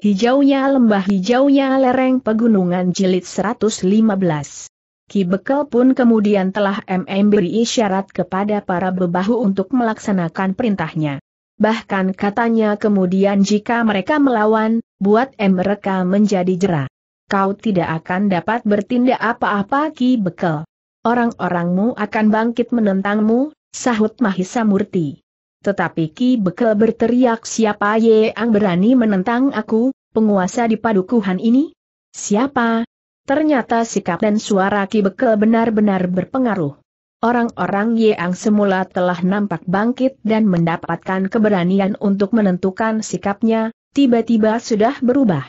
Hijaunya lembah hijaunya lereng pegunungan jilid 115. Ki Bekel pun kemudian telah memberi isyarat kepada para bebahu untuk melaksanakan perintahnya. Bahkan katanya kemudian jika mereka melawan, buat M mereka menjadi jerah. Kau tidak akan dapat bertindak apa-apa Ki Bekel. Orang-orangmu akan bangkit menentangmu, sahut Mahisa Murti. Tetapi Ki Bekel berteriak siapa ye yang berani menentang aku, penguasa di padukuhan ini? Siapa? Ternyata sikap dan suara Ki Bekel benar-benar berpengaruh. Orang-orang Ye yang semula telah nampak bangkit dan mendapatkan keberanian untuk menentukan sikapnya, tiba-tiba sudah berubah.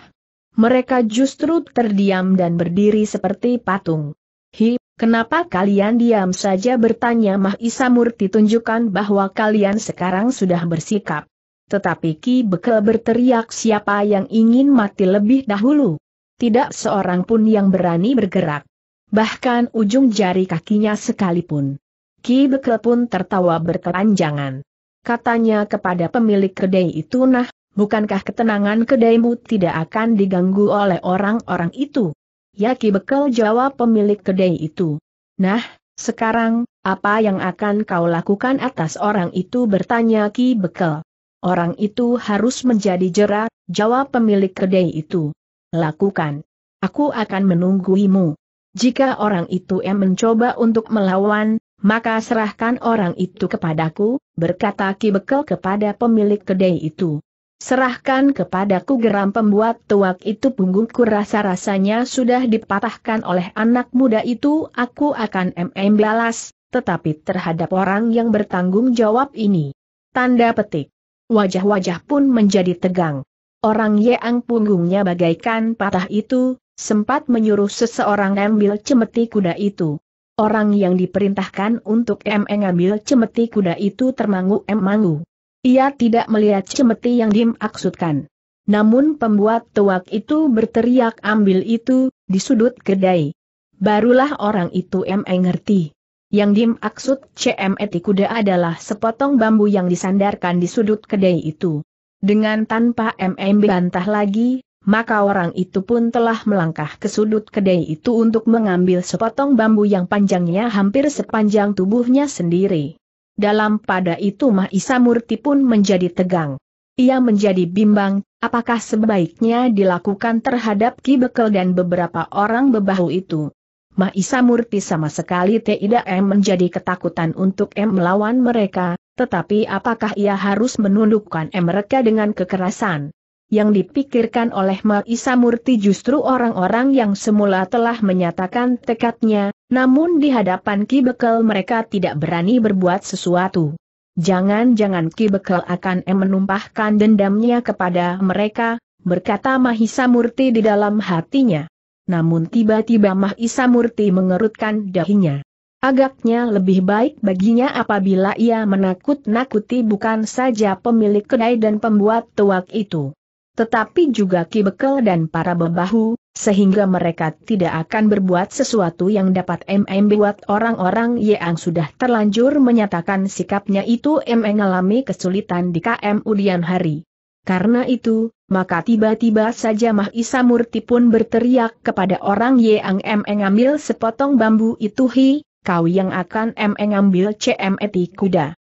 Mereka justru terdiam dan berdiri seperti patung. Hi, Kenapa kalian diam saja bertanya Mahisa Murti tunjukkan bahwa kalian sekarang sudah bersikap. Tetapi Ki Bekel berteriak siapa yang ingin mati lebih dahulu. Tidak seorang pun yang berani bergerak. Bahkan ujung jari kakinya sekalipun. Ki Bekel pun tertawa berkelanjangan. Katanya kepada pemilik kedai itu nah, bukankah ketenangan kedaimu tidak akan diganggu oleh orang-orang itu? Yaki bekal Bekel jawab pemilik kedai itu. Nah, sekarang, apa yang akan kau lakukan atas orang itu bertanya Ki Bekel. Orang itu harus menjadi jera, jawab pemilik kedai itu. Lakukan. Aku akan menungguimu. Jika orang itu yang mencoba untuk melawan, maka serahkan orang itu kepadaku, berkata Ki Bekel kepada pemilik kedai itu. Serahkan kepadaku geram pembuat tuak itu punggungku rasa-rasanya sudah dipatahkan oleh anak muda itu aku akan mm balas, tetapi terhadap orang yang bertanggung jawab ini. Tanda petik. Wajah-wajah pun menjadi tegang. Orang yang punggungnya bagaikan patah itu, sempat menyuruh seseorang ambil cemeti kuda itu. Orang yang diperintahkan untuk mm ambil cemeti kuda itu termangu-emangu. Ia tidak melihat cemeti yang dimaksudkan. Namun pembuat tuak itu berteriak ambil itu, di sudut kedai. Barulah orang itu mengerti. Yang dimaksud CMET kuda adalah sepotong bambu yang disandarkan di sudut kedai itu. Dengan tanpa MM e bantah lagi, maka orang itu pun telah melangkah ke sudut kedai itu untuk mengambil sepotong bambu yang panjangnya hampir sepanjang tubuhnya sendiri dalam pada itu Mahisa Murti pun menjadi tegang. Ia menjadi bimbang, apakah sebaiknya dilakukan terhadap Ki Bekel dan beberapa orang bebahu itu. Mahisa Murti sama sekali tidak menjadi ketakutan untuk M melawan mereka, tetapi apakah ia harus menundukkan M mereka dengan kekerasan? Yang dipikirkan oleh Mahisa Murti justru orang-orang yang semula telah menyatakan tekadnya, namun di hadapan Ki Bekel mereka tidak berani berbuat sesuatu. Jangan-jangan Ki Bekel akan menumpahkan dendamnya kepada mereka, berkata Mahisa Murti di dalam hatinya. Namun tiba-tiba Mahisa Murti mengerutkan dahinya. Agaknya lebih baik baginya apabila ia menakut-nakuti bukan saja pemilik kedai dan pembuat tuak itu. Tetapi juga Ki Bekel dan para bebahu, sehingga mereka tidak akan berbuat sesuatu yang dapat MM buat orang-orang yang sudah terlanjur menyatakan sikapnya itu MM mengalami kesulitan di KM Udian Hari. Karena itu, maka tiba-tiba saja Mahisa Murti pun berteriak kepada orang yang MM sepotong bambu itu hi, kau yang akan MM ngambil CMT kuda.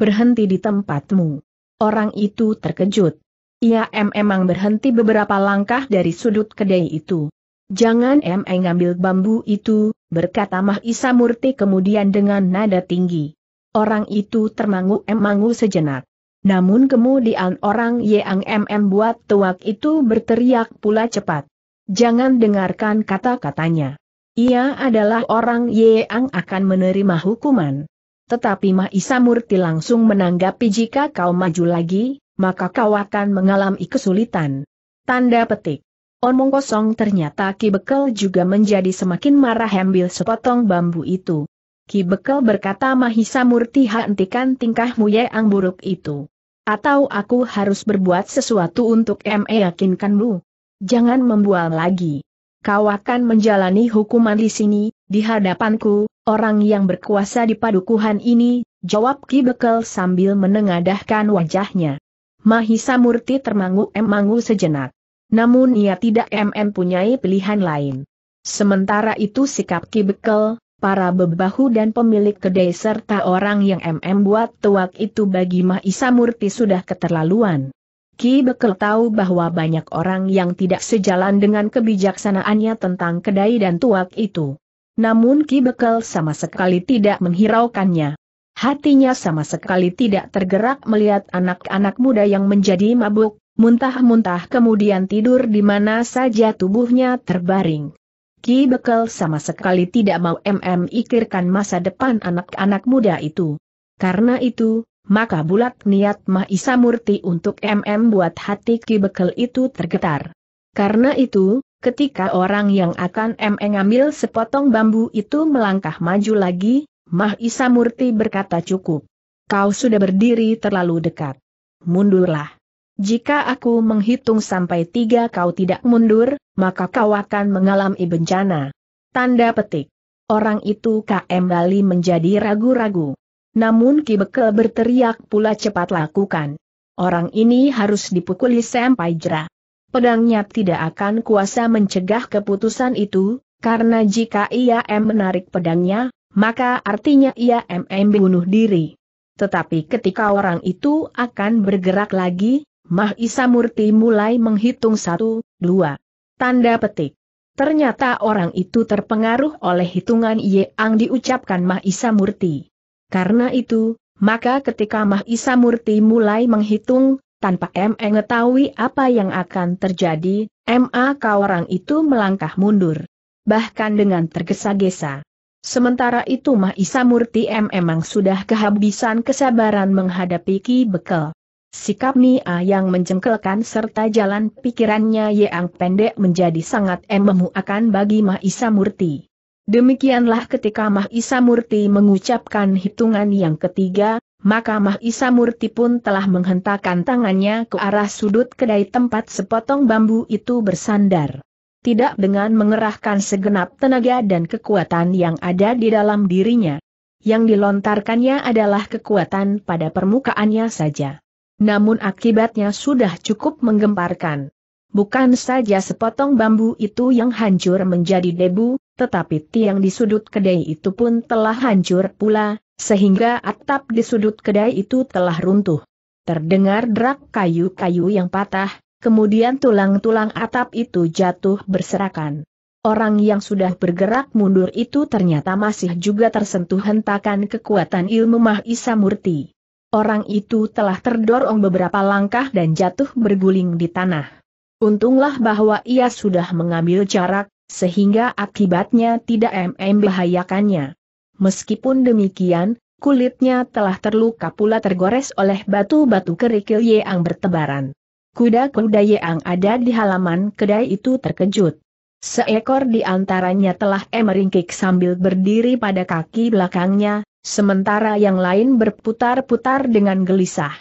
Berhenti di tempatmu. Orang itu terkejut. Ia memang berhenti beberapa langkah dari sudut kedai itu. Jangan em ngambil bambu itu, berkata Mahisa Murti kemudian dengan nada tinggi. Orang itu termangu-emangu sejenak. Namun kemudian orang yang MM buat tuak itu berteriak pula cepat. Jangan dengarkan kata-katanya. Ia adalah orang yang akan menerima hukuman. Tetapi Mahisa Murti langsung menanggapi jika kau maju lagi, maka kau akan mengalami kesulitan. Tanda petik. Omong kosong ternyata Ki Bekel juga menjadi semakin marah ambil sepotong bambu itu. Ki Bekel berkata Mahisa Murti hentikan tingkahmu yang buruk itu. Atau aku harus berbuat sesuatu untuk ME yakinkanmu. Jangan membual lagi. Kau akan menjalani hukuman di sini, di hadapanku, orang yang berkuasa di padukuhan ini, jawab Ki Bekel sambil menengadahkan wajahnya. Mahisa Murti termangu-emangu sejenak. Namun ia tidak punyai pilihan lain. Sementara itu sikap Ki Bekel, para bebahu dan pemilik kedai serta orang yang MM buat tuak itu bagi Mahisa Murti sudah keterlaluan. Ki Bekel tahu bahwa banyak orang yang tidak sejalan dengan kebijaksanaannya tentang kedai dan tuak itu. Namun Ki Bekel sama sekali tidak menghiraukannya. Hatinya sama sekali tidak tergerak melihat anak-anak muda yang menjadi mabuk, muntah-muntah kemudian tidur di mana saja tubuhnya terbaring. Ki Bekel sama sekali tidak mau MM ikirkan masa depan anak-anak muda itu. Karena itu, maka bulat niat Mahisa Murti untuk MM buat hati Ki Bekel itu tergetar. Karena itu, ketika orang yang akan MM ngambil sepotong bambu itu melangkah maju lagi, Mah Isa Murti berkata cukup. Kau sudah berdiri terlalu dekat. Mundurlah. Jika aku menghitung sampai tiga kau tidak mundur, maka kau akan mengalami bencana. Tanda petik. Orang itu KM Bali menjadi ragu-ragu. Namun Ki Bekel berteriak pula cepat lakukan. Orang ini harus dipukuli sampai jerah. Pedangnya tidak akan kuasa mencegah keputusan itu, karena jika ia M menarik pedangnya, maka artinya ia MM bunuh diri. Tetapi ketika orang itu akan bergerak lagi, Mah Isa Murti mulai menghitung satu, dua. Tanda petik. Ternyata orang itu terpengaruh oleh hitungan Ye Ang diucapkan Mah Isa Murti. Karena itu, maka ketika Mah Isa Murti mulai menghitung, tanpa M mengetahui apa yang akan terjadi, MA orang itu melangkah mundur. Bahkan dengan tergesa-gesa. Sementara itu Mahisa Murti M emang sudah kehabisan kesabaran menghadapi Ki Bekel. Sikap Nia yang menjengkelkan serta jalan pikirannya yang pendek menjadi sangat memuakan bagi Mahisa Murti. Demikianlah ketika Mahisa Murti mengucapkan hitungan yang ketiga, maka Mahisa Murti pun telah menghentakkan tangannya ke arah sudut kedai tempat sepotong bambu itu bersandar tidak dengan mengerahkan segenap tenaga dan kekuatan yang ada di dalam dirinya. Yang dilontarkannya adalah kekuatan pada permukaannya saja. Namun akibatnya sudah cukup menggemparkan. Bukan saja sepotong bambu itu yang hancur menjadi debu, tetapi tiang di sudut kedai itu pun telah hancur pula, sehingga atap di sudut kedai itu telah runtuh. Terdengar derak kayu-kayu yang patah, kemudian tulang-tulang atap itu jatuh berserakan. Orang yang sudah bergerak mundur itu ternyata masih juga tersentuh hentakan kekuatan ilmu Mahisa Murti. Orang itu telah terdorong beberapa langkah dan jatuh berguling di tanah. Untunglah bahwa ia sudah mengambil jarak, sehingga akibatnya tidak mm bahayakannya. Meskipun demikian, kulitnya telah terluka pula tergores oleh batu-batu kerikil yang bertebaran. Kuda-kuda yang ada di halaman kedai itu terkejut. Seekor di antaranya telah emeringkik sambil berdiri pada kaki belakangnya, sementara yang lain berputar-putar dengan gelisah.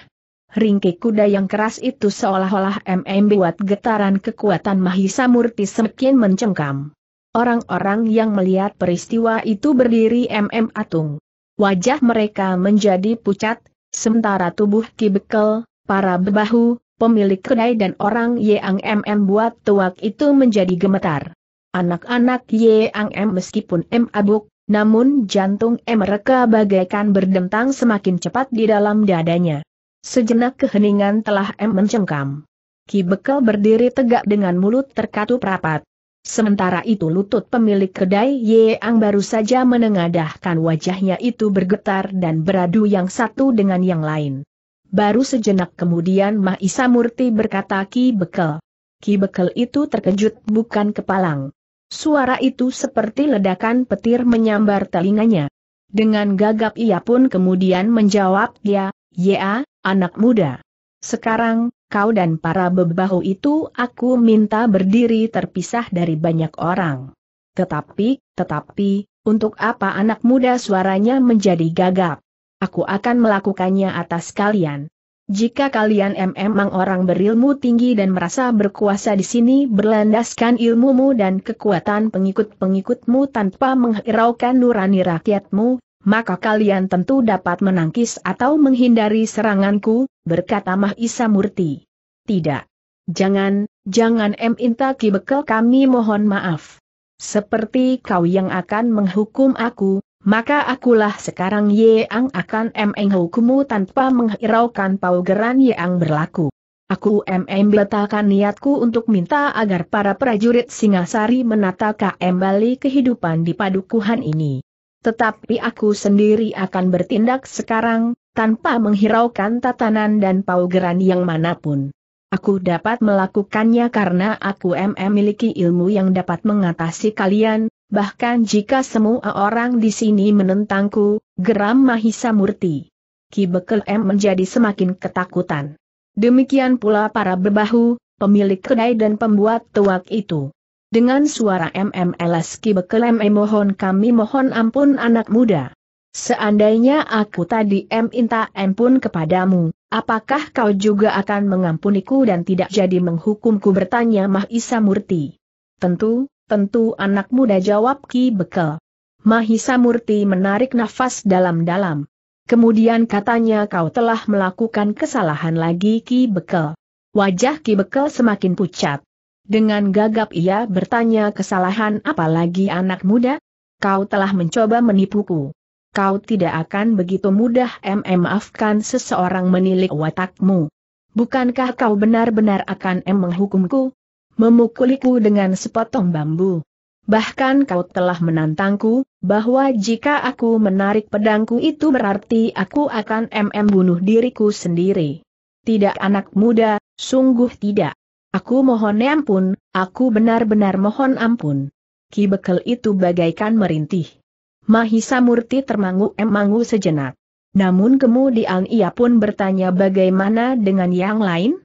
Ringkik kuda yang keras itu seolah-olah MM buat getaran kekuatan Mahisa Murti semakin mencengkam. Orang-orang yang melihat peristiwa itu berdiri MM atung. Wajah mereka menjadi pucat, sementara tubuh Ki para bebahu, pemilik kedai dan orang Yang MM buat tuak itu menjadi gemetar. Anak-anak Yang M meskipun M abuk, namun jantung M mereka bagaikan berdentang semakin cepat di dalam dadanya. Sejenak keheningan telah M mencengkam. Ki Bekel berdiri tegak dengan mulut terkatup rapat. Sementara itu lutut pemilik kedai Yeang baru saja menengadahkan wajahnya itu bergetar dan beradu yang satu dengan yang lain. Baru sejenak kemudian Mahisa Murti berkata Ki Bekel. Ki Bekel itu terkejut bukan kepalang. Suara itu seperti ledakan petir menyambar telinganya. Dengan gagap ia pun kemudian menjawab dia, ya, ya, anak muda. Sekarang, kau dan para bebahu itu aku minta berdiri terpisah dari banyak orang. Tetapi, tetapi, untuk apa anak muda suaranya menjadi gagap? aku akan melakukannya atas kalian. Jika kalian memang orang berilmu tinggi dan merasa berkuasa di sini berlandaskan ilmumu dan kekuatan pengikut-pengikutmu tanpa menghiraukan nurani rakyatmu, maka kalian tentu dapat menangkis atau menghindari seranganku, berkata Mahisa Murti. Tidak. Jangan, jangan M. Intaki bekel kami mohon maaf. Seperti kau yang akan menghukum aku, maka akulah sekarang Yang akan menghukummu tanpa menghiraukan paugeran Yang berlaku. Aku MM letakkan niatku untuk minta agar para prajurit Singasari menata KM kembali kehidupan di padukuhan ini. Tetapi aku sendiri akan bertindak sekarang, tanpa menghiraukan tatanan dan paugeran yang manapun. Aku dapat melakukannya karena aku MM miliki ilmu yang dapat mengatasi kalian, bahkan jika semua orang di sini menentangku, geram Mahisa Murti. Ki Bekel M menjadi semakin ketakutan. Demikian pula para berbahu, pemilik kedai dan pembuat tuak itu. Dengan suara MMLS Ki Bekel M mohon kami mohon ampun anak muda. Seandainya aku tadi M minta ampun kepadamu, apakah kau juga akan mengampuniku dan tidak jadi menghukumku bertanya Mahisa Murti? Tentu, tentu anak muda jawab Ki Bekel. Mahisa Murti menarik nafas dalam-dalam. Kemudian katanya kau telah melakukan kesalahan lagi Ki Bekel. Wajah Ki Bekel semakin pucat. Dengan gagap ia bertanya kesalahan apa lagi anak muda? Kau telah mencoba menipuku. Kau tidak akan begitu mudah memaafkan seseorang menilik watakmu. Bukankah kau benar-benar akan em menghukumku? memukuliku dengan sepotong bambu. Bahkan kau telah menantangku, bahwa jika aku menarik pedangku itu berarti aku akan mm bunuh diriku sendiri. Tidak anak muda, sungguh tidak. Aku mohon ampun, aku benar-benar mohon ampun. Ki Bekel itu bagaikan merintih. Mahisa Murti termangu-emangu sejenak. Namun kemudian ia pun bertanya bagaimana dengan yang lain?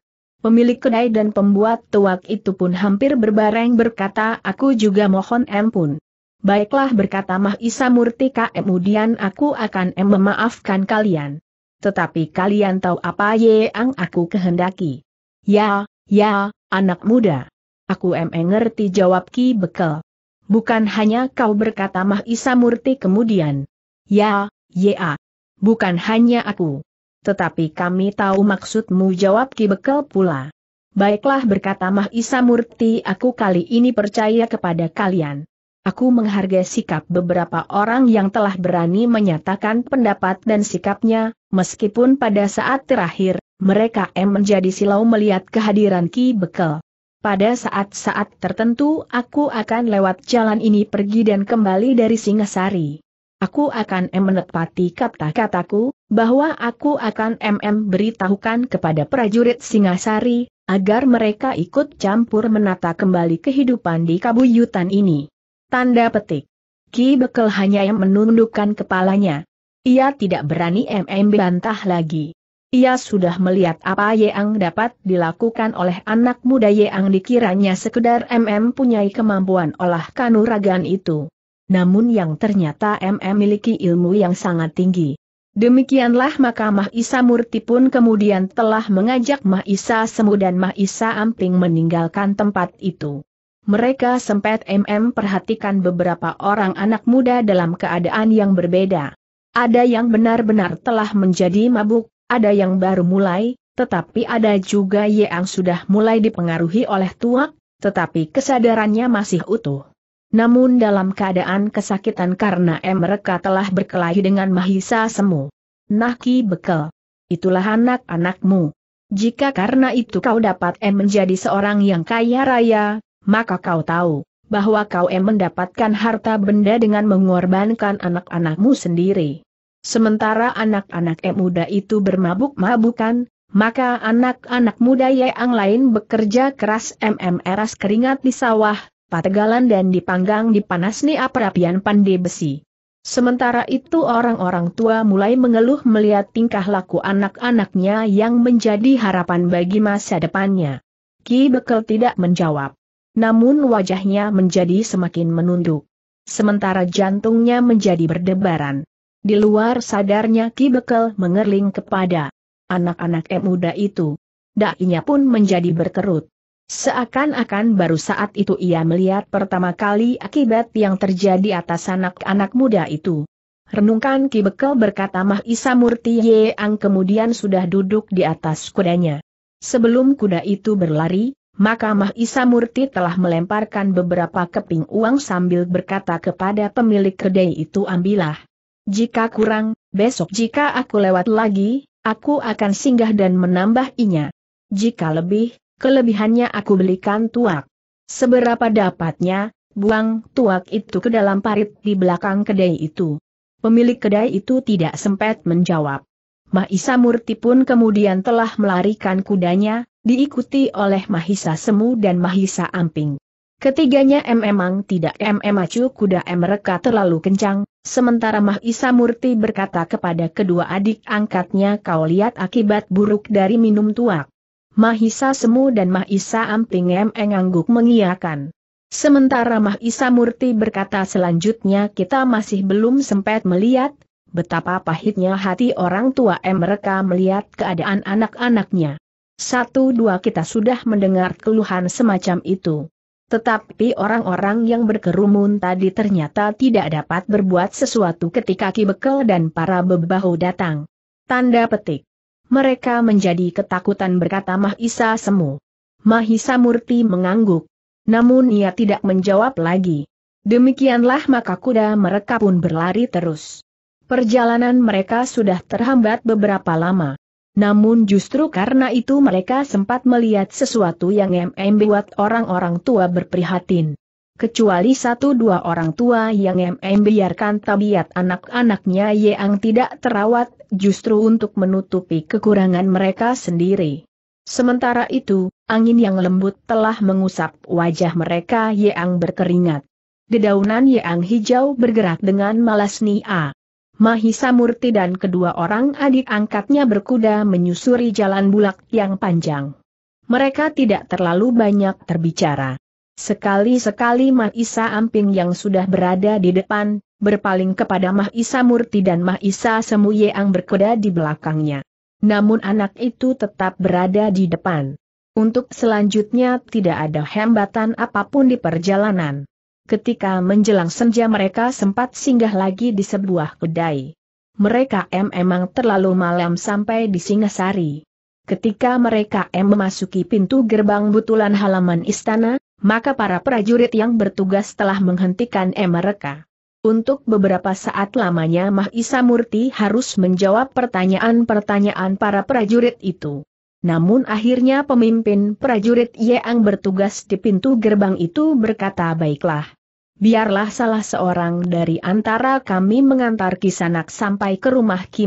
Pemilik kedai dan pembuat tuak itu pun hampir berbareng berkata aku juga mohon ampun. Baiklah berkata Mahisa Murtika kemudian aku akan memaafkan kalian. Tetapi kalian tahu apa yang aku kehendaki. Ya, ya, anak muda. Aku em ngerti jawab Ki Bekel. Bukan hanya kau berkata Mahisa Murti kemudian. Ya, ya. Bukan hanya aku. Tetapi kami tahu maksudmu jawab Ki Bekel pula. Baiklah berkata Mahisa Murti aku kali ini percaya kepada kalian. Aku menghargai sikap beberapa orang yang telah berani menyatakan pendapat dan sikapnya, meskipun pada saat terakhir, mereka em menjadi silau melihat kehadiran Ki Bekel. Pada saat-saat tertentu aku akan lewat jalan ini pergi dan kembali dari Singasari. Aku akan menepati kata-kataku, bahwa aku akan MM beritahukan kepada prajurit Singasari, agar mereka ikut campur menata kembali kehidupan di kabuyutan ini. Tanda petik. Ki Bekel hanya yang menundukkan kepalanya. Ia tidak berani MM bantah lagi. Ia sudah melihat apa yang dapat dilakukan oleh anak muda yang dikiranya sekedar MM punyai kemampuan olah kanuragan itu namun yang ternyata MM memiliki ilmu yang sangat tinggi. Demikianlah maka Mahisa Murti pun kemudian telah mengajak Isa Semu dan Isa Amping meninggalkan tempat itu. Mereka sempat MM perhatikan beberapa orang anak muda dalam keadaan yang berbeda. Ada yang benar-benar telah menjadi mabuk, ada yang baru mulai, tetapi ada juga yang sudah mulai dipengaruhi oleh tuak, tetapi kesadarannya masih utuh namun dalam keadaan kesakitan karena M mereka telah berkelahi dengan Mahisa Semu. Naki Bekel. Itulah anak-anakmu. Jika karena itu kau dapat M menjadi seorang yang kaya raya, maka kau tahu bahwa kau M mendapatkan harta benda dengan mengorbankan anak-anakmu sendiri. Sementara anak-anak M muda itu bermabuk-mabukan, maka anak-anak muda yang lain bekerja keras MMRS keringat di sawah, pategalan dan dipanggang di panas nia perapian pandai besi. Sementara itu orang-orang tua mulai mengeluh melihat tingkah laku anak-anaknya yang menjadi harapan bagi masa depannya. Ki Bekel tidak menjawab. Namun wajahnya menjadi semakin menunduk. Sementara jantungnya menjadi berdebaran. Di luar sadarnya Ki Bekel mengerling kepada anak-anak muda itu. Dainya pun menjadi berkerut. Seakan-akan baru saat itu ia melihat pertama kali akibat yang terjadi atas anak-anak muda itu. Renungkan Ki Bekel berkata Mah Isa Murti Yeang kemudian sudah duduk di atas kudanya. Sebelum kuda itu berlari, maka Mah Isa Murti telah melemparkan beberapa keping uang sambil berkata kepada pemilik kedai itu ambillah. Jika kurang, besok jika aku lewat lagi, aku akan singgah dan menambah inya. Jika lebih, Kelebihannya aku belikan tuak. Seberapa dapatnya, buang tuak itu ke dalam parit di belakang kedai itu. Pemilik kedai itu tidak sempat menjawab. Mahisa Murti pun kemudian telah melarikan kudanya, diikuti oleh Mahisa Semu dan Mahisa Amping. Ketiganya emang tidak emacu kuda mereka terlalu kencang, sementara Mahisa Murti berkata kepada kedua adik angkatnya kau lihat akibat buruk dari minum tuak. Mahisa Semu dan Mahisa Amping Emeng angguk mengiyakan. Sementara Mahisa Murti berkata selanjutnya kita masih belum sempat melihat, betapa pahitnya hati orang tua M mereka melihat keadaan anak-anaknya. Satu dua kita sudah mendengar keluhan semacam itu. Tetapi orang-orang yang berkerumun tadi ternyata tidak dapat berbuat sesuatu ketika Ki Bekel dan para bebahu datang. Tanda petik. Mereka menjadi ketakutan berkata Mahisa Semu. Mahisa Murti mengangguk. Namun ia tidak menjawab lagi. Demikianlah maka kuda mereka pun berlari terus. Perjalanan mereka sudah terhambat beberapa lama. Namun justru karena itu mereka sempat melihat sesuatu yang membuat orang-orang tua berprihatin kecuali satu dua orang tua yang MM biarkan tabiat anak-anaknya yang tidak terawat, justru untuk menutupi kekurangan mereka sendiri. Sementara itu, angin yang lembut telah mengusap wajah mereka yang berkeringat. Dedaunan yang hijau bergerak dengan malas nia. Mahisa Murti dan kedua orang adik angkatnya berkuda menyusuri jalan bulak yang panjang. Mereka tidak terlalu banyak terbicara. Sekali-sekali Mahisa Amping yang sudah berada di depan, berpaling kepada Mahisa Murti dan Mahisa Semuyeang berkuda di belakangnya. Namun anak itu tetap berada di depan. Untuk selanjutnya tidak ada hambatan apapun di perjalanan. Ketika menjelang senja mereka sempat singgah lagi di sebuah kedai. Mereka M emang terlalu malam sampai di Singasari. Ketika mereka M memasuki pintu gerbang butulan halaman istana, maka para prajurit yang bertugas telah menghentikan mereka. Untuk beberapa saat lamanya Mahisa Murti harus menjawab pertanyaan-pertanyaan para prajurit itu. Namun akhirnya pemimpin prajurit yang bertugas di pintu gerbang itu berkata baiklah. Biarlah salah seorang dari antara kami mengantar Kisanak sampai ke rumah Ki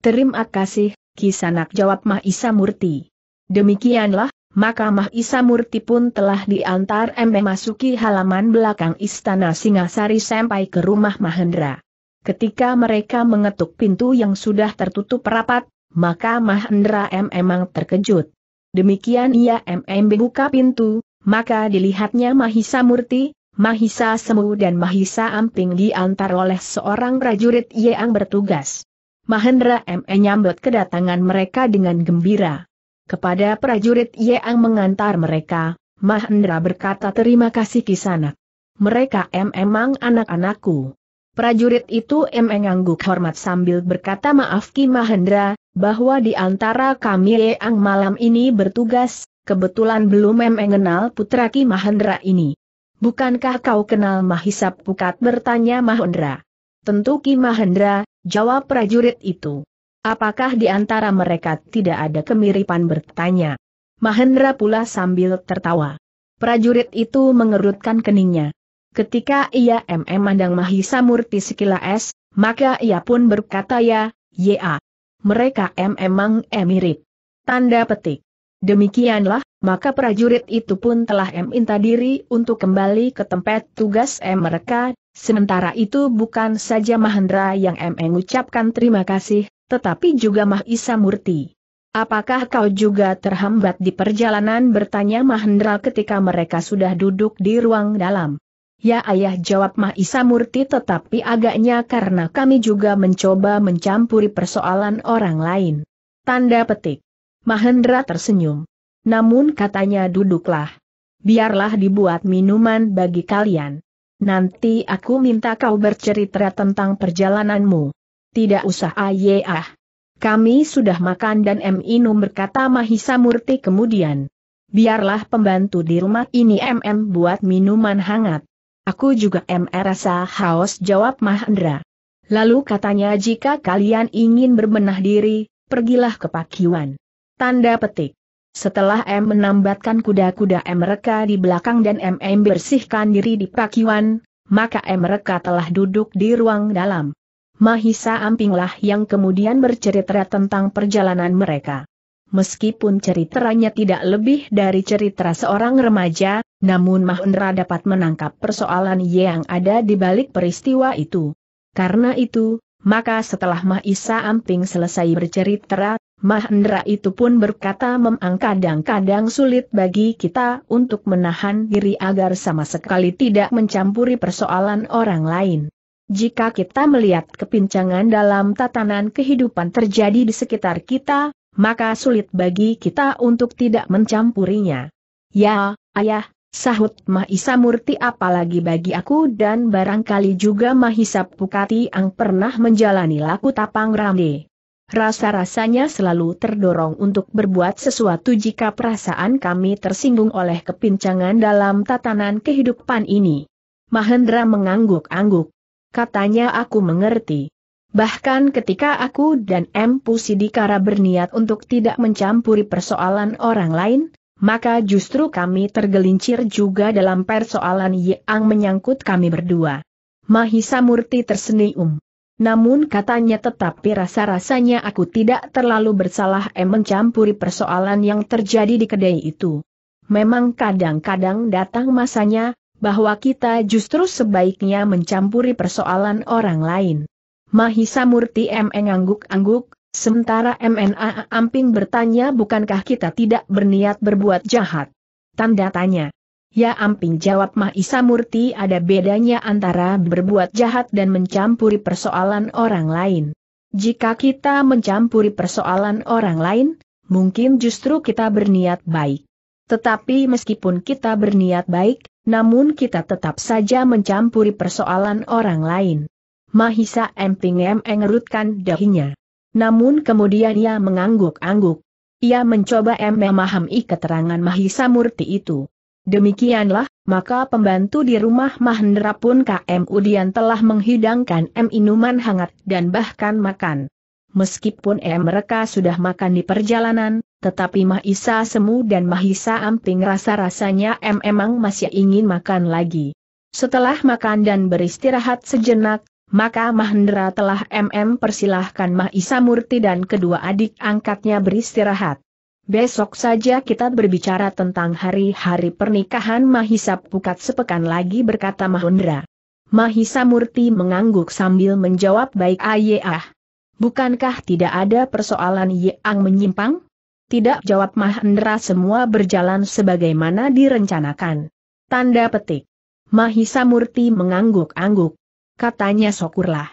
Terima kasih, Kisanak jawab Mahisa Murti. Demikianlah, maka Mahisa Murti pun telah diantar M masuki halaman belakang istana Singasari sampai ke rumah Mahendra. Ketika mereka mengetuk pintu yang sudah tertutup rapat, maka Mahendra M memang terkejut. Demikian ia MM buka pintu, maka dilihatnya Mahisa Murti, Mahisa Semu dan Mahisa Amping diantar oleh seorang prajurit yang bertugas. Mahendra M menyambut kedatangan mereka dengan gembira. Kepada prajurit yang mengantar mereka, Mahendra berkata terima kasih kisana. Mereka emang anak-anakku. Prajurit itu mengangguk hormat sambil berkata maaf Ki Mahendra, bahwa di antara kami yang malam ini bertugas, kebetulan belum mengenal putra Ki Mahendra ini. Bukankah kau kenal Mahisap Pukat bertanya Mahendra. Tentu Ki Mahendra, jawab prajurit itu. Apakah di antara mereka tidak ada kemiripan bertanya? Mahendra pula sambil tertawa. Prajurit itu mengerutkan keningnya. Ketika ia MM Mandang Mahisa Murti sekilas, maka ia pun berkata ya, ya. Mereka M emang mirip. Tanda petik. Demikianlah, maka prajurit itu pun telah minta diri untuk kembali ke tempat tugas mereka Sementara itu bukan saja Mahendra yang e. mengucapkan terima kasih, tetapi juga Mahisa Murti. Apakah kau juga terhambat di perjalanan bertanya Mahendra ketika mereka sudah duduk di ruang dalam? Ya ayah jawab Mahisa Murti tetapi agaknya karena kami juga mencoba mencampuri persoalan orang lain. Tanda petik. Mahendra tersenyum. Namun katanya duduklah. Biarlah dibuat minuman bagi kalian. Nanti aku minta kau bercerita tentang perjalananmu. Tidak usah ayah. Kami sudah makan dan M. Inum berkata Mahisa Murti kemudian. Biarlah pembantu di rumah ini MM buat minuman hangat. Aku juga M.R. rasa haus jawab Mahendra. Lalu katanya jika kalian ingin berbenah diri, pergilah ke Pakiwan. Tanda petik. Setelah M menambatkan kuda-kuda mereka di belakang dan MM bersihkan diri di pakiwan, maka mereka telah duduk di ruang dalam. Mahisa Ampinglah yang kemudian bercerita tentang perjalanan mereka. Meskipun ceritanya tidak lebih dari cerita seorang remaja, namun Mahendra dapat menangkap persoalan yang ada di balik peristiwa itu. Karena itu, maka setelah Mahisa Amping selesai bercerita, Mahendra itu pun berkata memang kadang-kadang sulit bagi kita untuk menahan diri agar sama sekali tidak mencampuri persoalan orang lain. Jika kita melihat kepincangan dalam tatanan kehidupan terjadi di sekitar kita, maka sulit bagi kita untuk tidak mencampurinya. Ya, ayah, sahut Mahisa Murti apalagi bagi aku dan barangkali juga Mahisa Pukati yang pernah menjalani laku tapang rande rasa-rasanya selalu terdorong untuk berbuat sesuatu jika perasaan kami tersinggung oleh kepincangan dalam tatanan kehidupan ini. Mahendra mengangguk-angguk. Katanya aku mengerti. Bahkan ketika aku dan M. Pusidikara berniat untuk tidak mencampuri persoalan orang lain, maka justru kami tergelincir juga dalam persoalan yang menyangkut kami berdua. Mahisa Murti tersenyum. Namun katanya tetapi rasa-rasanya aku tidak terlalu bersalah em mencampuri persoalan yang terjadi di kedai itu. Memang kadang-kadang datang masanya, bahwa kita justru sebaiknya mencampuri persoalan orang lain. Mahisa Murti M ngangguk-angguk, sementara MNA Amping bertanya bukankah kita tidak berniat berbuat jahat? Tanda tanya. Ya amping jawab Isa Murti ada bedanya antara berbuat jahat dan mencampuri persoalan orang lain. Jika kita mencampuri persoalan orang lain, mungkin justru kita berniat baik. Tetapi meskipun kita berniat baik, namun kita tetap saja mencampuri persoalan orang lain. Mahisa Emping M mengerutkan dahinya. Namun kemudian ia mengangguk-angguk. Ia mencoba M memahami keterangan Mahisa Murti itu. Demikianlah, maka pembantu di rumah Mahendra pun KM Udian telah menghidangkan M minuman hangat dan bahkan makan. Meskipun M mereka sudah makan di perjalanan, tetapi Mahisa Semu dan Mahisa Amping rasa-rasanya M emang masih ingin makan lagi. Setelah makan dan beristirahat sejenak, maka Mahendra telah MM persilahkan Mahisa Murti dan kedua adik angkatnya beristirahat. Besok saja kita berbicara tentang hari-hari pernikahan Mahisa Pukat sepekan lagi berkata Mahendra. Mahisa Murti mengangguk sambil menjawab baik ayah. Bukankah tidak ada persoalan yang menyimpang? Tidak jawab Mahendra semua berjalan sebagaimana direncanakan. Tanda petik. Mahisa Murti mengangguk-angguk. Katanya syukurlah.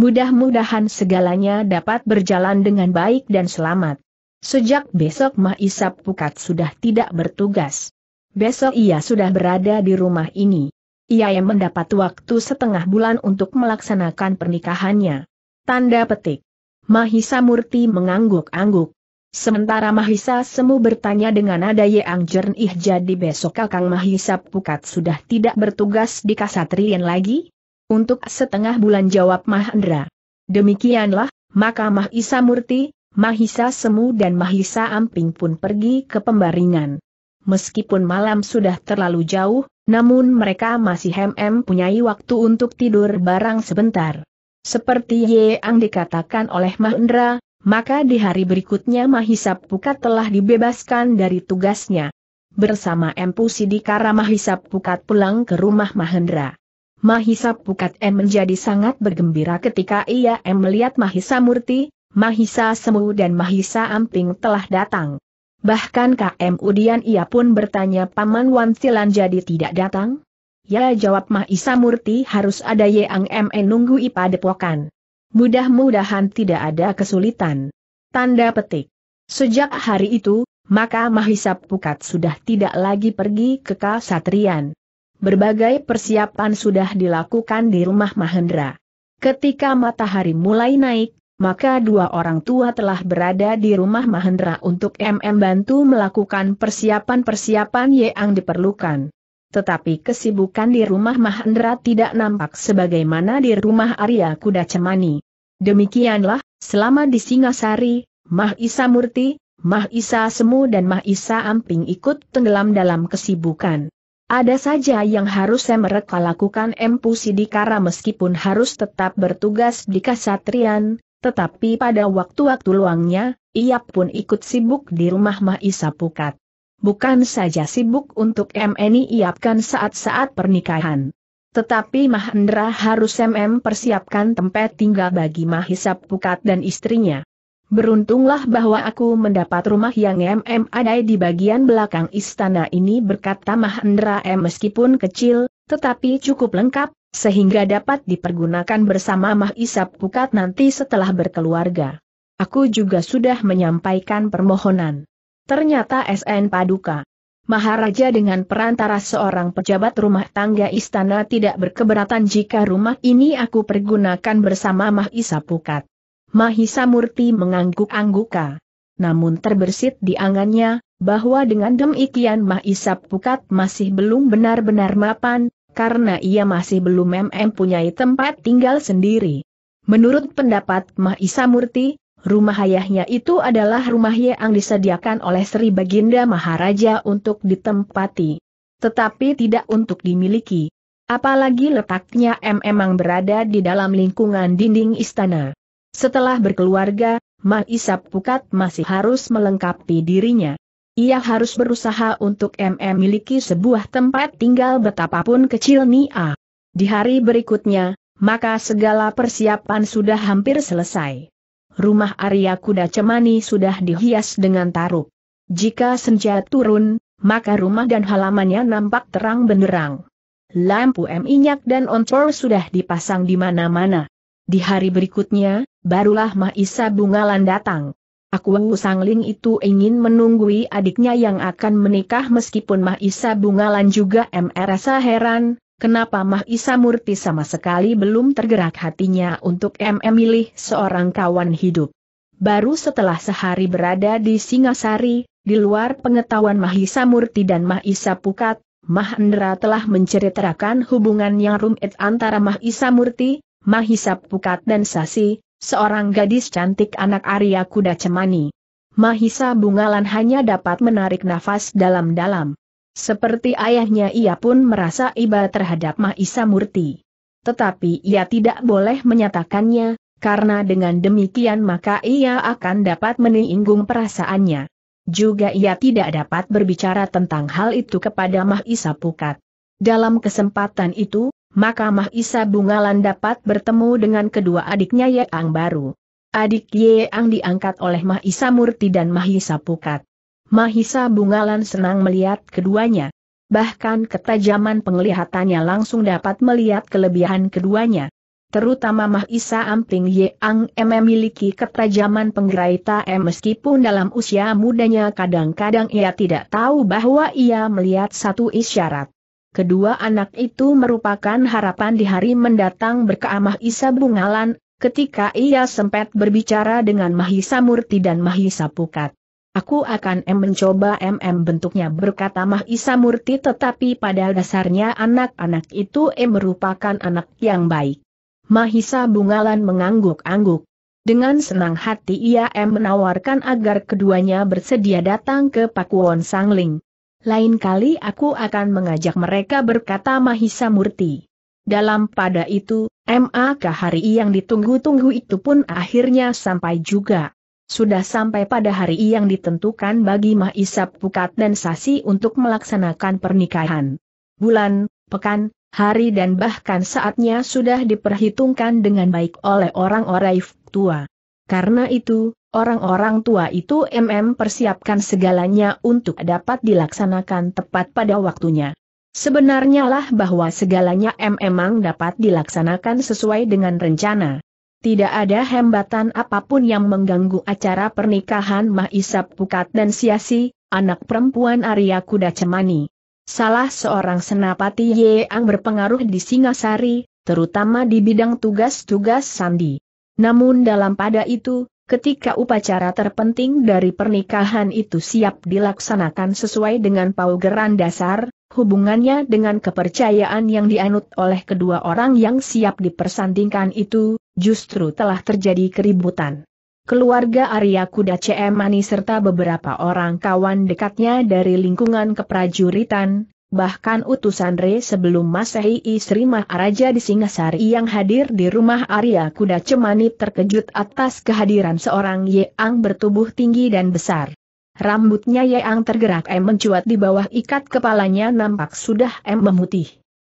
Mudah-mudahan segalanya dapat berjalan dengan baik dan selamat. Sejak besok Mah Isap Pukat sudah tidak bertugas. Besok ia sudah berada di rumah ini. Ia yang mendapat waktu setengah bulan untuk melaksanakan pernikahannya. Tanda petik. Mahisa Murti mengangguk-angguk. Sementara Mahisa Semu bertanya dengan nada yang jernih jadi besok Kakang Mahisa Pukat sudah tidak bertugas di Kasatrian lagi? Untuk setengah bulan jawab Mahendra. Demikianlah, maka Mahisa Murti, Mahisa Semu dan Mahisa Amping pun pergi ke pembaringan. Meskipun malam sudah terlalu jauh, namun mereka masih hem-hem punyai waktu untuk tidur barang sebentar. Seperti yang dikatakan oleh Mahendra, maka di hari berikutnya Mahisa Pukat telah dibebaskan dari tugasnya. Bersama Empu Sidikara Mahisa Pukat pulang ke rumah Mahendra. Mahisa Pukat M menjadi sangat bergembira ketika ia M melihat Mahisa Murti, Mahisa Semu dan Mahisa Amping telah datang. Bahkan KM Udian ia pun bertanya Paman Wansilan jadi tidak datang? Ya jawab Mahisa Murti harus ada Yang MN e nunggu IPA depokan. Mudah-mudahan tidak ada kesulitan. Tanda petik. Sejak hari itu, maka Mahisa Pukat sudah tidak lagi pergi ke Kasatrian. Berbagai persiapan sudah dilakukan di rumah Mahendra. Ketika matahari mulai naik, maka dua orang tua telah berada di rumah Mahendra untuk MM bantu melakukan persiapan-persiapan yang diperlukan. Tetapi kesibukan di rumah Mahendra tidak nampak sebagaimana di rumah Arya Kuda Cemani. Demikianlah, selama di Singasari, Mah Isa Murti, Mah Isa Semu dan Mah Isa Amping ikut tenggelam dalam kesibukan. Ada saja yang harus mereka lakukan Empu Sidikara meskipun harus tetap bertugas di Kasatrian, tetapi pada waktu-waktu luangnya, ia pun ikut sibuk di rumah Mahisa Pukat. Bukan saja sibuk untuk MNI iapkan saat-saat pernikahan. Tetapi Mahendra harus MM persiapkan tempat tinggal bagi Mahisa Pukat dan istrinya. Beruntunglah bahwa aku mendapat rumah yang MM ada di bagian belakang istana ini berkata Mahendra M meskipun kecil, tetapi cukup lengkap, sehingga dapat dipergunakan bersama Mah Isap Pukat nanti setelah berkeluarga. Aku juga sudah menyampaikan permohonan. Ternyata SN Paduka. Maharaja dengan perantara seorang pejabat rumah tangga istana tidak berkeberatan jika rumah ini aku pergunakan bersama Mahisa Pukat. Mahisa Murti mengangguk-angguka. Namun terbersit di angannya, bahwa dengan demikian Mahisa Pukat masih belum benar-benar mapan, karena ia masih belum mm mempunyai tempat tinggal sendiri. Menurut pendapat Mahisa Murti, rumah ayahnya itu adalah rumah yang disediakan oleh Sri Baginda Maharaja untuk ditempati. Tetapi tidak untuk dimiliki. Apalagi letaknya M memang berada di dalam lingkungan dinding istana. Setelah berkeluarga, Mahisa Pukat masih harus melengkapi dirinya. Ia harus berusaha untuk MM miliki sebuah tempat tinggal betapapun kecil Nia. Di hari berikutnya, maka segala persiapan sudah hampir selesai. Rumah Arya Kuda Cemani sudah dihias dengan taruk. Jika senja turun, maka rumah dan halamannya nampak terang benderang. Lampu minyak dan oncor sudah dipasang di mana-mana. Di hari berikutnya, barulah Maisa Bungalan datang. Aku Sangling itu ingin menunggui adiknya yang akan menikah meskipun Mah Isa Bungalan juga MRSA heran, kenapa Mah Isa Murti sama sekali belum tergerak hatinya untuk M memilih seorang kawan hidup. Baru setelah sehari berada di Singasari, di luar pengetahuan Mah Isa Murti dan Mah Isa Pukat, Mahendra telah menceritakan hubungan yang rumit antara Mah Isa Murti, Mahisa Pukat dan Sasi, seorang gadis cantik anak Arya Kuda Cemani. Mahisa Bungalan hanya dapat menarik nafas dalam-dalam. Seperti ayahnya ia pun merasa iba terhadap Mahisa Murti. Tetapi ia tidak boleh menyatakannya, karena dengan demikian maka ia akan dapat menyinggung perasaannya. Juga ia tidak dapat berbicara tentang hal itu kepada Mahisa Pukat. Dalam kesempatan itu, maka Mahisa Bungalan dapat bertemu dengan kedua adiknya Yeang baru. Adik Yeang diangkat oleh Mahisa Murti dan Mahisa Pukat. Mahisa Bungalan senang melihat keduanya. Bahkan ketajaman penglihatannya langsung dapat melihat kelebihan keduanya. Terutama Mahisa Amping Yeang M memiliki ketajaman penggeraita M meskipun dalam usia mudanya kadang-kadang ia tidak tahu bahwa ia melihat satu isyarat. Kedua anak itu merupakan harapan di hari mendatang berkeamah Isa Bungalan, ketika ia sempat berbicara dengan Mahisa Murti dan Mahisa Pukat. Aku akan M mencoba MM bentuknya berkata Mahisa Murti tetapi pada dasarnya anak-anak itu M merupakan anak yang baik. Mahisa Bungalan mengangguk-angguk. Dengan senang hati ia M menawarkan agar keduanya bersedia datang ke Pakuwon Sangling. Lain kali aku akan mengajak mereka berkata Mahisa Murti. Dalam pada itu, MAK hari yang ditunggu-tunggu itu pun akhirnya sampai juga. Sudah sampai pada hari yang ditentukan bagi Mahisa Pukat dan Sasi untuk melaksanakan pernikahan. Bulan, pekan, hari dan bahkan saatnya sudah diperhitungkan dengan baik oleh orang-orang tua. Karena itu, orang-orang tua itu MM persiapkan segalanya untuk dapat dilaksanakan tepat pada waktunya. Sebenarnya lah bahwa segalanya M memang dapat dilaksanakan sesuai dengan rencana. Tidak ada hambatan apapun yang mengganggu acara pernikahan Mahisap Pukat dan Siasi, anak perempuan Arya Kuda Cemani. Salah seorang senapati Yeang berpengaruh di Singasari, terutama di bidang tugas-tugas sandi. Namun dalam pada itu, ketika upacara terpenting dari pernikahan itu siap dilaksanakan sesuai dengan paugeran dasar, hubungannya dengan kepercayaan yang dianut oleh kedua orang yang siap dipersandingkan itu, justru telah terjadi keributan. Keluarga Arya Kuda CM Mani serta beberapa orang kawan dekatnya dari lingkungan keprajuritan, Bahkan utusan Re sebelum Masehi Isri Maharaja di Singasari yang hadir di rumah Arya Kuda Cemani terkejut atas kehadiran seorang Yeang bertubuh tinggi dan besar. Rambutnya Yeang tergerak M mencuat di bawah ikat kepalanya nampak sudah M memutih.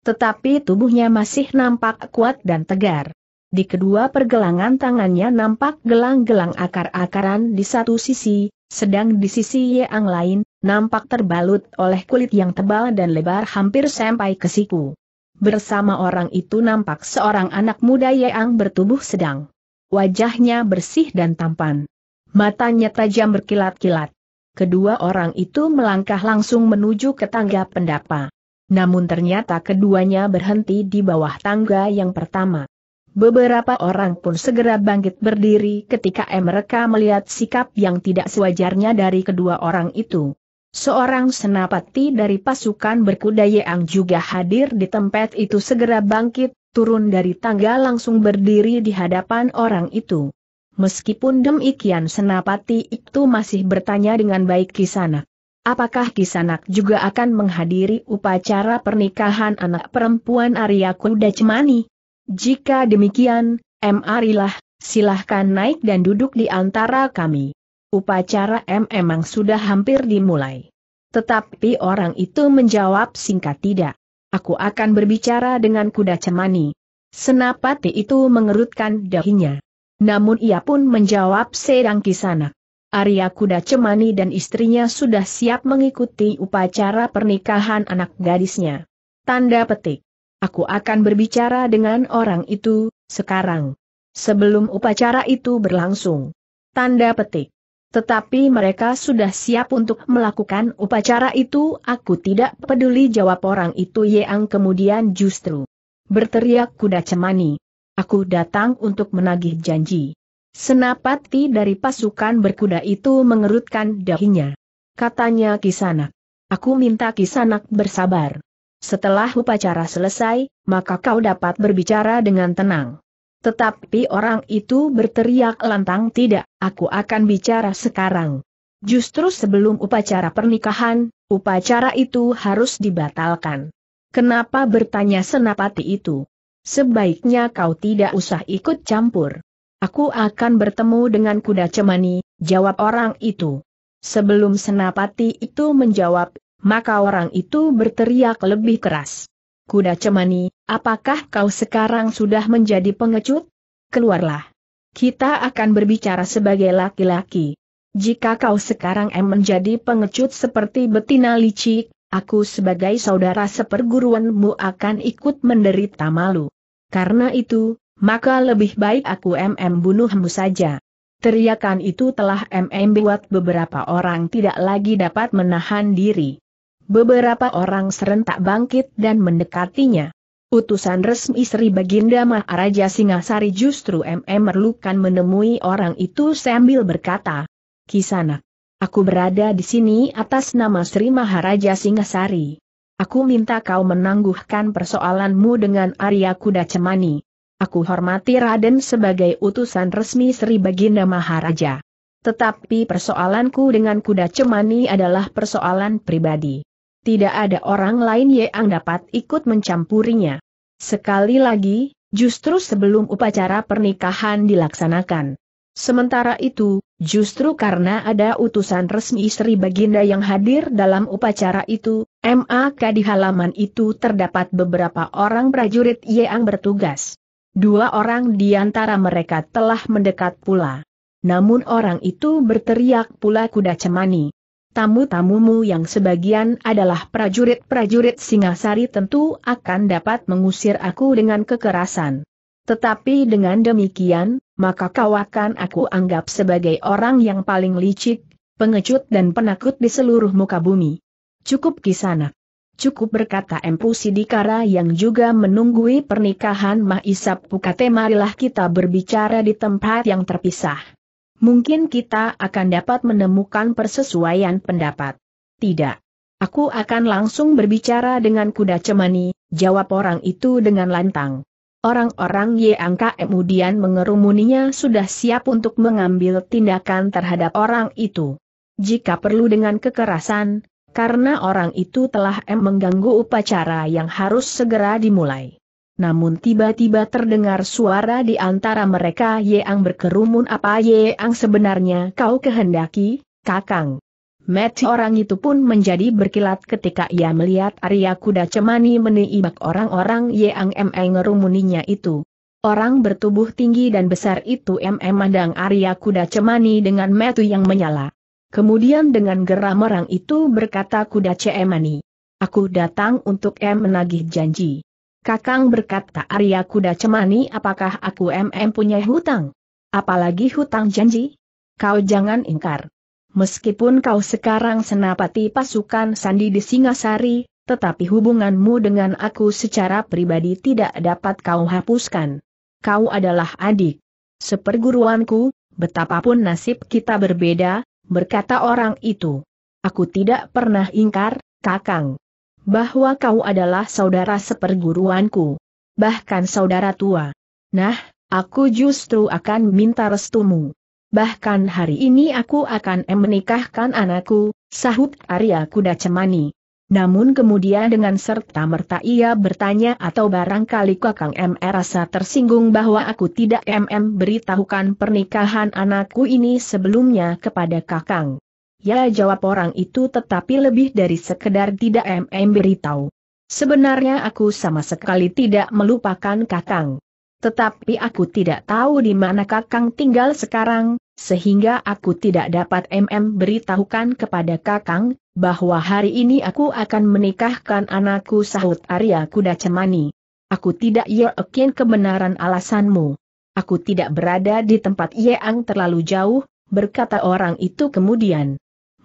Tetapi tubuhnya masih nampak kuat dan tegar. Di kedua pergelangan tangannya nampak gelang-gelang akar-akaran di satu sisi, sedang di sisi Yeang lain, nampak terbalut oleh kulit yang tebal dan lebar hampir sampai ke siku. Bersama orang itu nampak seorang anak muda yang bertubuh sedang. Wajahnya bersih dan tampan. Matanya tajam berkilat-kilat. Kedua orang itu melangkah langsung menuju ke tangga pendapa. Namun ternyata keduanya berhenti di bawah tangga yang pertama. Beberapa orang pun segera bangkit berdiri ketika mereka melihat sikap yang tidak sewajarnya dari kedua orang itu. Seorang senapati dari pasukan berkuda yang juga hadir di tempat itu segera bangkit, turun dari tangga langsung berdiri di hadapan orang itu. Meskipun demikian senapati itu masih bertanya dengan baik Kisanak. Apakah Kisanak juga akan menghadiri upacara pernikahan anak perempuan Arya Kuda Cemani? Jika demikian, M. Arilah, silahkan naik dan duduk di antara kami. Upacara M memang sudah hampir dimulai. Tetapi orang itu menjawab singkat tidak. Aku akan berbicara dengan kuda cemani. Senapati itu mengerutkan dahinya. Namun ia pun menjawab sedang kisana. Arya kuda cemani dan istrinya sudah siap mengikuti upacara pernikahan anak gadisnya. Tanda petik. Aku akan berbicara dengan orang itu, sekarang. Sebelum upacara itu berlangsung. Tanda petik. Tetapi mereka sudah siap untuk melakukan upacara itu, aku tidak peduli jawab orang itu Yeang kemudian justru berteriak kuda cemani. Aku datang untuk menagih janji. Senapati dari pasukan berkuda itu mengerutkan dahinya. Katanya Kisanak. Aku minta Kisanak bersabar. Setelah upacara selesai, maka kau dapat berbicara dengan tenang. Tetapi orang itu berteriak lantang tidak, aku akan bicara sekarang. Justru sebelum upacara pernikahan, upacara itu harus dibatalkan. Kenapa bertanya senapati itu? Sebaiknya kau tidak usah ikut campur. Aku akan bertemu dengan kuda cemani, jawab orang itu. Sebelum senapati itu menjawab, maka orang itu berteriak lebih keras. Kuda Cemani, apakah kau sekarang sudah menjadi pengecut? Keluarlah. Kita akan berbicara sebagai laki-laki. Jika kau sekarang em menjadi pengecut seperti betina licik, aku sebagai saudara seperguruanmu akan ikut menderita malu. Karena itu, maka lebih baik aku MM bunuhmu saja. Teriakan itu telah MM buat beberapa orang tidak lagi dapat menahan diri. Beberapa orang serentak bangkit dan mendekatinya. Utusan resmi Sri Baginda Maharaja Singasari justru MM merlukan menemui orang itu sambil berkata, Kisana, aku berada di sini atas nama Sri Maharaja Singasari. Aku minta kau menangguhkan persoalanmu dengan Arya Kuda Cemani. Aku hormati Raden sebagai utusan resmi Sri Baginda Maharaja. Tetapi persoalanku dengan Kuda Cemani adalah persoalan pribadi tidak ada orang lain yang dapat ikut mencampurinya. Sekali lagi, justru sebelum upacara pernikahan dilaksanakan. Sementara itu, justru karena ada utusan resmi istri Baginda yang hadir dalam upacara itu, MAK di halaman itu terdapat beberapa orang prajurit yang bertugas. Dua orang di antara mereka telah mendekat pula. Namun orang itu berteriak pula kuda cemani tamu-tamumu yang sebagian adalah prajurit-prajurit Singasari tentu akan dapat mengusir aku dengan kekerasan. Tetapi dengan demikian, maka kau akan aku anggap sebagai orang yang paling licik, pengecut dan penakut di seluruh muka bumi. Cukup kisana. Cukup berkata Empu Sidikara yang juga menunggui pernikahan Mahisap Pukate marilah kita berbicara di tempat yang terpisah mungkin kita akan dapat menemukan persesuaian pendapat. Tidak. Aku akan langsung berbicara dengan kuda cemani, jawab orang itu dengan lantang. Orang-orang Yang kemudian mengerumuninya sudah siap untuk mengambil tindakan terhadap orang itu. Jika perlu dengan kekerasan, karena orang itu telah mengganggu upacara yang harus segera dimulai. Namun tiba-tiba terdengar suara di antara mereka ang berkerumun apa ye ang sebenarnya kau kehendaki, kakang. Mati orang itu pun menjadi berkilat ketika ia melihat Arya kuda cemani meniibak orang-orang ye ang ME ngerumuninya itu. Orang bertubuh tinggi dan besar itu ME mandang Arya kuda cemani dengan metu yang menyala. Kemudian dengan geram orang itu berkata kuda cemani. Aku datang untuk M menagih janji. Kakang berkata Arya Kuda Cemani apakah aku MM punya hutang? Apalagi hutang janji? Kau jangan ingkar. Meskipun kau sekarang senapati pasukan Sandi di Singasari, tetapi hubunganmu dengan aku secara pribadi tidak dapat kau hapuskan. Kau adalah adik. Seperguruanku, betapapun nasib kita berbeda, berkata orang itu. Aku tidak pernah ingkar, kakang bahwa kau adalah saudara seperguruanku. Bahkan saudara tua. Nah, aku justru akan minta restumu. Bahkan hari ini aku akan menikahkan anakku, sahut Arya Kuda Cemani. Namun kemudian dengan serta-merta ia bertanya atau barangkali Kakang M rasa tersinggung bahwa aku tidak MM beritahukan pernikahan anakku ini sebelumnya kepada Kakang. Ya jawab orang itu tetapi lebih dari sekedar tidak MM beritahu. Sebenarnya aku sama sekali tidak melupakan Kakang. Tetapi aku tidak tahu di mana Kakang tinggal sekarang, sehingga aku tidak dapat MM beritahukan kepada Kakang, bahwa hari ini aku akan menikahkan anakku sahut Arya Kuda Cemani. Aku tidak yakin kebenaran alasanmu. Aku tidak berada di tempat Yeang terlalu jauh, berkata orang itu kemudian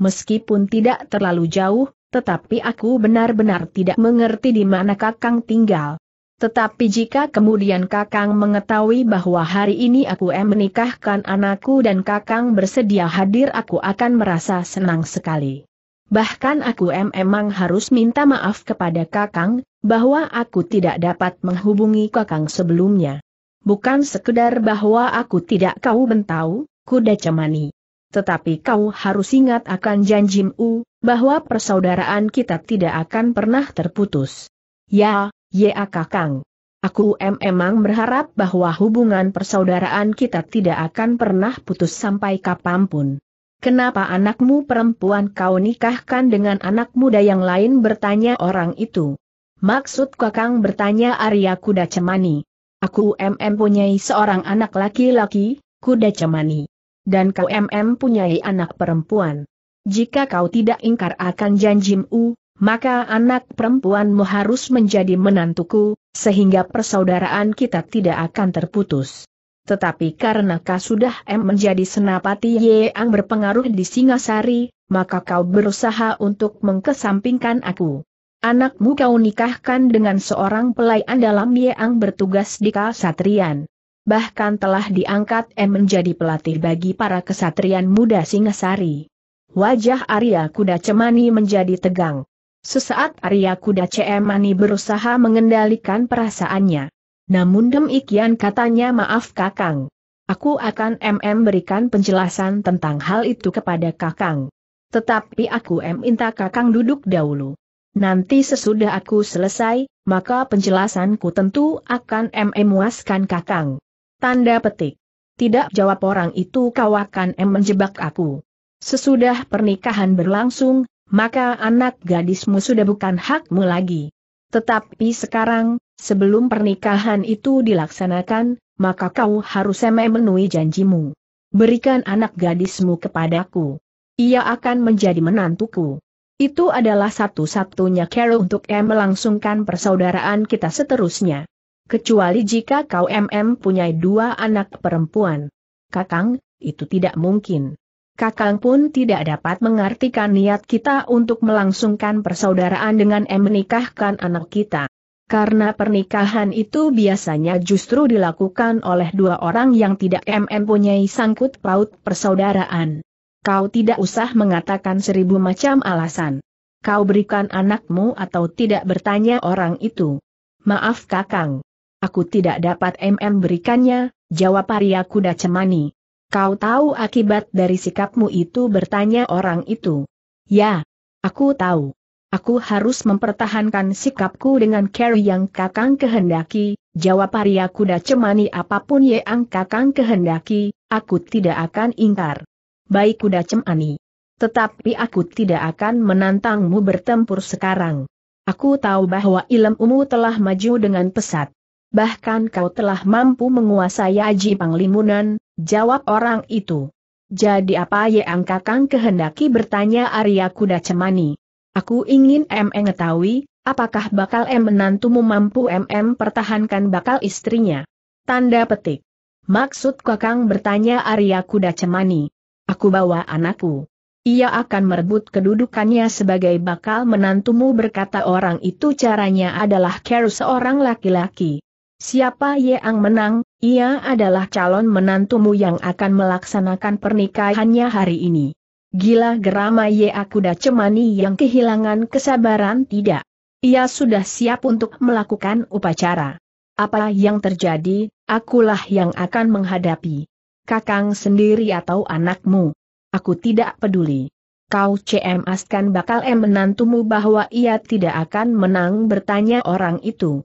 meskipun tidak terlalu jauh, tetapi aku benar-benar tidak mengerti di mana Kakang tinggal. Tetapi jika kemudian Kakang mengetahui bahwa hari ini aku em menikahkan anakku dan Kakang bersedia hadir aku akan merasa senang sekali. Bahkan aku em emang harus minta maaf kepada Kakang, bahwa aku tidak dapat menghubungi Kakang sebelumnya. Bukan sekedar bahwa aku tidak kau bentau, kuda cemani tetapi kau harus ingat akan janjimu, bahwa persaudaraan kita tidak akan pernah terputus. Ya, ya kakang. Aku memang berharap bahwa hubungan persaudaraan kita tidak akan pernah putus sampai kapanpun. Kenapa anakmu perempuan kau nikahkan dengan anak muda yang lain bertanya orang itu? Maksud kakang bertanya Arya Kuda Cemani. Aku mm punyai seorang anak laki-laki, Kuda Cemani dan kau MM punyai anak perempuan. Jika kau tidak ingkar akan janjimu, maka anak perempuanmu harus menjadi menantuku, sehingga persaudaraan kita tidak akan terputus. Tetapi karena kau sudah M menjadi senapati yang berpengaruh di Singasari, maka kau berusaha untuk mengkesampingkan aku. Anakmu kau nikahkan dengan seorang pelayan dalam yang bertugas di Kasatrian bahkan telah diangkat M menjadi pelatih bagi para kesatrian muda Singasari. Wajah Arya Kuda Cemani menjadi tegang. Sesaat Arya Kuda Cemani berusaha mengendalikan perasaannya. Namun demikian katanya maaf kakang. Aku akan MM berikan penjelasan tentang hal itu kepada kakang. Tetapi aku M minta kakang duduk dahulu. Nanti sesudah aku selesai, maka penjelasanku tentu akan M memuaskan kakang. Tanda petik. Tidak jawab orang itu kau akan em menjebak aku. Sesudah pernikahan berlangsung, maka anak gadismu sudah bukan hakmu lagi. Tetapi sekarang, sebelum pernikahan itu dilaksanakan, maka kau harus memenuhi janjimu. Berikan anak gadismu kepadaku. Ia akan menjadi menantuku. Itu adalah satu-satunya cara untuk em melangsungkan persaudaraan kita seterusnya kecuali jika kau MM punya dua anak perempuan. Kakang, itu tidak mungkin. Kakang pun tidak dapat mengartikan niat kita untuk melangsungkan persaudaraan dengan M menikahkan anak kita. Karena pernikahan itu biasanya justru dilakukan oleh dua orang yang tidak MM punya sangkut paut persaudaraan. Kau tidak usah mengatakan seribu macam alasan. Kau berikan anakmu atau tidak bertanya orang itu. Maaf kakang. Aku tidak dapat MM berikannya, jawab Arya Kuda Cemani. Kau tahu akibat dari sikapmu itu bertanya orang itu. Ya, aku tahu. Aku harus mempertahankan sikapku dengan carry yang kakang kehendaki, jawab Arya Kuda Cemani apapun yang kakang kehendaki, aku tidak akan ingkar. Baik Kuda Cemani. Tetapi aku tidak akan menantangmu bertempur sekarang. Aku tahu bahwa ilmu ilmu telah maju dengan pesat bahkan kau telah mampu menguasai Aji Panglimunan, jawab orang itu. Jadi apa yang kakang kehendaki bertanya Arya Kuda Cemani. Aku ingin em mengetahui, apakah bakal em menantumu mampu mm pertahankan bakal istrinya. Tanda petik. Maksud kakang bertanya Arya Kuda Cemani. Aku bawa anakku. Ia akan merebut kedudukannya sebagai bakal menantumu berkata orang itu caranya adalah care seorang laki-laki. Siapa yang menang, ia adalah calon menantumu yang akan melaksanakan pernikahannya hari ini. Gila gerama Ye Akuda Cemani yang kehilangan kesabaran tidak. Ia sudah siap untuk melakukan upacara. Apa yang terjadi, akulah yang akan menghadapi. Kakang sendiri atau anakmu. Aku tidak peduli. Kau cemaskan bakal em menantumu bahwa ia tidak akan menang bertanya orang itu.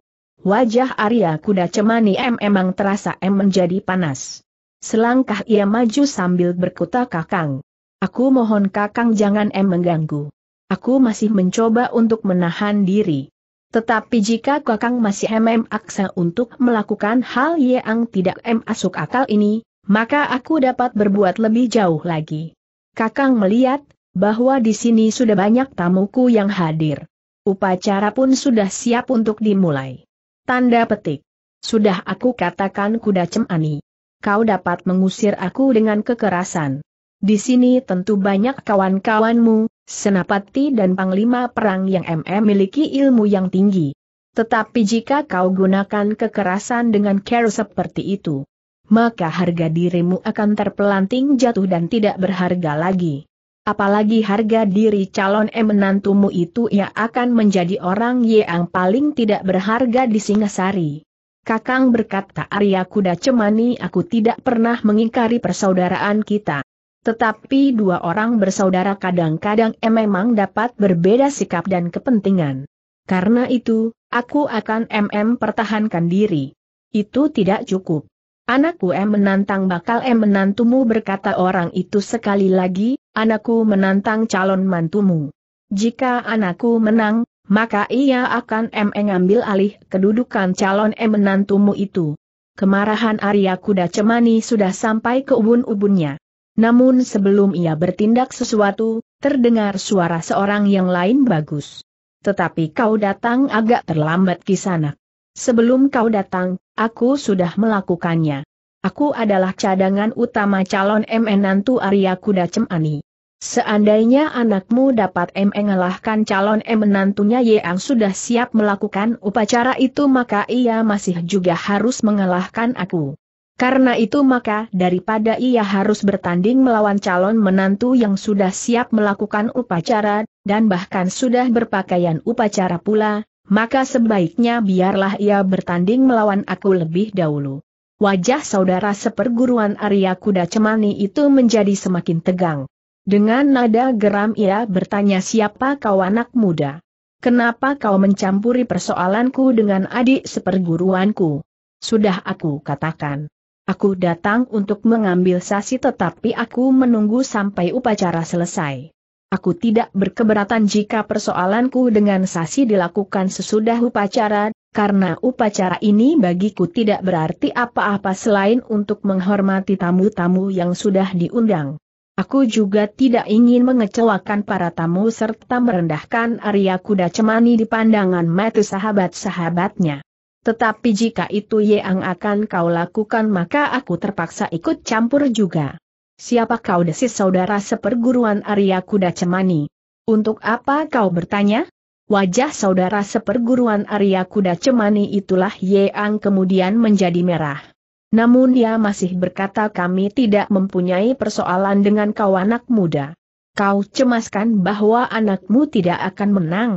Wajah Arya kuda cemani M emang terasa M menjadi panas. Selangkah ia maju sambil berkuta kakang. Aku mohon kakang jangan M mengganggu. Aku masih mencoba untuk menahan diri. Tetapi jika kakang masih MM aksa untuk melakukan hal yang tidak M asuk akal ini, maka aku dapat berbuat lebih jauh lagi. Kakang melihat, bahwa di sini sudah banyak tamuku yang hadir. Upacara pun sudah siap untuk dimulai. Tanda petik. Sudah aku katakan kuda cemani. Kau dapat mengusir aku dengan kekerasan. Di sini tentu banyak kawan-kawanmu, senapati dan panglima perang yang MM miliki ilmu yang tinggi. Tetapi jika kau gunakan kekerasan dengan care seperti itu, maka harga dirimu akan terpelanting jatuh dan tidak berharga lagi. Apalagi harga diri calon emenantumu itu ia akan menjadi orang yang paling tidak berharga di Singasari. Kakang berkata Arya Kuda Cemani aku tidak pernah mengingkari persaudaraan kita. Tetapi dua orang bersaudara kadang-kadang memang dapat berbeda sikap dan kepentingan. Karena itu, aku akan MM pertahankan diri. Itu tidak cukup. Anakku M menantang bakal M menantumu berkata orang itu sekali lagi, anakku menantang calon mantumu. Jika anakku menang, maka ia akan M mengambil alih kedudukan calon M menantumu itu. Kemarahan Arya Kuda Cemani sudah sampai ke ubun-ubunnya. Namun sebelum ia bertindak sesuatu, terdengar suara seorang yang lain bagus. Tetapi kau datang agak terlambat kisanak. Sebelum kau datang, aku sudah melakukannya. Aku adalah cadangan utama calon MN Nantu Arya Kuda Cemani. Seandainya anakmu dapat mengalahkan calon menantunya yang sudah siap melakukan upacara itu maka ia masih juga harus mengalahkan aku. Karena itu maka daripada ia harus bertanding melawan calon menantu yang sudah siap melakukan upacara, dan bahkan sudah berpakaian upacara pula, maka sebaiknya biarlah ia bertanding melawan aku lebih dahulu. Wajah saudara seperguruan Arya Kuda Cemani itu menjadi semakin tegang. Dengan nada geram ia bertanya siapa kau anak muda? Kenapa kau mencampuri persoalanku dengan adik seperguruanku? Sudah aku katakan. Aku datang untuk mengambil sasi tetapi aku menunggu sampai upacara selesai. Aku tidak berkeberatan jika persoalanku dengan Sasi dilakukan sesudah upacara, karena upacara ini bagiku tidak berarti apa-apa selain untuk menghormati tamu-tamu yang sudah diundang. Aku juga tidak ingin mengecewakan para tamu serta merendahkan Arya Kuda Cemani di pandangan mata sahabat-sahabatnya. Tetapi jika itu yang akan kau lakukan maka aku terpaksa ikut campur juga. Siapa kau desis saudara seperguruan Arya Kuda Cemani? Untuk apa kau bertanya? Wajah saudara seperguruan Arya Kuda Cemani itulah Yeang kemudian menjadi merah. Namun dia masih berkata kami tidak mempunyai persoalan dengan kau anak muda. Kau cemaskan bahwa anakmu tidak akan menang.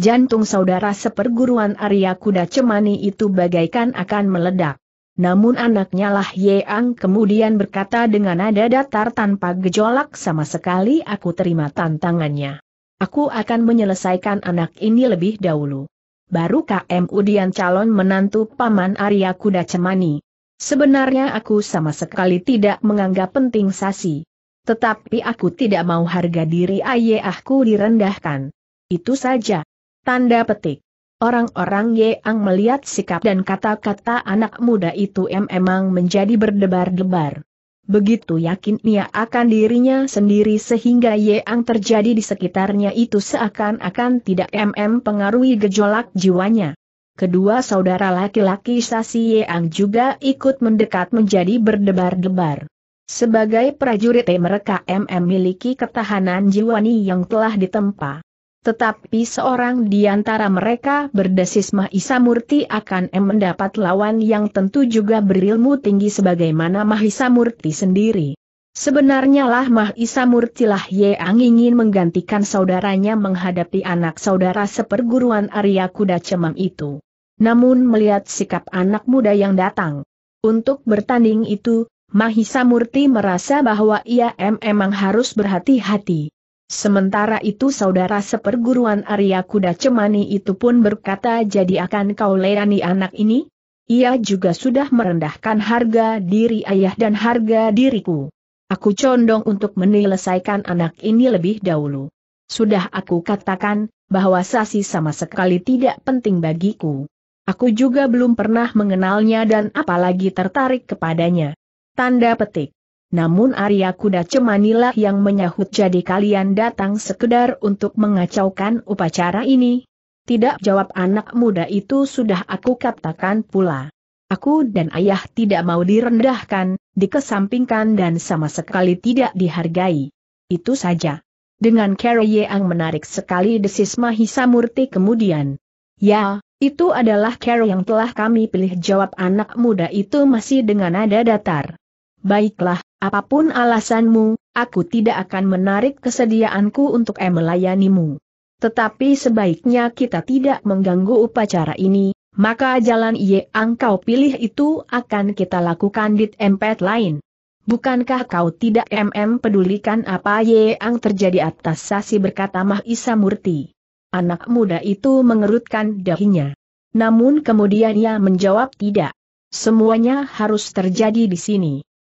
Jantung saudara seperguruan Arya Kuda Cemani itu bagaikan akan meledak. Namun anaknya lah Yeang kemudian berkata dengan nada datar tanpa gejolak sama sekali aku terima tantangannya. Aku akan menyelesaikan anak ini lebih dahulu. Baru KM Udian calon menantu Paman Arya Kuda Cemani. Sebenarnya aku sama sekali tidak menganggap penting Sasi. Tetapi aku tidak mau harga diri ayahku direndahkan. Itu saja. Tanda petik. Orang-orang Yeang melihat sikap dan kata-kata anak muda itu memang menjadi berdebar-debar. Begitu yakin ia akan dirinya sendiri sehingga Yeang terjadi di sekitarnya itu seakan-akan tidak MM pengaruhi gejolak jiwanya. Kedua saudara laki-laki Sasi Yeang juga ikut mendekat menjadi berdebar-debar. Sebagai prajurit mereka MM miliki ketahanan jiwani yang telah ditempa. Tetapi seorang di antara mereka berdesis Mahisa Murti akan em mendapat lawan yang tentu juga berilmu tinggi sebagaimana Mahisa Murti sendiri. Sebenarnya lah Mahisa Murti lah Yeang ingin menggantikan saudaranya menghadapi anak saudara seperguruan Arya Kuda Cemam itu. Namun melihat sikap anak muda yang datang untuk bertanding itu, Mahisa Murti merasa bahwa ia memang harus berhati-hati. Sementara itu saudara seperguruan Arya Kuda Cemani itu pun berkata jadi akan kau layani anak ini? Ia juga sudah merendahkan harga diri ayah dan harga diriku. Aku condong untuk menyelesaikan anak ini lebih dahulu. Sudah aku katakan, bahwa Sasi sama sekali tidak penting bagiku. Aku juga belum pernah mengenalnya dan apalagi tertarik kepadanya. Tanda petik namun Arya Kuda Cemanilah yang menyahut jadi kalian datang sekedar untuk mengacaukan upacara ini. Tidak jawab anak muda itu sudah aku katakan pula. Aku dan ayah tidak mau direndahkan, dikesampingkan dan sama sekali tidak dihargai. Itu saja. Dengan Carrie Yeang menarik sekali desis Mahisa Murti kemudian. Ya, itu adalah Carrie yang telah kami pilih jawab anak muda itu masih dengan nada datar. Baiklah, Apapun alasanmu, aku tidak akan menarik kesediaanku untuk eh, melayanimu. Tetapi sebaiknya kita tidak mengganggu upacara ini, maka jalan yang kau pilih itu akan kita lakukan di tempat lain. Bukankah kau tidak mm pedulikan apa yang terjadi atas sasi berkata Isa Murti. Anak muda itu mengerutkan dahinya. Namun kemudian ia menjawab tidak. Semuanya harus terjadi di sini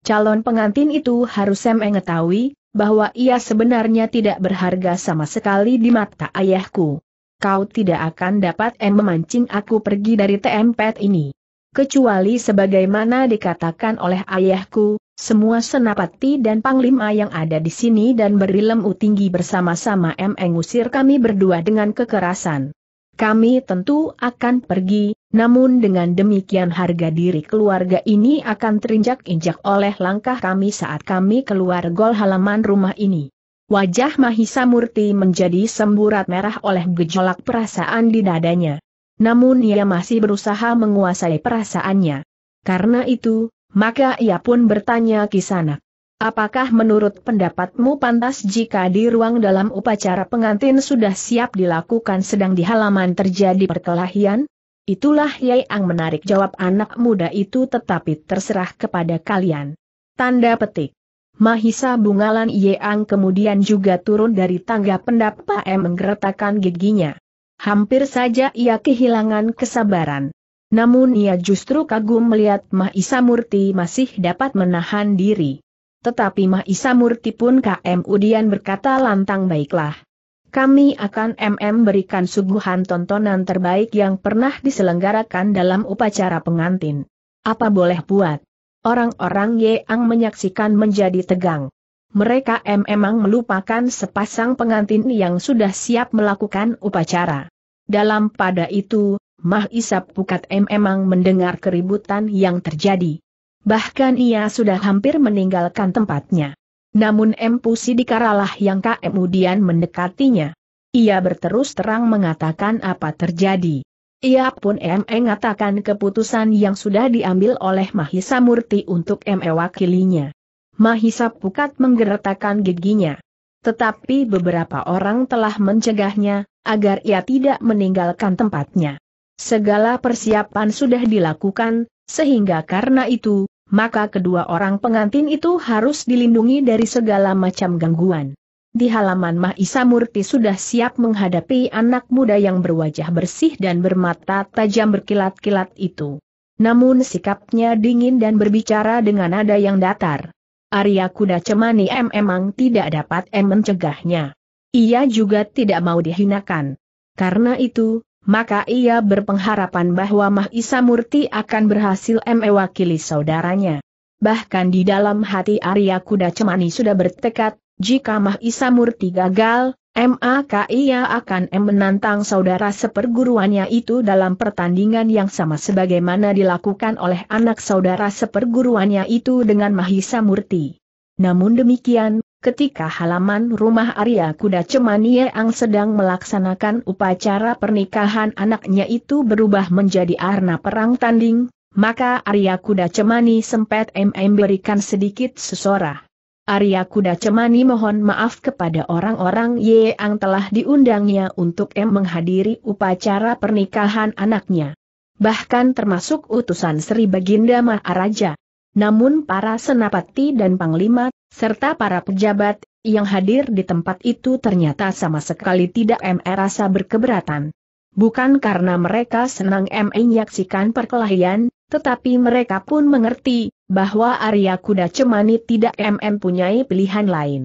calon pengantin itu harus saya mengetahui, bahwa ia sebenarnya tidak berharga sama sekali di mata ayahku. Kau tidak akan dapat em memancing aku pergi dari tempat ini. Kecuali sebagaimana dikatakan oleh ayahku, semua senapati dan panglima yang ada di sini dan berilmu tinggi bersama-sama M mengusir kami berdua dengan kekerasan. Kami tentu akan pergi, namun dengan demikian harga diri keluarga ini akan terinjak-injak oleh langkah kami saat kami keluar gol halaman rumah ini. Wajah Mahisa Murti menjadi semburat merah oleh gejolak perasaan di dadanya. Namun ia masih berusaha menguasai perasaannya. Karena itu, maka ia pun bertanya Kisanak. Apakah menurut pendapatmu pantas jika di ruang dalam upacara pengantin sudah siap dilakukan sedang di halaman terjadi perkelahian? Itulah Yai Ang menarik jawab anak muda itu tetapi terserah kepada kalian. Tanda petik. Mahisa Bungalan Yai Ang kemudian juga turun dari tangga pendapa M menggeretakkan giginya. Hampir saja ia kehilangan kesabaran. Namun ia justru kagum melihat Mahisa Murti masih dapat menahan diri. Tetapi Mahisa Murti pun KM Udian berkata lantang baiklah. Kami akan MM berikan suguhan tontonan terbaik yang pernah diselenggarakan dalam upacara pengantin. Apa boleh buat? Orang-orang Yeang menyaksikan menjadi tegang. Mereka memang melupakan sepasang pengantin yang sudah siap melakukan upacara. Dalam pada itu, Mah Isap Pukat memang mendengar keributan yang terjadi. Bahkan ia sudah hampir meninggalkan tempatnya. Namun Empu Sidikaralah yang kemudian mendekatinya. Ia berterus terang mengatakan apa terjadi. Ia pun mengatakan keputusan yang sudah diambil oleh Mahisa Murti untuk mewakilinya. Mahisa Pukat menggeretakkan giginya. Tetapi beberapa orang telah mencegahnya, agar ia tidak meninggalkan tempatnya. Segala persiapan sudah dilakukan, sehingga karena itu, maka kedua orang pengantin itu harus dilindungi dari segala macam gangguan. Di halaman Mahisa Murti sudah siap menghadapi anak muda yang berwajah bersih dan bermata tajam berkilat-kilat itu. Namun sikapnya dingin dan berbicara dengan nada yang datar. Arya Kuda Cemani M memang tidak dapat M mencegahnya. Ia juga tidak mau dihinakan. Karena itu, maka ia berpengharapan bahwa Mahisa Murti akan berhasil mewakili saudaranya. Bahkan di dalam hati Arya Kuda Cemani sudah bertekad, jika Mahisa Murti gagal, maka ia akan menantang saudara seperguruannya itu dalam pertandingan yang sama sebagaimana dilakukan oleh anak saudara seperguruannya itu dengan Mahisa Murti. Namun demikian, ketika halaman rumah Arya Kuda Cemanie Ang sedang melaksanakan upacara pernikahan anaknya itu berubah menjadi arna perang tanding, maka Arya Kuda Cemani sempat MM berikan sedikit sesora. Arya Kuda Cemani mohon maaf kepada orang-orang yang telah diundangnya untuk M menghadiri upacara pernikahan anaknya. Bahkan termasuk utusan Sri Baginda Maharaja. Namun para senapati dan panglima serta para pejabat yang hadir di tempat itu ternyata sama sekali tidak ME rasa berkeberatan. Bukan karena mereka senang ME menyaksikan perkelahian, tetapi mereka pun mengerti bahwa Arya Kuda Cemani tidak MM e punyai pilihan lain.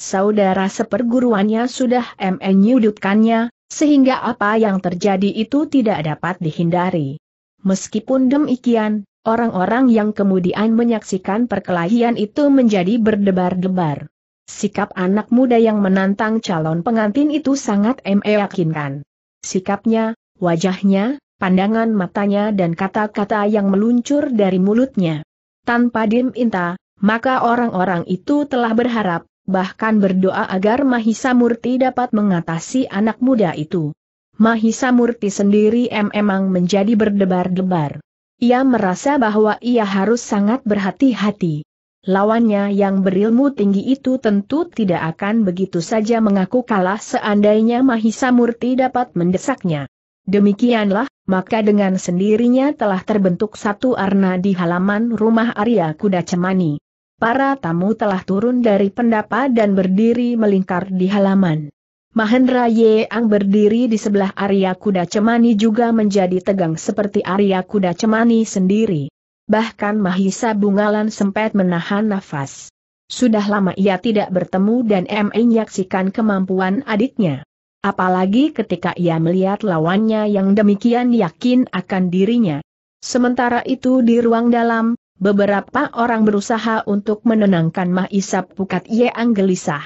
Saudara seperguruannya sudah MM e nyudutkannya, sehingga apa yang terjadi itu tidak dapat dihindari. Meskipun demikian, Orang-orang yang kemudian menyaksikan perkelahian itu menjadi berdebar-debar. Sikap anak muda yang menantang calon pengantin itu sangat meyakinkan. Sikapnya, wajahnya, pandangan matanya dan kata-kata yang meluncur dari mulutnya. Tanpa diminta, maka orang-orang itu telah berharap, bahkan berdoa agar Mahisa Murti dapat mengatasi anak muda itu. Mahisa Murti sendiri memang menjadi berdebar-debar. Ia merasa bahwa ia harus sangat berhati-hati. Lawannya yang berilmu tinggi itu tentu tidak akan begitu saja mengaku kalah seandainya Mahisa Murti dapat mendesaknya. Demikianlah, maka dengan sendirinya telah terbentuk satu arna di halaman rumah Arya Kuda Cemani. Para tamu telah turun dari pendapa dan berdiri melingkar di halaman. Mahendra Yeang berdiri di sebelah Arya Kuda Cemani juga menjadi tegang seperti Arya Kuda Cemani sendiri. Bahkan Mahisa Bungalan sempat menahan nafas. Sudah lama ia tidak bertemu dan M. menyaksikan kemampuan adiknya. Apalagi ketika ia melihat lawannya yang demikian yakin akan dirinya. Sementara itu di ruang dalam, beberapa orang berusaha untuk menenangkan Mahisa Pukat Yeang gelisah.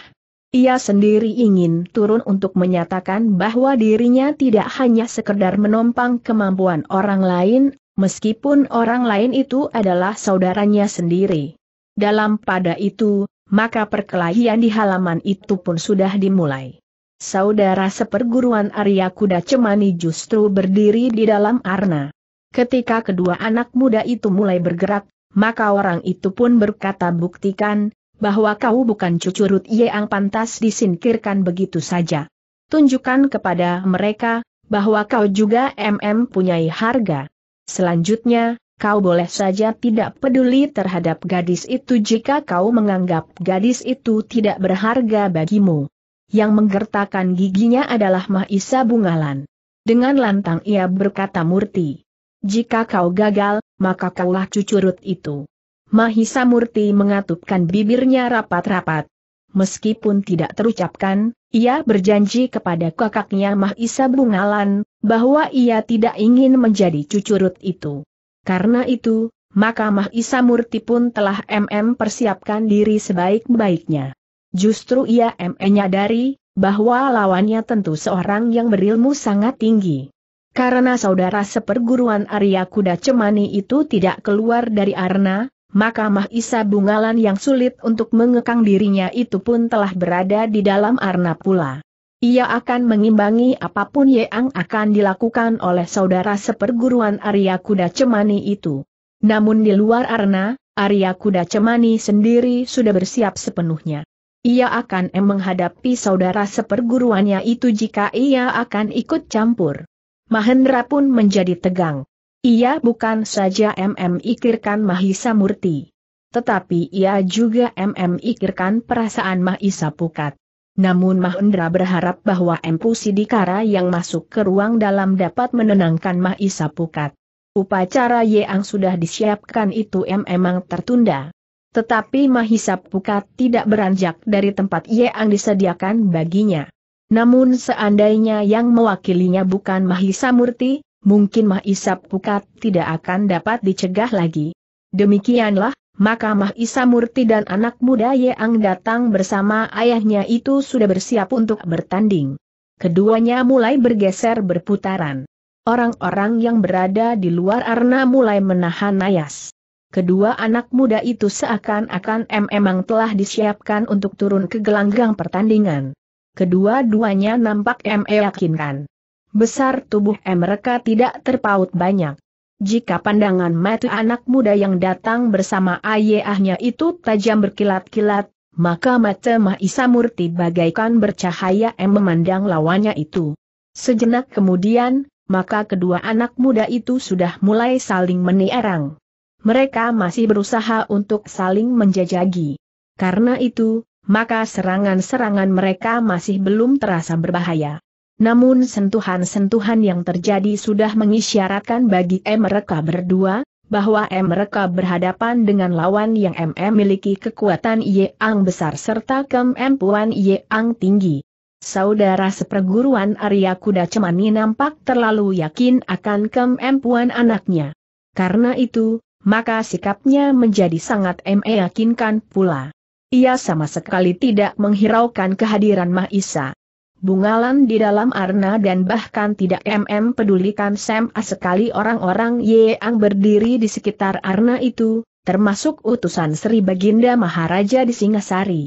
Ia sendiri ingin turun untuk menyatakan bahwa dirinya tidak hanya sekedar menompang kemampuan orang lain, meskipun orang lain itu adalah saudaranya sendiri. Dalam pada itu, maka perkelahian di halaman itu pun sudah dimulai. Saudara seperguruan Arya Kuda Cemani justru berdiri di dalam arna. Ketika kedua anak muda itu mulai bergerak, maka orang itu pun berkata buktikan, bahwa kau bukan cucurut yang pantas disingkirkan begitu saja. Tunjukkan kepada mereka, bahwa kau juga MM punyai harga. Selanjutnya, kau boleh saja tidak peduli terhadap gadis itu jika kau menganggap gadis itu tidak berharga bagimu. Yang menggertakkan giginya adalah Mahisa Bungalan. Dengan lantang ia berkata murti. Jika kau gagal, maka kaulah cucurut itu. Mahisa Murti mengatupkan bibirnya rapat-rapat. Meskipun tidak terucapkan, ia berjanji kepada kakaknya Mahisa Bungalan, bahwa ia tidak ingin menjadi cucurut itu. Karena itu, maka Mahisa Murti pun telah MM persiapkan diri sebaik-baiknya. Justru ia MM menyadari, bahwa lawannya tentu seorang yang berilmu sangat tinggi. Karena saudara seperguruan Arya Kuda Cemani itu tidak keluar dari Arna, maka Mahisa Bungalan yang sulit untuk mengekang dirinya itu pun telah berada di dalam arna pula. Ia akan mengimbangi apapun yang akan dilakukan oleh saudara seperguruan Arya Kuda Cemani itu. Namun di luar arna, Arya Kuda Cemani sendiri sudah bersiap sepenuhnya. Ia akan menghadapi saudara seperguruannya itu jika ia akan ikut campur. Mahendra pun menjadi tegang. Ia bukan saja MM Ikirkan Mahisa Murti. Tetapi ia juga MM Ikirkan perasaan Mahisa Pukat. Namun Mahendra berharap bahwa Empu Sidikara yang masuk ke ruang dalam dapat menenangkan Mahisa Pukat. Upacara yang sudah disiapkan itu memang tertunda. Tetapi Mahisa Pukat tidak beranjak dari tempat yang disediakan baginya. Namun seandainya yang mewakilinya bukan Mahisa Murti, mungkin Mah Isa Pukat tidak akan dapat dicegah lagi. Demikianlah, maka Mah Isa Murti dan anak muda Yeang datang bersama ayahnya itu sudah bersiap untuk bertanding. Keduanya mulai bergeser berputaran. Orang-orang yang berada di luar arna mulai menahan Nayas. Kedua anak muda itu seakan-akan memang telah disiapkan untuk turun ke gelanggang pertandingan. Kedua-duanya nampak meyakinkan. Besar tubuh mereka tidak terpaut banyak. Jika pandangan mata anak muda yang datang bersama ayahnya itu tajam berkilat-kilat, maka mata Mahisa Murti bagaikan bercahaya em memandang lawannya itu. Sejenak kemudian, maka kedua anak muda itu sudah mulai saling menierang. Mereka masih berusaha untuk saling menjajagi. Karena itu, maka serangan-serangan mereka masih belum terasa berbahaya. Namun sentuhan-sentuhan yang terjadi sudah mengisyaratkan bagi M mereka berdua, bahwa M mereka berhadapan dengan lawan yang MM miliki kekuatan ang besar serta kemampuan ang tinggi. Saudara seperguruan Arya Kuda Cemani nampak terlalu yakin akan kemampuan anaknya. Karena itu, maka sikapnya menjadi sangat meyakinkan pula. Ia sama sekali tidak menghiraukan kehadiran Mahisa bungalan di dalam arna dan bahkan tidak MM pedulikan Sam sekali orang-orang yang berdiri di sekitar arna itu, termasuk utusan Sri Baginda Maharaja di Singasari.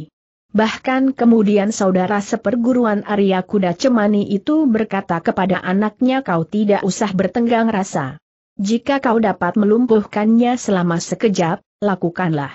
Bahkan kemudian saudara seperguruan Arya Kuda Cemani itu berkata kepada anaknya kau tidak usah bertenggang rasa. Jika kau dapat melumpuhkannya selama sekejap, lakukanlah.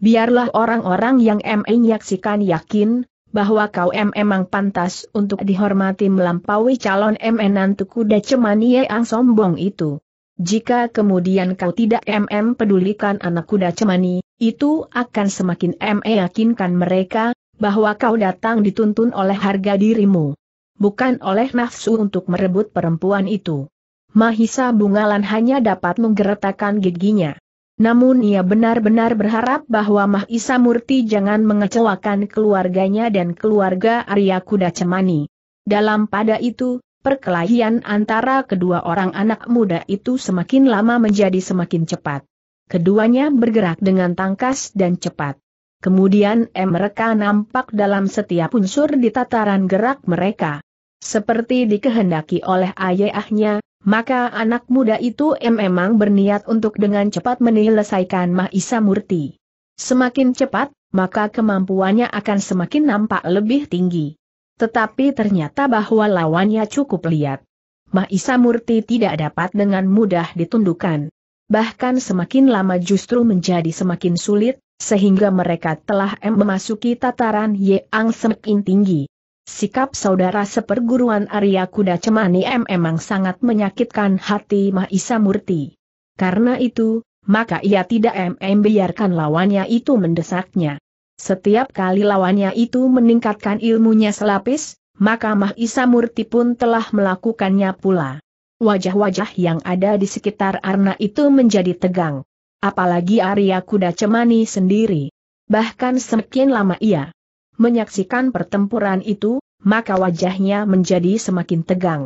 Biarlah orang-orang yang menyaksikan yakin, bahwa kau memang pantas untuk dihormati melampaui calon MN Tukuda cemanie yang sombong itu. Jika kemudian kau tidak MM pedulikan anak kuda cemani, itu akan semakin ME yakinkan mereka, bahwa kau datang dituntun oleh harga dirimu. Bukan oleh nafsu untuk merebut perempuan itu. Mahisa Bungalan hanya dapat menggeretakkan giginya. Namun ia benar-benar berharap bahwa Mahisa Murti jangan mengecewakan keluarganya dan keluarga Arya Kuda Cemani. Dalam pada itu, perkelahian antara kedua orang anak muda itu semakin lama menjadi semakin cepat. Keduanya bergerak dengan tangkas dan cepat. Kemudian mereka nampak dalam setiap unsur di tataran gerak mereka. Seperti dikehendaki oleh ayahnya, maka anak muda itu memang berniat untuk dengan cepat menyelesaikan Mahisa Murti. Semakin cepat, maka kemampuannya akan semakin nampak lebih tinggi. Tetapi ternyata bahwa lawannya cukup liat. Mahisa Murti tidak dapat dengan mudah ditundukkan. Bahkan semakin lama justru menjadi semakin sulit, sehingga mereka telah memasuki tataran Yang semakin tinggi. Sikap saudara seperguruan Arya Kuda Cemani M memang sangat menyakitkan hati Mahisa Murti. Karena itu, maka ia tidak MM biarkan lawannya itu mendesaknya. Setiap kali lawannya itu meningkatkan ilmunya selapis, maka Mahisa Murti pun telah melakukannya pula. Wajah-wajah yang ada di sekitar Arna itu menjadi tegang. Apalagi Arya Kuda Cemani sendiri. Bahkan semakin lama ia menyaksikan pertempuran itu, maka wajahnya menjadi semakin tegang.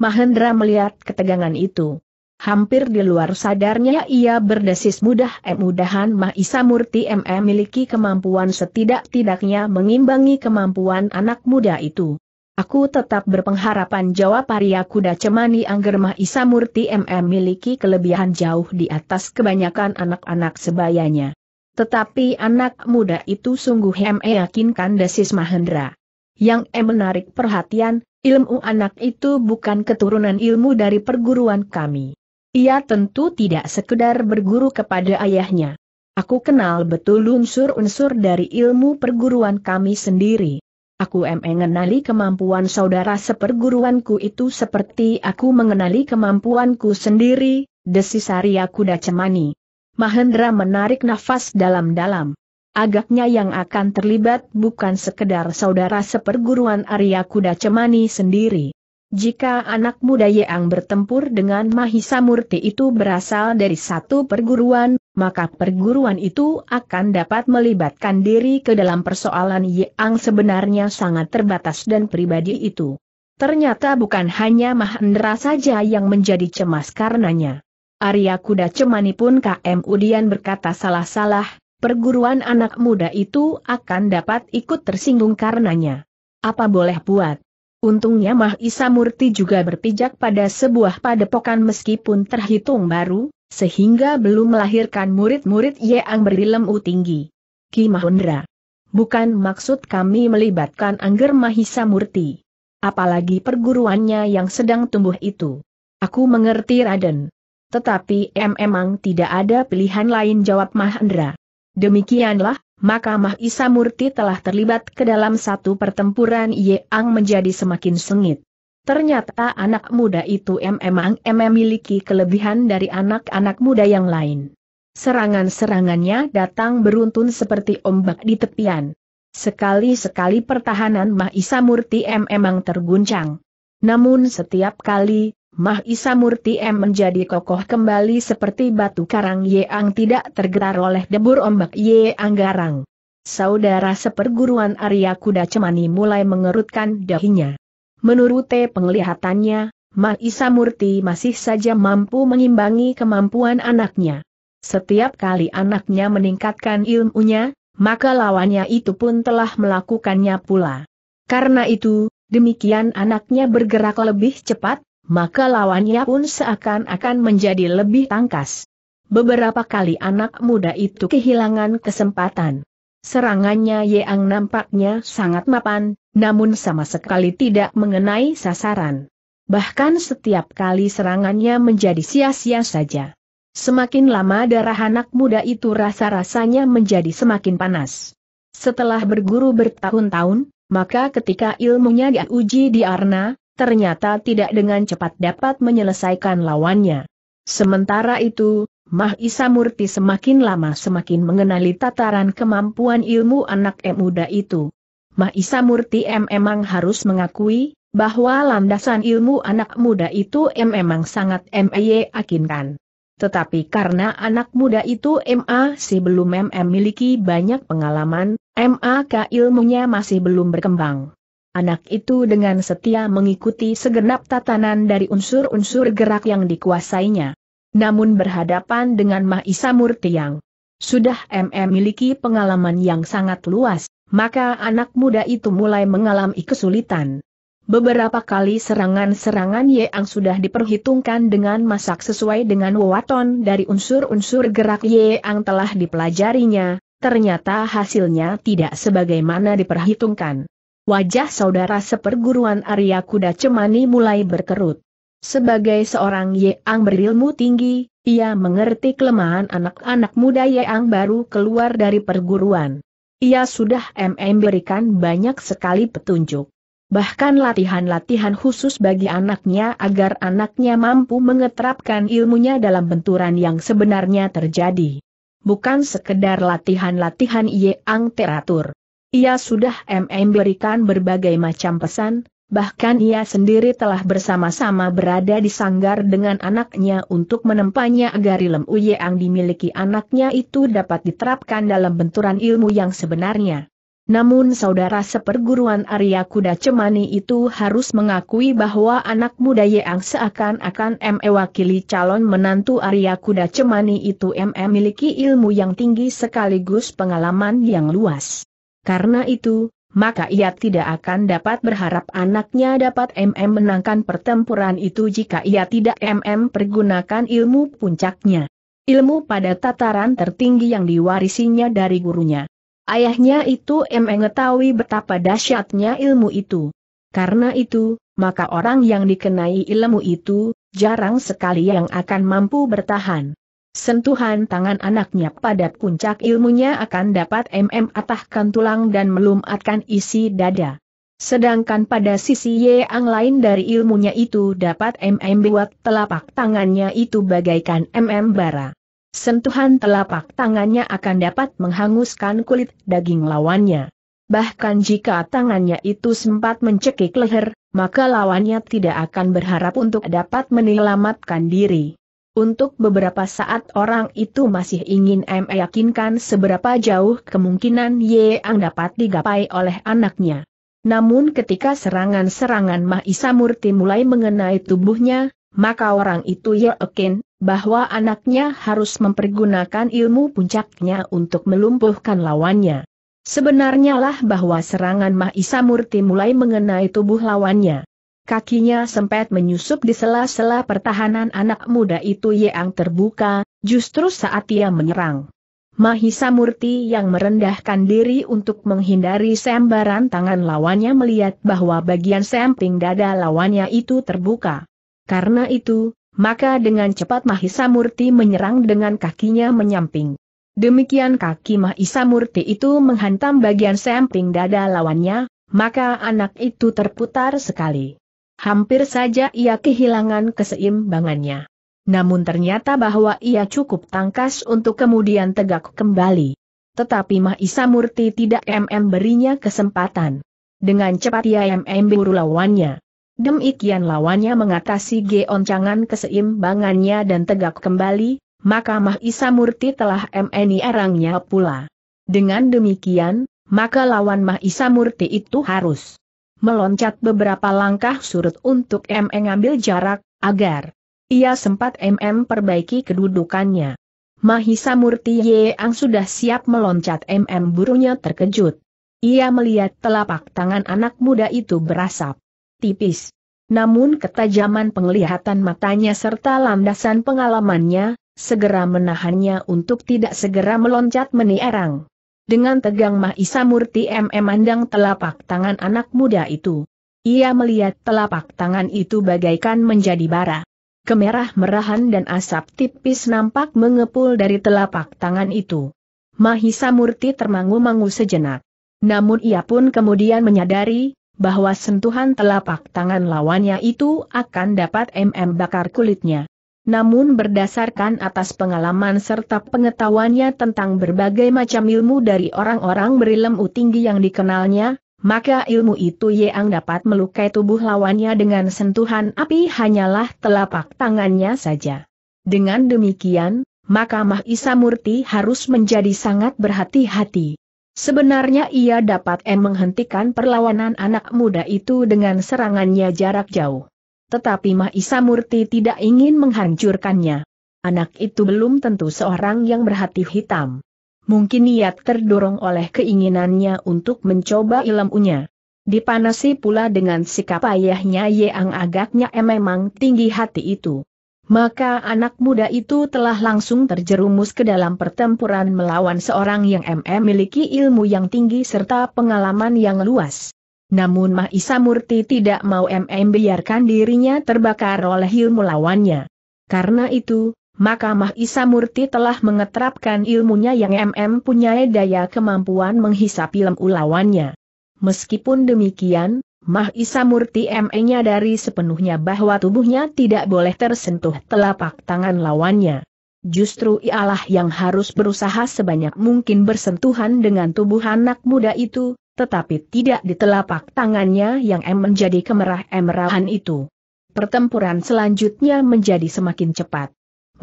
Mahendra melihat ketegangan itu. Hampir di luar sadarnya ia berdesis mudah eh, mudahan Mahisa Murti MM miliki kemampuan setidak-tidaknya mengimbangi kemampuan anak muda itu. Aku tetap berpengharapan jawab Arya Kuda Cemani Angger Mahisa Murti MM miliki kelebihan jauh di atas kebanyakan anak-anak sebayanya. Tetapi anak muda itu sungguh em meyakinkan Desis Mahendra. Yang em menarik perhatian, ilmu anak itu bukan keturunan ilmu dari perguruan kami. Ia tentu tidak sekedar berguru kepada ayahnya. Aku kenal betul unsur-unsur dari ilmu perguruan kami sendiri. Aku mengenali kemampuan saudara seperguruanku itu seperti aku mengenali kemampuanku sendiri, desisari aku dacemani. Mahendra menarik nafas dalam-dalam. Agaknya yang akan terlibat bukan sekedar saudara seperguruan Arya Kuda Cemani sendiri. Jika anak muda yang bertempur dengan Mahisa Murti itu berasal dari satu perguruan, maka perguruan itu akan dapat melibatkan diri ke dalam persoalan yang sebenarnya sangat terbatas dan pribadi itu. Ternyata bukan hanya Mahendra saja yang menjadi cemas karenanya. Arya Kuda Cemani pun KM Udian berkata salah-salah, perguruan anak muda itu akan dapat ikut tersinggung karenanya. Apa boleh buat? Untungnya Mahisa Murti juga berpijak pada sebuah padepokan meskipun terhitung baru, sehingga belum melahirkan murid-murid yang berilmu tinggi. Ki Mahendra, Bukan maksud kami melibatkan Angger Mahisa Murti. Apalagi perguruannya yang sedang tumbuh itu. Aku mengerti Raden. Tetapi em emang tidak ada pilihan lain jawab Mahendra. Demikianlah, maka Mahisa Murti telah terlibat ke dalam satu pertempuran yang menjadi semakin sengit. Ternyata anak muda itu em emang memiliki kelebihan dari anak-anak muda yang lain. Serangan-serangannya datang beruntun seperti ombak di tepian. Sekali-sekali pertahanan Mahisa Murti M emang terguncang. Namun setiap kali, Mah Isa Murti M menjadi kokoh kembali seperti batu karang yang tidak tergetar oleh debur ombak Ye Garang. Saudara seperguruan Arya Kuda Cemani mulai mengerutkan dahinya. Menurut penglihatannya, Mah Isa Murti masih saja mampu mengimbangi kemampuan anaknya. Setiap kali anaknya meningkatkan ilmunya, maka lawannya itu pun telah melakukannya pula. Karena itu, demikian anaknya bergerak lebih cepat, maka lawannya pun seakan-akan menjadi lebih tangkas. Beberapa kali anak muda itu kehilangan kesempatan. Serangannya Yang nampaknya sangat mapan, namun sama sekali tidak mengenai sasaran. Bahkan setiap kali serangannya menjadi sia-sia saja. Semakin lama darah anak muda itu rasa-rasanya menjadi semakin panas. Setelah berguru bertahun-tahun, maka ketika ilmunya diuji di Arna, ternyata tidak dengan cepat dapat menyelesaikan lawannya. Sementara itu, Mah Isa Murti semakin lama semakin mengenali tataran kemampuan ilmu anak muda itu. Mah Isa Murti memang harus mengakui, bahwa landasan ilmu anak muda itu M memang sangat M e akinkan. Tetapi karena anak muda itu MA masih belum M memiliki banyak pengalaman, MAK ilmunya masih belum berkembang. Anak itu dengan setia mengikuti segenap tatanan dari unsur-unsur gerak yang dikuasainya. Namun berhadapan dengan Mahisa Murti yang Sudah MM miliki pengalaman yang sangat luas, maka anak muda itu mulai mengalami kesulitan. Beberapa kali serangan-serangan Yeang sudah diperhitungkan dengan masak sesuai dengan wewaton dari unsur-unsur gerak Yeang telah dipelajarinya, ternyata hasilnya tidak sebagaimana diperhitungkan. Wajah saudara seperguruan Arya Kuda Cemani mulai berkerut. Sebagai seorang Ye Ang berilmu tinggi, ia mengerti kelemahan anak-anak muda Ye Ang baru keluar dari perguruan. Ia sudah MM berikan banyak sekali petunjuk. Bahkan latihan-latihan khusus bagi anaknya agar anaknya mampu mengetrapkan ilmunya dalam benturan yang sebenarnya terjadi. Bukan sekedar latihan-latihan Ye Ang teratur. Ia sudah MM berikan berbagai macam pesan, bahkan ia sendiri telah bersama-sama berada di sanggar dengan anaknya untuk menempanya agar ilmu yang dimiliki anaknya itu dapat diterapkan dalam benturan ilmu yang sebenarnya. Namun saudara seperguruan Arya Kuda Cemani itu harus mengakui bahwa anak muda Yeang seakan-akan wakili calon menantu Arya Kuda Cemani itu MM memiliki ilmu yang tinggi sekaligus pengalaman yang luas. Karena itu, maka ia tidak akan dapat berharap anaknya dapat MM menangkan pertempuran itu jika ia tidak MM pergunakan ilmu puncaknya. Ilmu pada tataran tertinggi yang diwarisinya dari gurunya. Ayahnya itu MM mengetahui betapa dahsyatnya ilmu itu. Karena itu, maka orang yang dikenai ilmu itu, jarang sekali yang akan mampu bertahan. Sentuhan tangan anaknya pada puncak ilmunya akan dapat mm atahkan tulang dan melumatkan isi dada. Sedangkan pada sisi yang lain dari ilmunya itu dapat MM buat telapak tangannya itu bagaikan MM bara. Sentuhan telapak tangannya akan dapat menghanguskan kulit daging lawannya. Bahkan jika tangannya itu sempat mencekik leher, maka lawannya tidak akan berharap untuk dapat menyelamatkan diri. Untuk beberapa saat orang itu masih ingin meyakinkan seberapa jauh kemungkinan Yeang dapat digapai oleh anaknya. Namun ketika serangan-serangan Mahisa Murti mulai mengenai tubuhnya, maka orang itu yakin bahwa anaknya harus mempergunakan ilmu puncaknya untuk melumpuhkan lawannya. Sebenarnya lah bahwa serangan Mahisa Murti mulai mengenai tubuh lawannya kakinya sempat menyusup di sela-sela pertahanan anak muda itu yang terbuka, justru saat ia menyerang. Mahisa Murti yang merendahkan diri untuk menghindari sembaran tangan lawannya melihat bahwa bagian samping dada lawannya itu terbuka. Karena itu, maka dengan cepat Mahisa Murti menyerang dengan kakinya menyamping. Demikian kaki Mahisa Murti itu menghantam bagian samping dada lawannya, maka anak itu terputar sekali. Hampir saja ia kehilangan keseimbangannya. Namun ternyata bahwa ia cukup tangkas untuk kemudian tegak kembali. Tetapi Mahisa Murti tidak MM berinya kesempatan. Dengan cepat ia MM buru lawannya. Demikian lawannya mengatasi geoncangan keseimbangannya dan tegak kembali, maka Mahisa Murti telah MNI arangnya pula. Dengan demikian, maka lawan Mahisa Murti itu harus meloncat beberapa langkah surut untuk M mengambil jarak, agar ia sempat MM perbaiki kedudukannya. Mahisa Murti Yeang sudah siap meloncat MM burunya terkejut. Ia melihat telapak tangan anak muda itu berasap. Tipis. Namun ketajaman penglihatan matanya serta landasan pengalamannya, segera menahannya untuk tidak segera meloncat menierang. Dengan tegang Mahisa Murti MM memandang telapak tangan anak muda itu. Ia melihat telapak tangan itu bagaikan menjadi bara. Kemerah-merahan dan asap tipis nampak mengepul dari telapak tangan itu. Mahisa Murti termangu-mangu sejenak. Namun ia pun kemudian menyadari, bahwa sentuhan telapak tangan lawannya itu akan dapat MM bakar kulitnya. Namun berdasarkan atas pengalaman serta pengetahuannya tentang berbagai macam ilmu dari orang-orang berilmu tinggi yang dikenalnya, maka ilmu itu yang dapat melukai tubuh lawannya dengan sentuhan api hanyalah telapak tangannya saja. Dengan demikian, maka Mahisa Murti harus menjadi sangat berhati-hati. Sebenarnya ia dapat em menghentikan perlawanan anak muda itu dengan serangannya jarak jauh tetapi Mahisa Murti tidak ingin menghancurkannya. Anak itu belum tentu seorang yang berhati hitam. Mungkin ia terdorong oleh keinginannya untuk mencoba ilmunya. Dipanasi pula dengan sikap ayahnya yang agaknya memang tinggi hati itu. Maka anak muda itu telah langsung terjerumus ke dalam pertempuran melawan seorang yang MM miliki ilmu yang tinggi serta pengalaman yang luas. Namun Mahisa Murti tidak mau MM biarkan dirinya terbakar oleh ilmu lawannya. Karena itu, maka Mahisa Murti telah mengetrapkan ilmunya yang MM punya daya kemampuan menghisap ilmu lawannya. Meskipun demikian, Mahisa Murti MM-nya dari sepenuhnya bahwa tubuhnya tidak boleh tersentuh telapak tangan lawannya. Justru ialah yang harus berusaha sebanyak mungkin bersentuhan dengan tubuh anak muda itu, tetapi tidak di telapak tangannya yang em menjadi kemerah-emerahan itu. Pertempuran selanjutnya menjadi semakin cepat.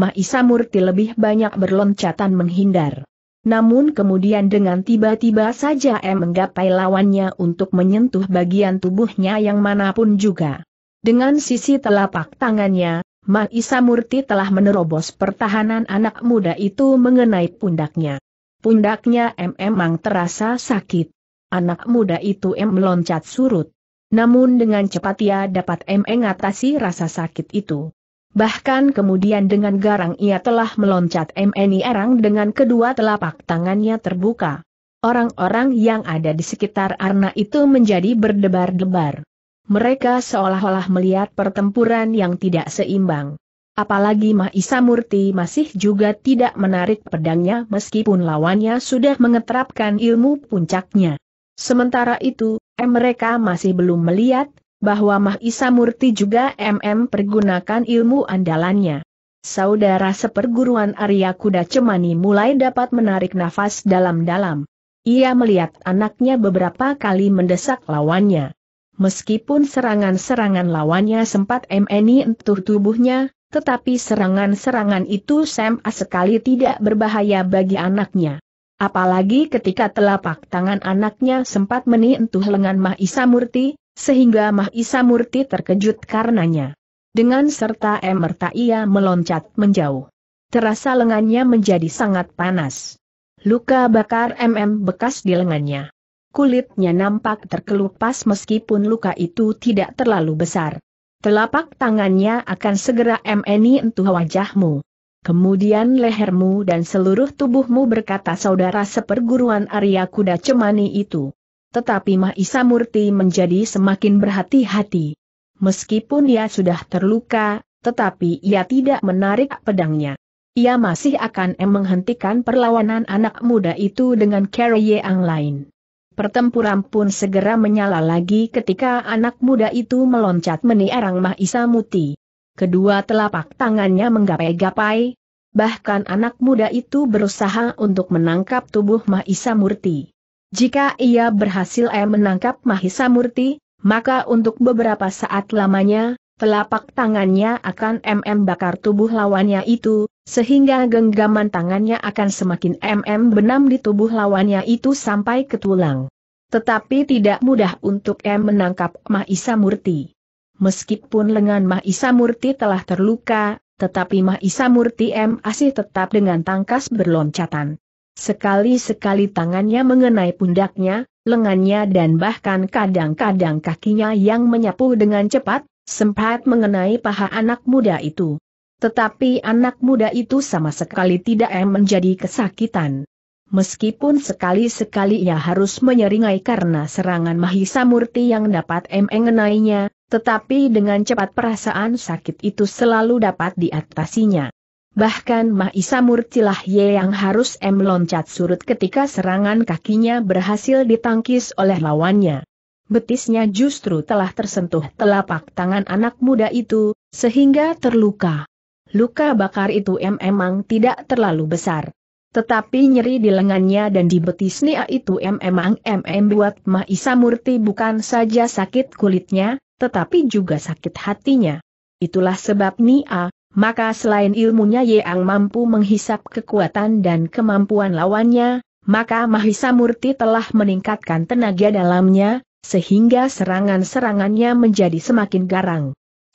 Maisa Murti lebih banyak berloncatan menghindar. Namun kemudian dengan tiba-tiba saja M menggapai lawannya untuk menyentuh bagian tubuhnya yang manapun juga. Dengan sisi telapak tangannya, Maisa Murti telah menerobos pertahanan anak muda itu mengenai pundaknya. Pundaknya M memang terasa sakit, Anak muda itu M meloncat surut. Namun dengan cepat ia dapat em mengatasi rasa sakit itu. Bahkan kemudian dengan garang ia telah meloncat MNI Arang dengan kedua telapak tangannya terbuka. Orang-orang yang ada di sekitar Arna itu menjadi berdebar-debar. Mereka seolah-olah melihat pertempuran yang tidak seimbang. Apalagi Mahisa Murti masih juga tidak menarik pedangnya meskipun lawannya sudah mengetrapkan ilmu puncaknya. Sementara itu, mereka masih belum melihat, bahwa Mahisa Murti juga MM pergunakan ilmu andalannya. Saudara seperguruan Arya Kuda Cemani mulai dapat menarik nafas dalam-dalam. Ia melihat anaknya beberapa kali mendesak lawannya. Meskipun serangan-serangan lawannya sempat MNI entuh tubuhnya, tetapi serangan-serangan itu sama sekali tidak berbahaya bagi anaknya. Apalagi ketika telapak tangan anaknya sempat menyentuh lengan Mahisa Murti, sehingga Mahisa Murti terkejut karenanya. Dengan serta emerta ia meloncat menjauh. Terasa lengannya menjadi sangat panas. Luka bakar MM bekas di lengannya. Kulitnya nampak terkelupas meskipun luka itu tidak terlalu besar. Telapak tangannya akan segera MNI entuh wajahmu. Kemudian lehermu dan seluruh tubuhmu berkata saudara seperguruan Arya Kuda Cemani itu. Tetapi Mahisa Murti menjadi semakin berhati-hati. Meskipun ia sudah terluka, tetapi ia tidak menarik pedangnya. Ia masih akan menghentikan perlawanan anak muda itu dengan karier yang lain. Pertempuran pun segera menyala lagi ketika anak muda itu meloncat meniarang Mahisa Murti kedua telapak tangannya menggapai-gapai. Bahkan anak muda itu berusaha untuk menangkap tubuh Mahisa Murti. Jika ia berhasil eh menangkap Mahisa Murti, maka untuk beberapa saat lamanya, telapak tangannya akan MM bakar tubuh lawannya itu, sehingga genggaman tangannya akan semakin MM benam di tubuh lawannya itu sampai ke tulang. Tetapi tidak mudah untuk M menangkap Mahisa Murti. Meskipun lengan Mahisa Murti telah terluka, tetapi Mahisa Murti M. Asih tetap dengan tangkas berloncatan. Sekali-sekali tangannya mengenai pundaknya, lengannya dan bahkan kadang-kadang kakinya yang menyapu dengan cepat, sempat mengenai paha anak muda itu. Tetapi anak muda itu sama sekali tidak menjadi kesakitan. Meskipun sekali-sekali ia harus menyeringai karena serangan Mahisa Murti yang dapat mengenainya, tetapi dengan cepat perasaan sakit itu selalu dapat diatasinya. Bahkan Mahisa Murtilah Ye yang harus M loncat surut ketika serangan kakinya berhasil ditangkis oleh lawannya. Betisnya justru telah tersentuh telapak tangan anak muda itu, sehingga terluka. Luka bakar itu M emang tidak terlalu besar. Tetapi nyeri di lengannya dan di betisnya itu M emang em buat Mahisa Murti bukan saja sakit kulitnya, tetapi juga sakit hatinya. Itulah sebab Nia, maka selain ilmunya Yang mampu menghisap kekuatan dan kemampuan lawannya, maka Mahisa Murti telah meningkatkan tenaga dalamnya, sehingga serangan-serangannya menjadi semakin garang.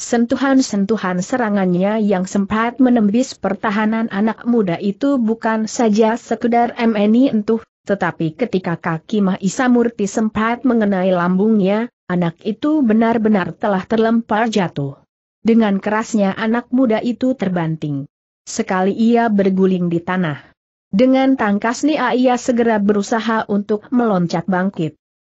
Sentuhan-sentuhan serangannya yang sempat menembis pertahanan anak muda itu bukan saja sekedar MNI entuh, tetapi ketika kaki Mahisa Murti sempat mengenai lambungnya, anak itu benar-benar telah terlempar jatuh. Dengan kerasnya anak muda itu terbanting. Sekali ia berguling di tanah. Dengan tangkas Nia ia segera berusaha untuk meloncat bangkit.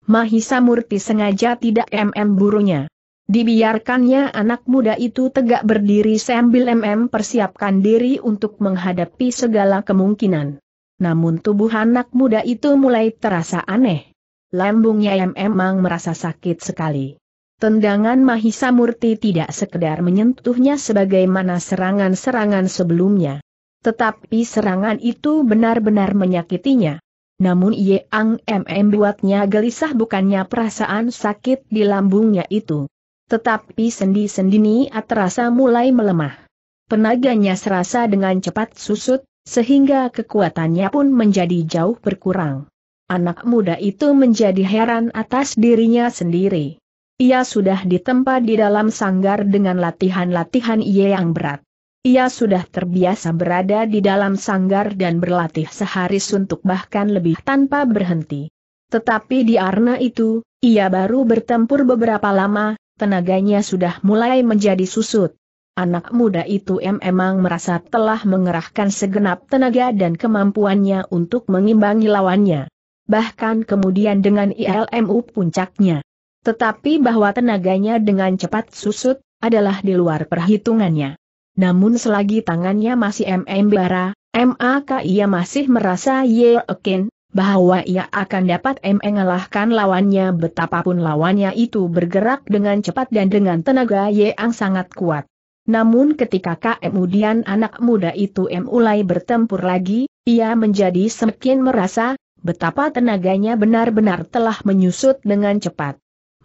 Mahisa Murti sengaja tidak MM burunya. Dibiarkannya anak muda itu tegak berdiri sambil MM persiapkan diri untuk menghadapi segala kemungkinan. Namun tubuh anak muda itu mulai terasa aneh lambungnya memang merasa sakit sekali. Tendangan Mahisa Murti tidak sekedar menyentuhnya sebagaimana serangan-serangan sebelumnya. Tetapi serangan itu benar-benar menyakitinya. Namun Yang MM buatnya gelisah bukannya perasaan sakit di lambungnya itu. Tetapi sendi-sendi ini terasa mulai melemah. Penaganya serasa dengan cepat susut, sehingga kekuatannya pun menjadi jauh berkurang. Anak muda itu menjadi heran atas dirinya sendiri. Ia sudah ditempa di dalam sanggar dengan latihan-latihan ia yang berat. Ia sudah terbiasa berada di dalam sanggar dan berlatih sehari suntuk bahkan lebih tanpa berhenti. Tetapi di arna itu, ia baru bertempur beberapa lama, tenaganya sudah mulai menjadi susut. Anak muda itu memang merasa telah mengerahkan segenap tenaga dan kemampuannya untuk mengimbangi lawannya bahkan kemudian dengan ILMU puncaknya. Tetapi bahwa tenaganya dengan cepat susut, adalah di luar perhitungannya. Namun selagi tangannya masih MM Bara, MAK ia masih merasa yakin, bahwa ia akan dapat e mengalahkan lawannya betapapun lawannya itu bergerak dengan cepat dan dengan tenaga yang sangat kuat. Namun ketika kemudian anak muda itu mulai bertempur lagi, ia menjadi semakin merasa Betapa tenaganya benar-benar telah menyusut dengan cepat.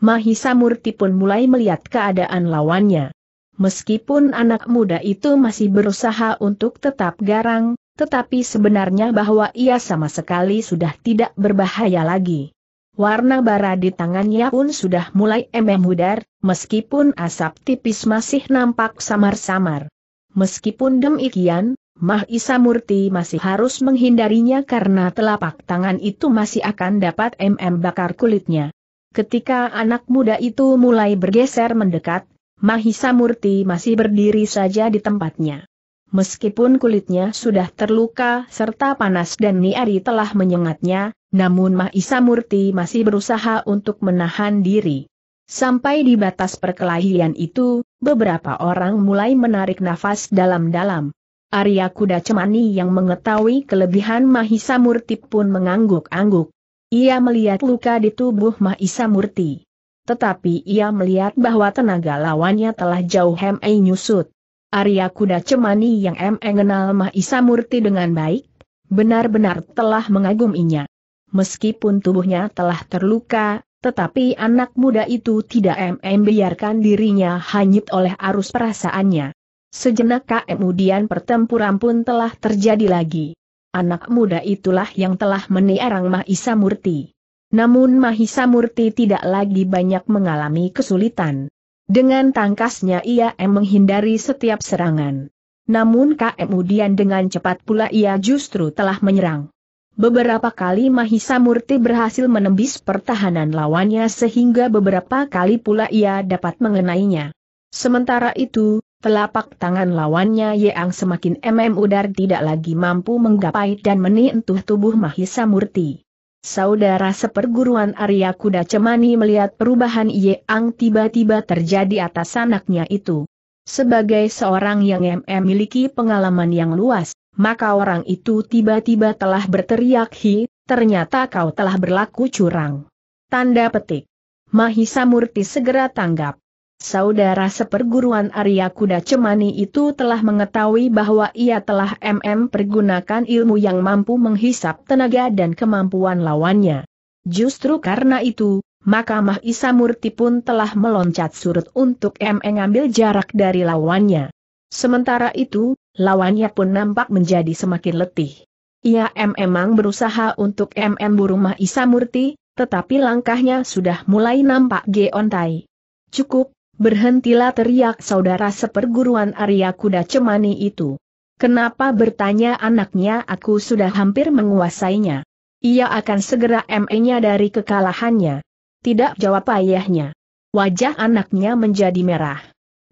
Mahisa Murti pun mulai melihat keadaan lawannya. Meskipun anak muda itu masih berusaha untuk tetap garang, tetapi sebenarnya bahwa ia sama sekali sudah tidak berbahaya lagi. Warna bara di tangannya pun sudah mulai ememudar, meskipun asap tipis masih nampak samar-samar. Meskipun demikian, Mah Isa Murti masih harus menghindarinya karena telapak tangan itu masih akan dapat MM bakar kulitnya. Ketika anak muda itu mulai bergeser mendekat, Mahisa Murti masih berdiri saja di tempatnya. Meskipun kulitnya sudah terluka serta panas dan niari telah menyengatnya, namun Mahisa Murti masih berusaha untuk menahan diri. Sampai di batas perkelahian itu, beberapa orang mulai menarik nafas dalam-dalam. Arya Kuda Cemani yang mengetahui kelebihan Mahisa Murti pun mengangguk-angguk. Ia melihat luka di tubuh Mahisa Murti. Tetapi ia melihat bahwa tenaga lawannya telah jauh M.A. E nyusut. Arya Kuda Cemani yang e mengenal kenal Mahisa Murti dengan baik, benar-benar telah mengaguminya. Meskipun tubuhnya telah terluka, tetapi anak muda itu tidak M.A. E biarkan dirinya hanyut oleh arus perasaannya. Sejenak kemudian pertempuran pun telah terjadi lagi. Anak muda itulah yang telah meniarang Mahisa Murti. Namun Mahisa Murti tidak lagi banyak mengalami kesulitan. Dengan tangkasnya ia menghindari setiap serangan. Namun kemudian dengan cepat pula ia justru telah menyerang. Beberapa kali Mahisa Murti berhasil menembis pertahanan lawannya sehingga beberapa kali pula ia dapat mengenainya. Sementara itu, Telapak tangan lawannya Yeang semakin MM Udar tidak lagi mampu menggapai dan menentuh tubuh Mahisa Murti. Saudara seperguruan Arya Kuda Cemani melihat perubahan Yeang tiba-tiba terjadi atas anaknya itu. Sebagai seorang yang MM miliki pengalaman yang luas, maka orang itu tiba-tiba telah berteriak hi, ternyata kau telah berlaku curang. Tanda petik. Mahisa Murti segera tanggap. Saudara seperguruan Arya Kuda Cemani itu telah mengetahui bahwa ia telah MM pergunakan ilmu yang mampu menghisap tenaga dan kemampuan lawannya. Justru karena itu, maka Mahisa Murti pun telah meloncat surut untuk MM ambil jarak dari lawannya. Sementara itu, lawannya pun nampak menjadi semakin letih. Ia memang berusaha untuk MM buru Mahisa Murti, tetapi langkahnya sudah mulai nampak geontai. Cukup, Berhentilah teriak saudara seperguruan Arya Kuda Cemani itu. Kenapa bertanya anaknya aku sudah hampir menguasainya. Ia akan segera ME-nya dari kekalahannya. Tidak jawab ayahnya. Wajah anaknya menjadi merah.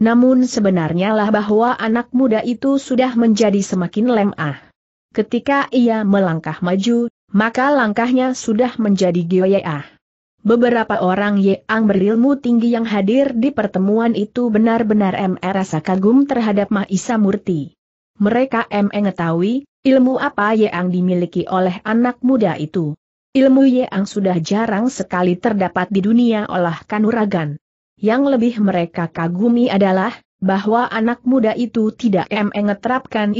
Namun sebenarnya lah bahwa anak muda itu sudah menjadi semakin lemah. Ketika ia melangkah maju, maka langkahnya sudah menjadi gioyeah. Beberapa orang yang berilmu tinggi yang hadir di pertemuan itu benar-benar MR e. rasa kagum terhadap Mahisa Murti. Mereka e. mengetahui ilmu apa yang dimiliki oleh anak muda itu. Ilmu yang sudah jarang sekali terdapat di dunia olah kanuragan. Yang lebih mereka kagumi adalah bahwa anak muda itu tidak M e.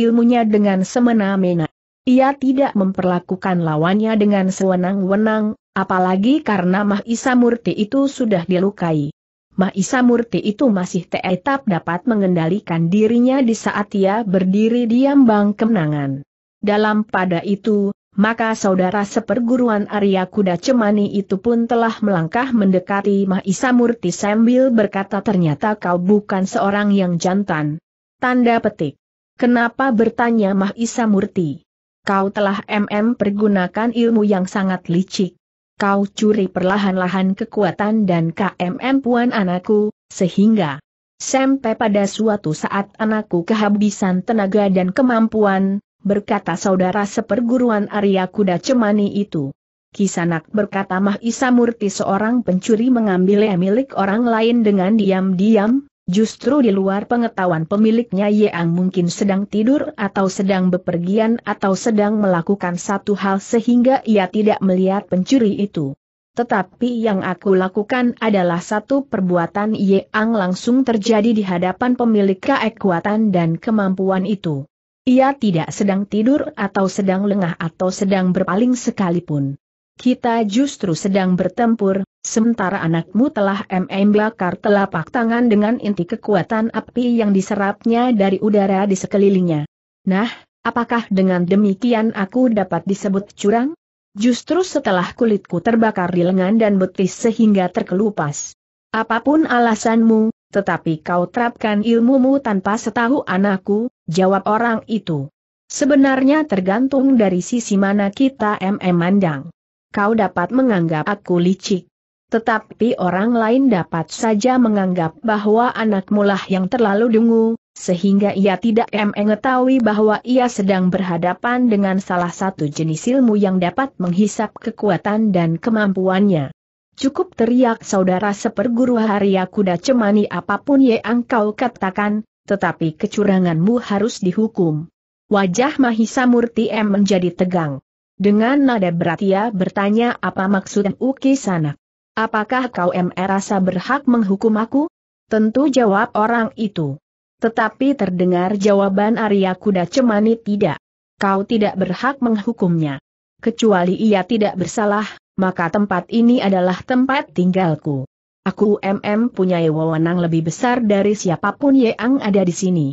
ilmunya dengan semena-mena. Ia tidak memperlakukan lawannya dengan sewenang-wenang, Apalagi karena Mahisa Murti itu sudah dilukai. Mahisa Murti itu masih tetap dapat mengendalikan dirinya di saat ia berdiri di ambang kemenangan. Dalam pada itu, maka saudara seperguruan Arya Kuda Cemani itu pun telah melangkah mendekati Mahisa Murti sambil berkata ternyata kau bukan seorang yang jantan. Tanda petik. Kenapa bertanya Mahisa Murti? Kau telah mm pergunakan ilmu yang sangat licik kau curi perlahan-lahan kekuatan dan KMM puan anakku, sehingga sampai pada suatu saat anakku kehabisan tenaga dan kemampuan, berkata saudara seperguruan Arya Kuda Cemani itu. Kisanak berkata Mahisa Murti seorang pencuri mengambil milik orang lain dengan diam-diam, Justru di luar pengetahuan pemiliknya Ye Ang mungkin sedang tidur atau sedang bepergian atau sedang melakukan satu hal sehingga ia tidak melihat pencuri itu. Tetapi yang aku lakukan adalah satu perbuatan Ye Ang langsung terjadi di hadapan pemilik kekuatan dan kemampuan itu. Ia tidak sedang tidur atau sedang lengah atau sedang berpaling sekalipun. Kita justru sedang bertempur, Sementara anakmu telah membakar telapak tangan dengan inti kekuatan api yang diserapnya dari udara di sekelilingnya. Nah, apakah dengan demikian aku dapat disebut curang? Justru setelah kulitku terbakar di lengan dan betis sehingga terkelupas. Apapun alasanmu, tetapi kau terapkan ilmumu tanpa setahu anakku, jawab orang itu. Sebenarnya tergantung dari sisi mana kita memandang. Kau dapat menganggap aku licik tetapi orang lain dapat saja menganggap bahwa anak mulah yang terlalu dungu, sehingga ia tidak mengetahui bahwa ia sedang berhadapan dengan salah satu jenis ilmu yang dapat menghisap kekuatan dan kemampuannya. Cukup teriak saudara seperguru Haria Kuda Cemani apapun ye kau katakan, tetapi kecuranganmu harus dihukum. Wajah Mahisa Murti M menjadi tegang. Dengan nada berat ia bertanya apa maksud Uki Sanak. Apakah kau merasa berhak menghukum aku? Tentu jawab orang itu. Tetapi terdengar jawaban Arya Kuda Cemani tidak. Kau tidak berhak menghukumnya. Kecuali ia tidak bersalah, maka tempat ini adalah tempat tinggalku. Aku MM punya wewenang lebih besar dari siapapun yang ada di sini.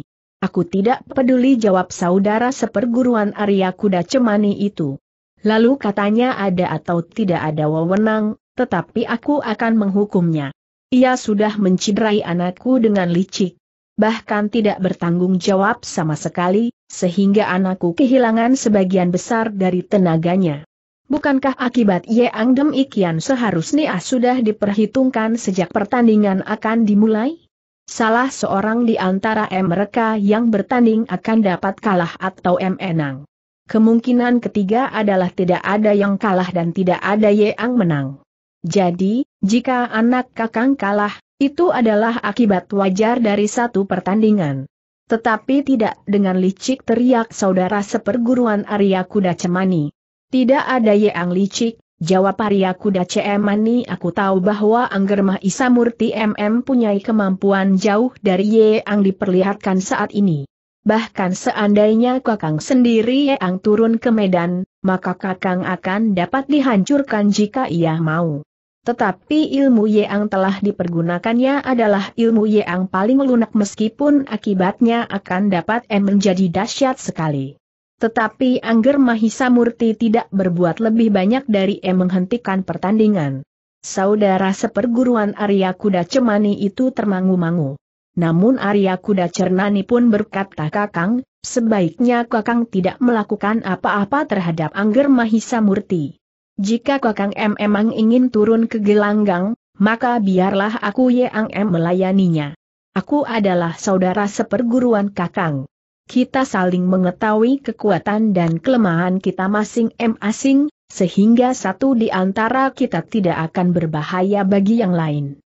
Aku tidak peduli jawab saudara seperguruan Arya Kuda Cemani itu. Lalu katanya ada atau tidak ada wewenang, tetapi aku akan menghukumnya. Ia sudah menciderai anakku dengan licik, bahkan tidak bertanggung jawab sama sekali, sehingga anakku kehilangan sebagian besar dari tenaganya. Bukankah akibat Ye Angdem Ikian seharusnya sudah diperhitungkan sejak pertandingan akan dimulai? Salah seorang di antara mereka yang bertanding akan dapat kalah atau menang. Kemungkinan ketiga adalah tidak ada yang kalah dan tidak ada yang menang. Jadi, jika anak kakang kalah, itu adalah akibat wajar dari satu pertandingan. Tetapi tidak dengan licik teriak saudara seperguruan Arya Kuda Cemani. Tidak ada yang licik, Jawab Arya Kuda Cemani aku tahu bahwa Anggermah Isamurti MM punya kemampuan jauh dari yang diperlihatkan saat ini bahkan seandainya Kakang sendiri yang turun ke Medan, maka Kakang akan dapat dihancurkan jika ia mau. Tetapi ilmu yang telah dipergunakannya adalah ilmu yang paling lunak meskipun akibatnya akan dapat M menjadi dahsyat sekali. Tetapi Angger Mahisa Murti tidak berbuat lebih banyak dari M menghentikan pertandingan. Saudara seperguruan Arya Kuda Cemani itu termangu-mangu. Namun Arya Kuda Cernani pun berkata Kakang, sebaiknya Kakang tidak melakukan apa-apa terhadap Angger Mahisa Murti. Jika Kakang M emang ingin turun ke gelanggang, maka biarlah aku Yang M melayaninya. Aku adalah saudara seperguruan Kakang. Kita saling mengetahui kekuatan dan kelemahan kita masing-masing, sehingga satu di antara kita tidak akan berbahaya bagi yang lain.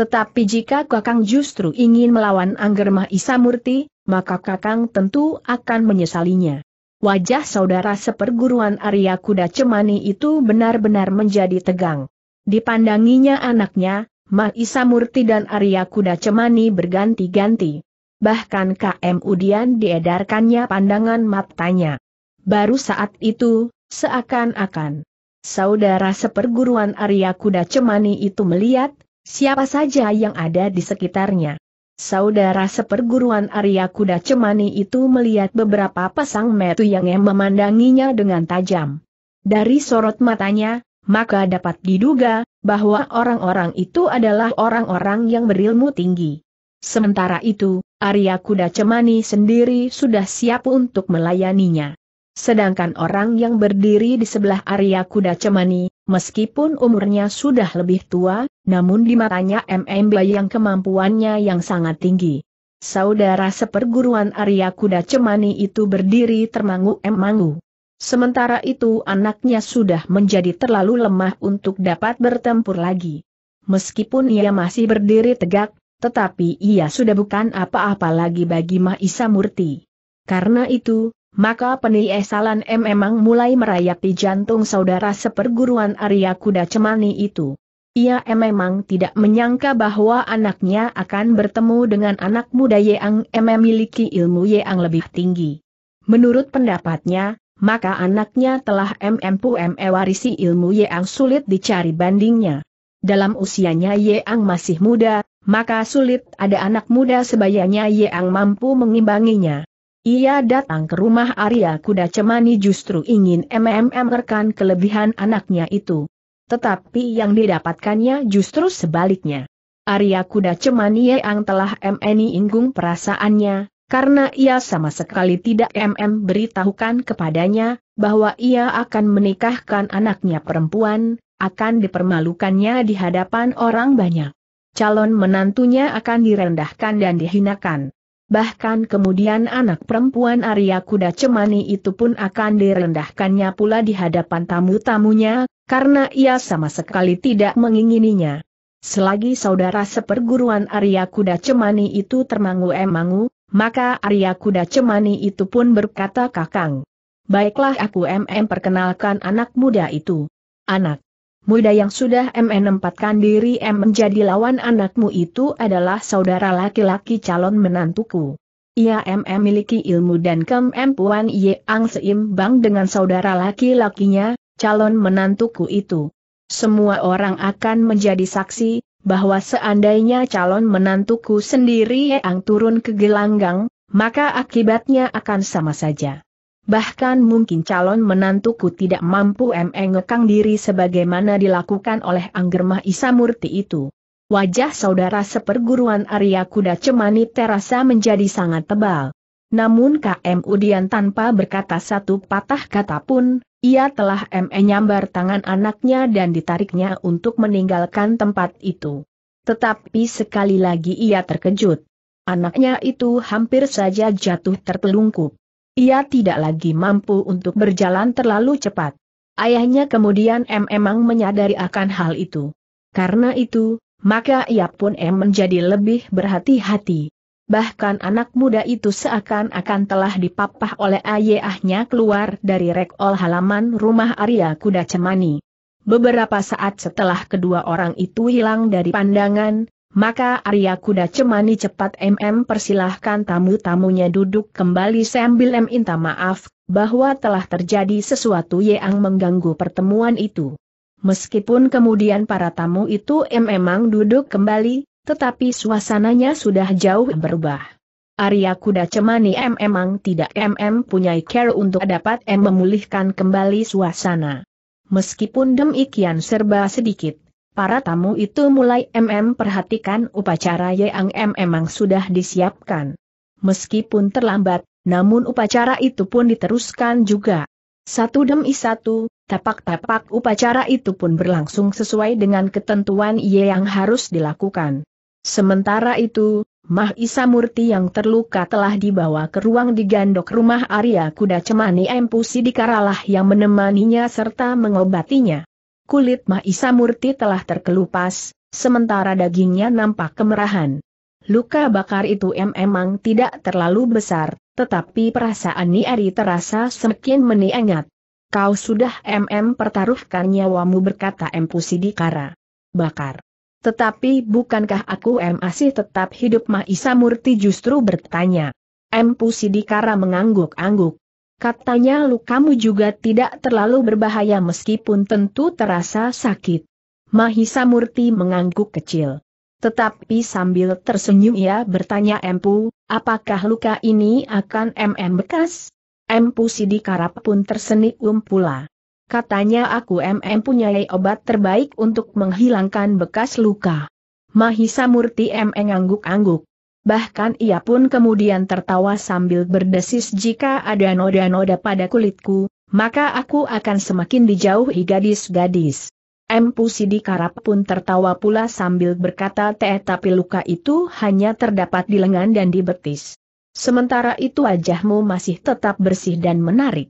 Tetapi jika Kakang justru ingin melawan Angger Mahisa Murti, maka Kakang tentu akan menyesalinya. Wajah saudara seperguruan Arya Kuda Cemani itu benar-benar menjadi tegang. Dipandanginya anaknya, Mahisa Murti dan Arya Kuda Cemani berganti-ganti. Bahkan KM Udian diedarkannya pandangan matanya. Baru saat itu, seakan-akan. Saudara seperguruan Arya Kuda Cemani itu melihat, Siapa saja yang ada di sekitarnya. Saudara seperguruan Arya Kuda Cemani itu melihat beberapa pasang metu yang memandanginya dengan tajam. Dari sorot matanya, maka dapat diduga bahwa orang-orang itu adalah orang-orang yang berilmu tinggi. Sementara itu, Arya Kuda Cemani sendiri sudah siap untuk melayaninya. Sedangkan orang yang berdiri di sebelah Arya Kuda Cemani, Meskipun umurnya sudah lebih tua, namun di matanya MM Bayang kemampuannya yang sangat tinggi. Saudara seperguruan Arya Kuda Cemani itu berdiri termangu-emangu. Sementara itu anaknya sudah menjadi terlalu lemah untuk dapat bertempur lagi. Meskipun ia masih berdiri tegak, tetapi ia sudah bukan apa-apa lagi bagi Mahisa Murti. Karena itu, maka peni esalan M memang mulai merayati jantung saudara seperguruan Arya Kuda Cemani itu. Ia memang tidak menyangka bahwa anaknya akan bertemu dengan anak muda yang memiliki ilmu yang lebih tinggi. Menurut pendapatnya, maka anaknya telah m mewarisi ilmu yang sulit dicari bandingnya. Dalam usianya yang masih muda, maka sulit ada anak muda sebayanya yang mampu mengimbanginya. Ia datang ke rumah Arya Kuda Cemani justru ingin MMM rekan kelebihan anaknya itu. Tetapi yang didapatkannya justru sebaliknya. Arya Kuda Cemani yang telah MNI inggung perasaannya, karena ia sama sekali tidak MM beritahukan kepadanya, bahwa ia akan menikahkan anaknya perempuan, akan dipermalukannya di hadapan orang banyak. Calon menantunya akan direndahkan dan dihinakan bahkan kemudian anak perempuan Arya Kuda Cemani itu pun akan direndahkannya pula di hadapan tamu-tamunya, karena ia sama sekali tidak mengingininya. Selagi saudara seperguruan Arya Kuda Cemani itu termangu-emangu, maka Arya Kuda Cemani itu pun berkata kakang. Baiklah aku MM perkenalkan anak muda itu. Anak muda yang sudah menempatkan diri M menjadi lawan anakmu itu adalah saudara laki-laki calon menantuku. Ia M memiliki ilmu dan kemampuan yang seimbang dengan saudara laki-lakinya, calon menantuku itu. Semua orang akan menjadi saksi, bahwa seandainya calon menantuku sendiri yang turun ke gelanggang, maka akibatnya akan sama saja. Bahkan mungkin calon menantuku tidak mampu mengekang diri sebagaimana dilakukan oleh Anggermah Isamurti itu. Wajah saudara seperguruan Arya Kuda Cemani terasa menjadi sangat tebal. Namun KM Udian tanpa berkata satu patah kata pun, ia telah menyambar tangan anaknya dan ditariknya untuk meninggalkan tempat itu. Tetapi sekali lagi ia terkejut. Anaknya itu hampir saja jatuh tertelungkup. Ia tidak lagi mampu untuk berjalan terlalu cepat. Ayahnya kemudian M emang menyadari akan hal itu. Karena itu, maka ia pun M menjadi lebih berhati-hati. Bahkan anak muda itu seakan-akan telah dipapah oleh ayahnya keluar dari rekol halaman rumah Arya Kuda Cemani. Beberapa saat setelah kedua orang itu hilang dari pandangan, maka Arya Kuda Cemani cepat MM persilahkan tamu-tamunya duduk kembali sambil M minta maaf, bahwa telah terjadi sesuatu yang mengganggu pertemuan itu. Meskipun kemudian para tamu itu memang duduk kembali, tetapi suasananya sudah jauh berubah. Arya Kuda Cemani memang tidak MM punya care untuk dapat M memulihkan kembali suasana. Meskipun demikian serba sedikit, Para tamu itu mulai MM perhatikan upacara yang memang sudah disiapkan. Meskipun terlambat, namun upacara itu pun diteruskan juga. Satu demi satu, tapak-tapak upacara itu pun berlangsung sesuai dengan ketentuan yang harus dilakukan. Sementara itu, Mah Isa Murti yang terluka telah dibawa ke ruang digandok rumah Arya Kuda Cemani Empusi di Karalah yang menemaninya serta mengobatinya kulit Mahisa Murti telah terkelupas, sementara dagingnya nampak kemerahan. Luka bakar itu memang tidak terlalu besar, tetapi perasaan Niari terasa semakin meniangat. Kau sudah MM pertaruhkan nyawamu berkata Empu Sidikara. Bakar. Tetapi bukankah aku masih tetap hidup Mahisa Murti justru bertanya. Empu Sidikara mengangguk-angguk. Katanya lukamu juga tidak terlalu berbahaya meskipun tentu terasa sakit. Mahisa Murti mengangguk kecil. Tetapi sambil tersenyum ia bertanya Empu, apakah luka ini akan MM bekas? Empu Sidikarap pun tersenyum um pula. Katanya aku MM punya obat terbaik untuk menghilangkan bekas luka. Mahisa Murti MM angguk angguk Bahkan ia pun kemudian tertawa sambil berdesis jika ada noda-noda pada kulitku, maka aku akan semakin dijauhi gadis-gadis. Empu Sidi Karap pun tertawa pula sambil berkata teh tapi luka itu hanya terdapat di lengan dan di betis. Sementara itu wajahmu masih tetap bersih dan menarik.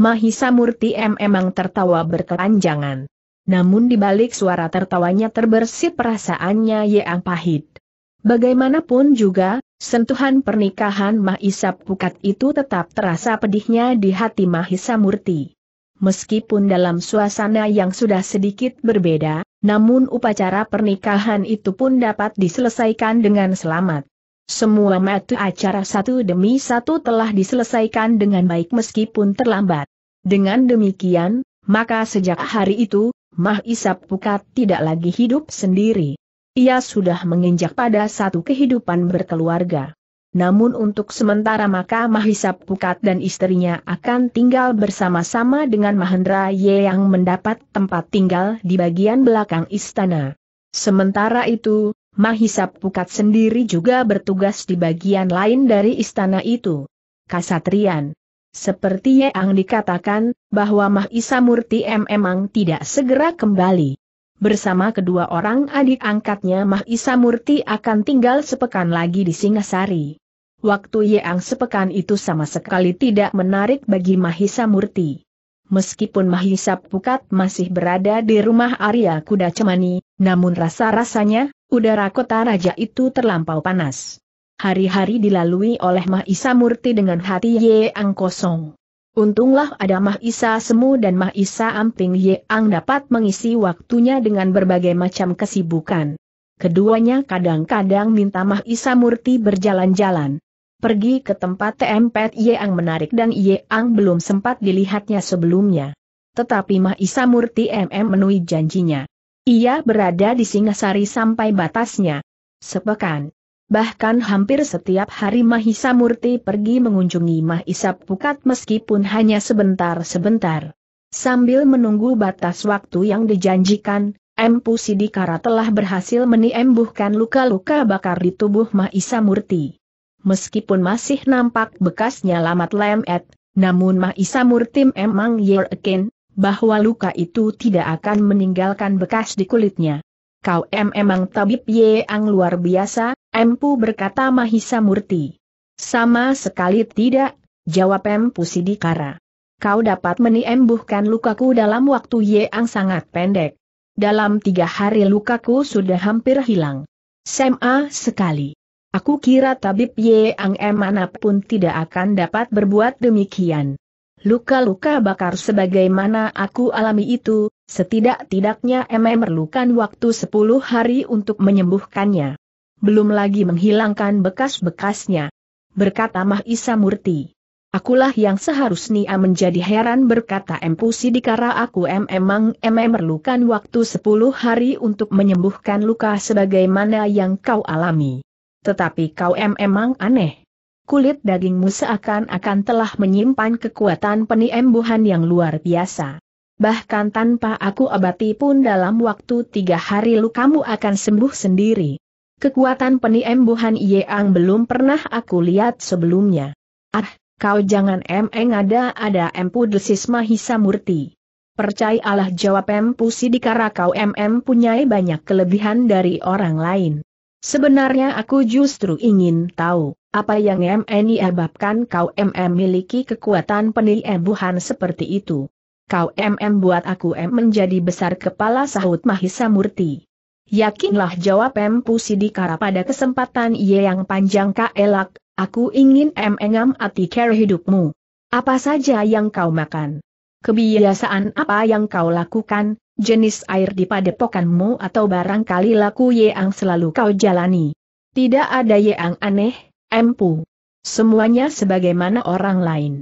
Mahisa Murti M emang tertawa berkepanjangan. Namun dibalik suara tertawanya terbersih perasaannya yang pahit. Bagaimanapun juga, sentuhan pernikahan Mahisa Pukat itu tetap terasa pedihnya di hati Mahisa Murti. Meskipun dalam suasana yang sudah sedikit berbeda, namun upacara pernikahan itu pun dapat diselesaikan dengan selamat. Semua mata acara satu demi satu telah diselesaikan dengan baik meskipun terlambat. Dengan demikian, maka sejak hari itu, Mahisa Pukat tidak lagi hidup sendiri. Ia sudah menginjak pada satu kehidupan berkeluarga. Namun untuk sementara maka Mahisap Pukat dan istrinya akan tinggal bersama-sama dengan Mahendra Ye yang mendapat tempat tinggal di bagian belakang istana. Sementara itu, Mahisap Pukat sendiri juga bertugas di bagian lain dari istana itu. Kasatrian. Seperti yang dikatakan, bahwa Mahisa Murti M memang tidak segera kembali bersama kedua orang adik angkatnya Mahisa Murti akan tinggal sepekan lagi di Singasari. Waktu Yeang sepekan itu sama sekali tidak menarik bagi Mahisa Murti. Meskipun Mahisa Pukat masih berada di rumah Arya Kuda Cemani, namun rasa-rasanya, udara kota raja itu terlampau panas. Hari-hari dilalui oleh Mahisa Murti dengan hati yang kosong. Untunglah ada Mah Isa Semu dan Mah Isa Amping Yeang dapat mengisi waktunya dengan berbagai macam kesibukan. Keduanya kadang-kadang minta Mah Isa Murti berjalan-jalan. Pergi ke tempat Ye Yeang menarik dan Yeang belum sempat dilihatnya sebelumnya. Tetapi Mah Isa Murti MM menui janjinya. Ia berada di Singasari sampai batasnya. Sepekan. Bahkan hampir setiap hari Mahisa Murti pergi mengunjungi Mahisa Pukat meskipun hanya sebentar-sebentar. Sambil menunggu batas waktu yang dijanjikan, Empu Sidikara telah berhasil meniembuhkan luka-luka bakar di tubuh Mahisa Murti. Meskipun masih nampak bekasnya lamat lemet, namun Mahisa Murti memang yakin bahwa luka itu tidak akan meninggalkan bekas di kulitnya kau em emang tabib ang luar biasa, Empu berkata Mahisa Murti. Sama sekali tidak, jawab Empu Sidikara. Kau dapat meniembuhkan lukaku dalam waktu ye ang sangat pendek. Dalam tiga hari lukaku sudah hampir hilang. Sema sekali. Aku kira tabib ye ang emanap pun tidak akan dapat berbuat demikian. Luka-luka bakar sebagaimana aku alami itu, Setidak-tidaknya MM memerlukan waktu 10 hari untuk menyembuhkannya. Belum lagi menghilangkan bekas-bekasnya. Berkata Mahisa Murti. Akulah yang seharusnya menjadi heran berkata Empu Sidikara aku em emang em memerlukan waktu 10 hari untuk menyembuhkan luka sebagaimana yang kau alami. Tetapi kau em emang aneh. Kulit dagingmu seakan-akan telah menyimpan kekuatan peniembuhan yang luar biasa bahkan tanpa aku abati pun dalam waktu tiga hari kamu akan sembuh sendiri. Kekuatan peniembuhan Yeang belum pernah aku lihat sebelumnya. Ah, kau jangan emeng ada-ada empu desis Mahisa Murti. Percayalah jawab empu Sidikara kau mm punyai banyak kelebihan dari orang lain. Sebenarnya aku justru ingin tahu, apa yang MN ababkan kau MM miliki kekuatan peniembuhan seperti itu kau MM buat aku M menjadi besar kepala sahut Mahisa Murti. Yakinlah jawab M Pusidikara pada kesempatan ia yang panjang kak elak, aku ingin M engam ati care hidupmu. Apa saja yang kau makan? Kebiasaan apa yang kau lakukan, jenis air di padepokanmu atau barangkali laku yang selalu kau jalani. Tidak ada yang aneh, empu. Semuanya sebagaimana orang lain.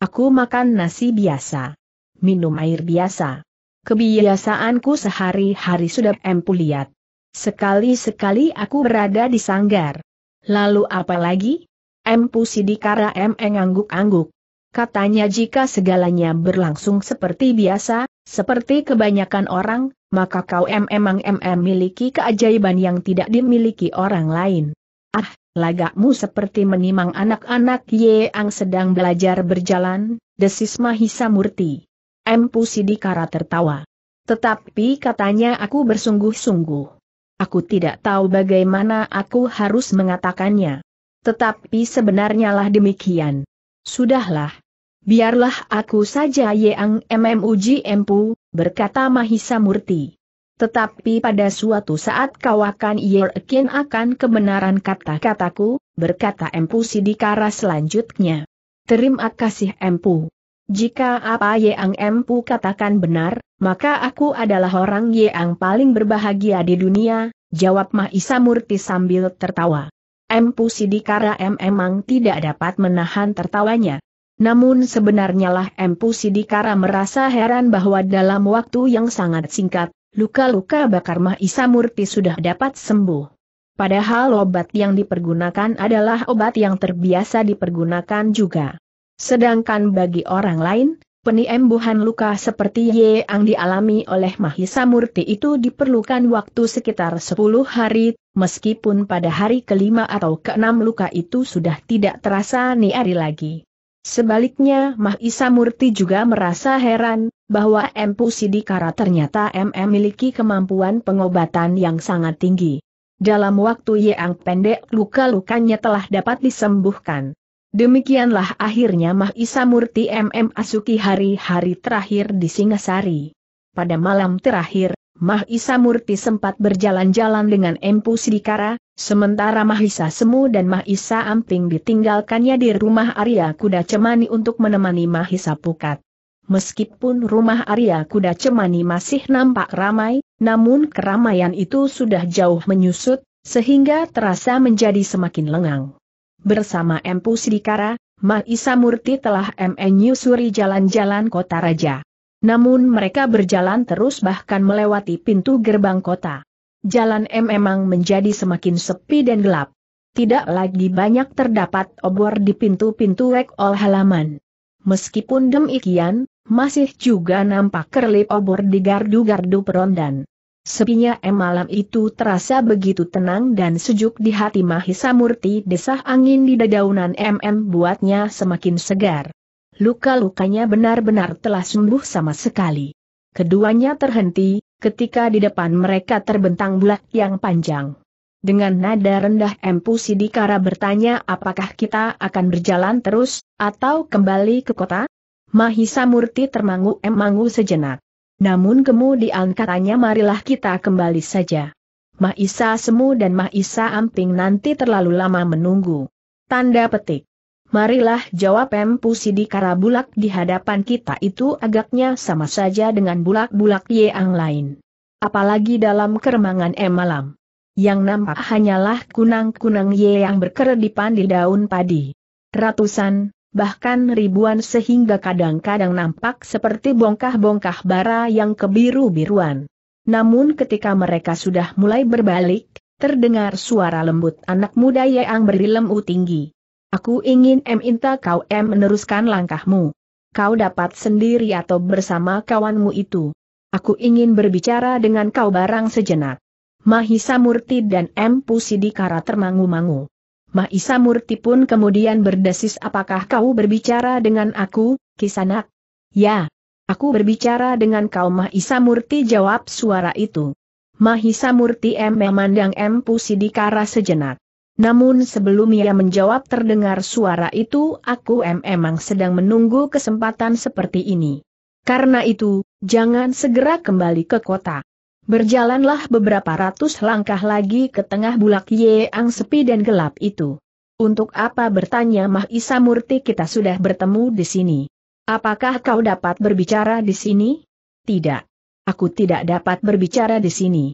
Aku makan nasi biasa minum air biasa. Kebiasaanku sehari-hari sudah empu lihat. Sekali-sekali aku berada di sanggar. Lalu apa lagi? Empu Sidikara m angguk-angguk. Katanya jika segalanya berlangsung seperti biasa, seperti kebanyakan orang, maka kau m memang m miliki keajaiban yang tidak dimiliki orang lain. Ah, lagakmu seperti menimang anak-anak ye ang sedang belajar berjalan, desis Mahisa Murti. Empu Sidikara tertawa. Tetapi katanya aku bersungguh-sungguh. Aku tidak tahu bagaimana aku harus mengatakannya. Tetapi sebenarnya lah demikian. Sudahlah. Biarlah aku saja yang MMUji Empu, berkata Mahisa Murti. Tetapi pada suatu saat kau akan yakin akan kebenaran kata-kataku, berkata Empu Sidikara selanjutnya. Terima kasih Empu. Jika apa Yang Empu katakan benar, maka aku adalah orang yang paling berbahagia di dunia, jawab Mahisa Murti sambil tertawa. Empu Sidikara M memang tidak dapat menahan tertawanya. Namun sebenarnya lah Empu Sidikara merasa heran bahwa dalam waktu yang sangat singkat, luka-luka bakar Mahisa Murti sudah dapat sembuh. Padahal obat yang dipergunakan adalah obat yang terbiasa dipergunakan juga. Sedangkan bagi orang lain, penyembuhan luka seperti Ye yang dialami oleh Mahisa Murti itu diperlukan waktu sekitar 10 hari, meskipun pada hari kelima atau keenam luka itu sudah tidak terasa niari lagi. Sebaliknya Mahisa Murti juga merasa heran, bahwa Empu Sidikara ternyata MM memiliki kemampuan pengobatan yang sangat tinggi. Dalam waktu yang pendek luka-lukanya telah dapat disembuhkan. Demikianlah akhirnya Mah Isa Murti MM Asuki hari-hari terakhir di Singasari. Pada malam terakhir, Mah Isa Murti sempat berjalan-jalan dengan Empu Sidikara, sementara Mahisa Semu dan Mahisa Isa Amping ditinggalkannya di rumah Arya Kuda Cemani untuk menemani Mahisa Pukat. Meskipun rumah Arya Kuda Cemani masih nampak ramai, namun keramaian itu sudah jauh menyusut, sehingga terasa menjadi semakin lengang. Bersama Empu Sidikara, Maisa Murti telah menyusuri jalan-jalan kota raja. Namun mereka berjalan terus bahkan melewati pintu gerbang kota. Jalan M memang menjadi semakin sepi dan gelap. Tidak lagi banyak terdapat obor di pintu-pintu ekol halaman. Meskipun demikian, masih juga nampak kerlip obor di gardu-gardu perondan. Sepinya em malam itu terasa begitu tenang dan sejuk di hati Mahisa Murti desah angin di dedaunan MM buatnya semakin segar. Luka-lukanya benar-benar telah sembuh sama sekali. Keduanya terhenti, ketika di depan mereka terbentang bulat yang panjang. Dengan nada rendah empu Sidikara bertanya apakah kita akan berjalan terus, atau kembali ke kota? Mahisa Murti termangu-emangu sejenak. Namun kemudian katanya marilah kita kembali saja. Mahisa Semu dan Mahisa Amping nanti terlalu lama menunggu. Tanda petik. Marilah jawab Empu Sidi Bulak di hadapan kita itu agaknya sama saja dengan bulak-bulak yang lain. Apalagi dalam keremangan em malam. Yang nampak hanyalah kunang-kunang ye yang berkeredipan di daun padi. Ratusan, bahkan ribuan sehingga kadang-kadang nampak seperti bongkah-bongkah bara yang kebiru-biruan. Namun ketika mereka sudah mulai berbalik, terdengar suara lembut anak muda yang berilmu tinggi. Aku ingin minta kau em meneruskan langkahmu. Kau dapat sendiri atau bersama kawanmu itu. Aku ingin berbicara dengan kau barang sejenak. Mahisa Murti dan M. Pusidikara termangu-mangu. Mahisa Murti pun kemudian berdesis apakah kau berbicara dengan aku, Kisanak? Ya, aku berbicara dengan kau Mahisa Murti jawab suara itu. Mahisa Murti M memandang M Pusidikara sejenak. Namun sebelum ia menjawab terdengar suara itu aku M emang sedang menunggu kesempatan seperti ini. Karena itu, jangan segera kembali ke kota. Berjalanlah beberapa ratus langkah lagi ke tengah bulak yang sepi dan gelap itu. Untuk apa bertanya Mahisa Murti kita sudah bertemu di sini? Apakah kau dapat berbicara di sini? Tidak. Aku tidak dapat berbicara di sini.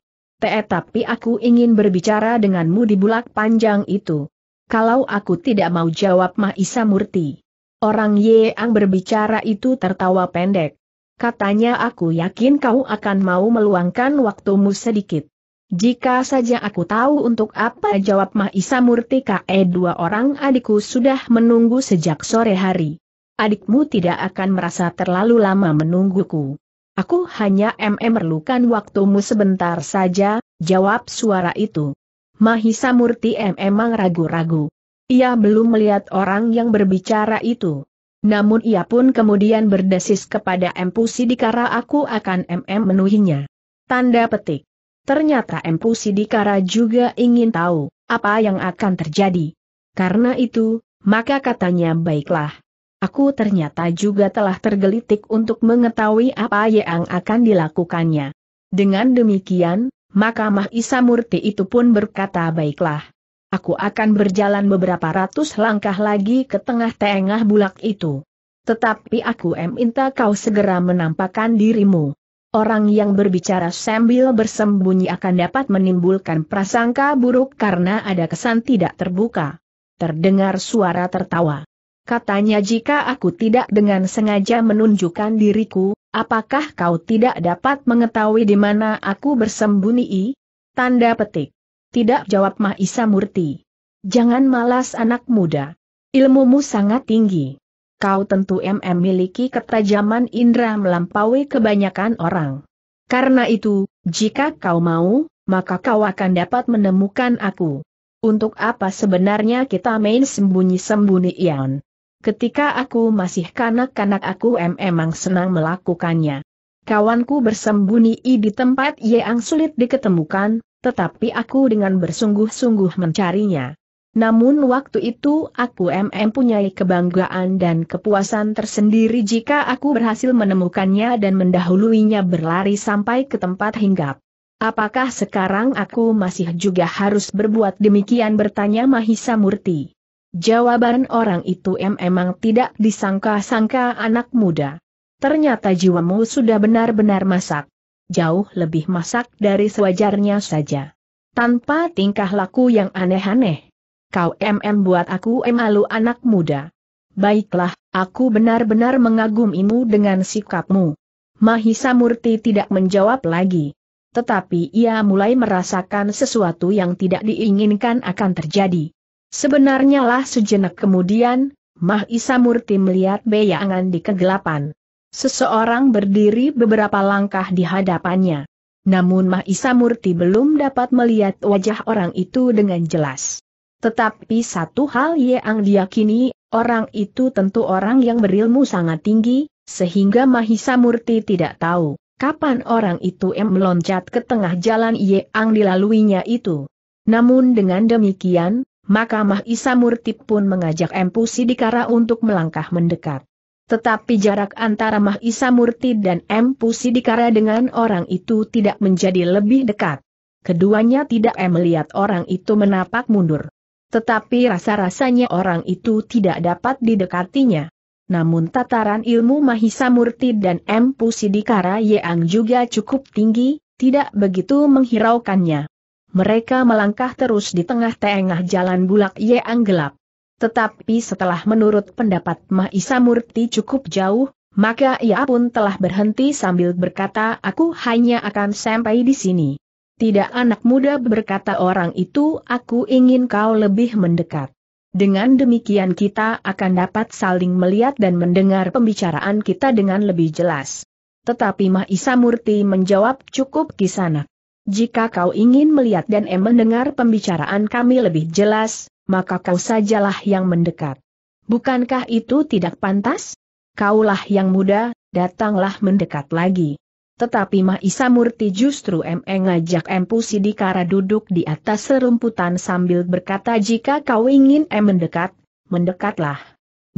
Tetapi aku ingin berbicara denganmu di bulak panjang itu. Kalau aku tidak mau jawab Mahisa Murti. Orang Yeang berbicara itu tertawa pendek katanya aku yakin kau akan mau meluangkan waktumu sedikit. Jika saja aku tahu untuk apa jawab Mahisa Murti KE dua orang adikku sudah menunggu sejak sore hari. Adikmu tidak akan merasa terlalu lama menungguku. Aku hanya mm memerlukan waktumu sebentar saja, jawab suara itu. Mahisa Murti mm memang ragu-ragu. Ia belum melihat orang yang berbicara itu. Namun ia pun kemudian berdesis kepada Empu Sidikara aku akan MM menuhinya. Tanda petik. Ternyata Empu Sidikara juga ingin tahu, apa yang akan terjadi. Karena itu, maka katanya baiklah. Aku ternyata juga telah tergelitik untuk mengetahui apa yang akan dilakukannya. Dengan demikian, maka Mahisa Murti itu pun berkata baiklah. Aku akan berjalan beberapa ratus langkah lagi ke tengah-tengah bulak itu. Tetapi aku minta kau segera menampakkan dirimu. Orang yang berbicara sambil bersembunyi akan dapat menimbulkan prasangka buruk karena ada kesan tidak terbuka. Terdengar suara tertawa. Katanya jika aku tidak dengan sengaja menunjukkan diriku, apakah kau tidak dapat mengetahui di mana aku bersembunyi? Tanda petik. Tidak jawab Mahisa Murti. Jangan malas anak muda. Ilmumu sangat tinggi. Kau tentu MM miliki ketajaman indera melampaui kebanyakan orang. Karena itu, jika kau mau, maka kau akan dapat menemukan aku. Untuk apa sebenarnya kita main sembunyi-sembunyi Ion? Ketika aku masih kanak-kanak aku memang senang melakukannya. Kawanku bersembunyi di tempat yang sulit diketemukan, tetapi aku dengan bersungguh-sungguh mencarinya. Namun waktu itu aku MM punyai kebanggaan dan kepuasan tersendiri jika aku berhasil menemukannya dan mendahuluinya berlari sampai ke tempat hinggap. Apakah sekarang aku masih juga harus berbuat demikian bertanya Mahisa Murti. Jawaban orang itu M emang tidak disangka-sangka anak muda. Ternyata jiwamu sudah benar-benar masak jauh lebih masak dari sewajarnya saja. Tanpa tingkah laku yang aneh-aneh. Kau MM buat aku emalu anak muda. Baiklah, aku benar-benar mengagumimu dengan sikapmu. Mahisa Murti tidak menjawab lagi. Tetapi ia mulai merasakan sesuatu yang tidak diinginkan akan terjadi. Sebenarnya lah sejenak kemudian, Mahisa Murti melihat bayangan di kegelapan. Seseorang berdiri beberapa langkah di hadapannya. Namun Mahisa Murti belum dapat melihat wajah orang itu dengan jelas. Tetapi satu hal yang diyakini, orang itu tentu orang yang berilmu sangat tinggi, sehingga Mahisa Murti tidak tahu kapan orang itu em meloncat ke tengah jalan yang dilaluinya itu. Namun dengan demikian, maka Mahisa Murti pun mengajak Empusi Sidikara untuk melangkah mendekat. Tetapi jarak antara Mahisa Murti dan M. Pusidikara dengan orang itu tidak menjadi lebih dekat. Keduanya tidak melihat orang itu menapak mundur. Tetapi rasa-rasanya orang itu tidak dapat didekatinya. Namun tataran ilmu Mahisa Murti dan M. Pusidikara yang juga cukup tinggi, tidak begitu menghiraukannya. Mereka melangkah terus di tengah-tengah jalan bulak yang gelap. Tetapi setelah menurut pendapat Mahisa Murti cukup jauh, maka ia pun telah berhenti sambil berkata aku hanya akan sampai di sini. Tidak anak muda berkata orang itu aku ingin kau lebih mendekat. Dengan demikian kita akan dapat saling melihat dan mendengar pembicaraan kita dengan lebih jelas. Tetapi Mahisa Murti menjawab cukup kisanak. Jika kau ingin melihat dan mendengar pembicaraan kami lebih jelas, maka kau sajalah yang mendekat. Bukankah itu tidak pantas? Kaulah yang muda, datanglah mendekat lagi. Tetapi Mahisa Murti justru ME ngajak Empu Sidikara duduk di atas serumputan sambil berkata jika kau ingin M mendekat, mendekatlah.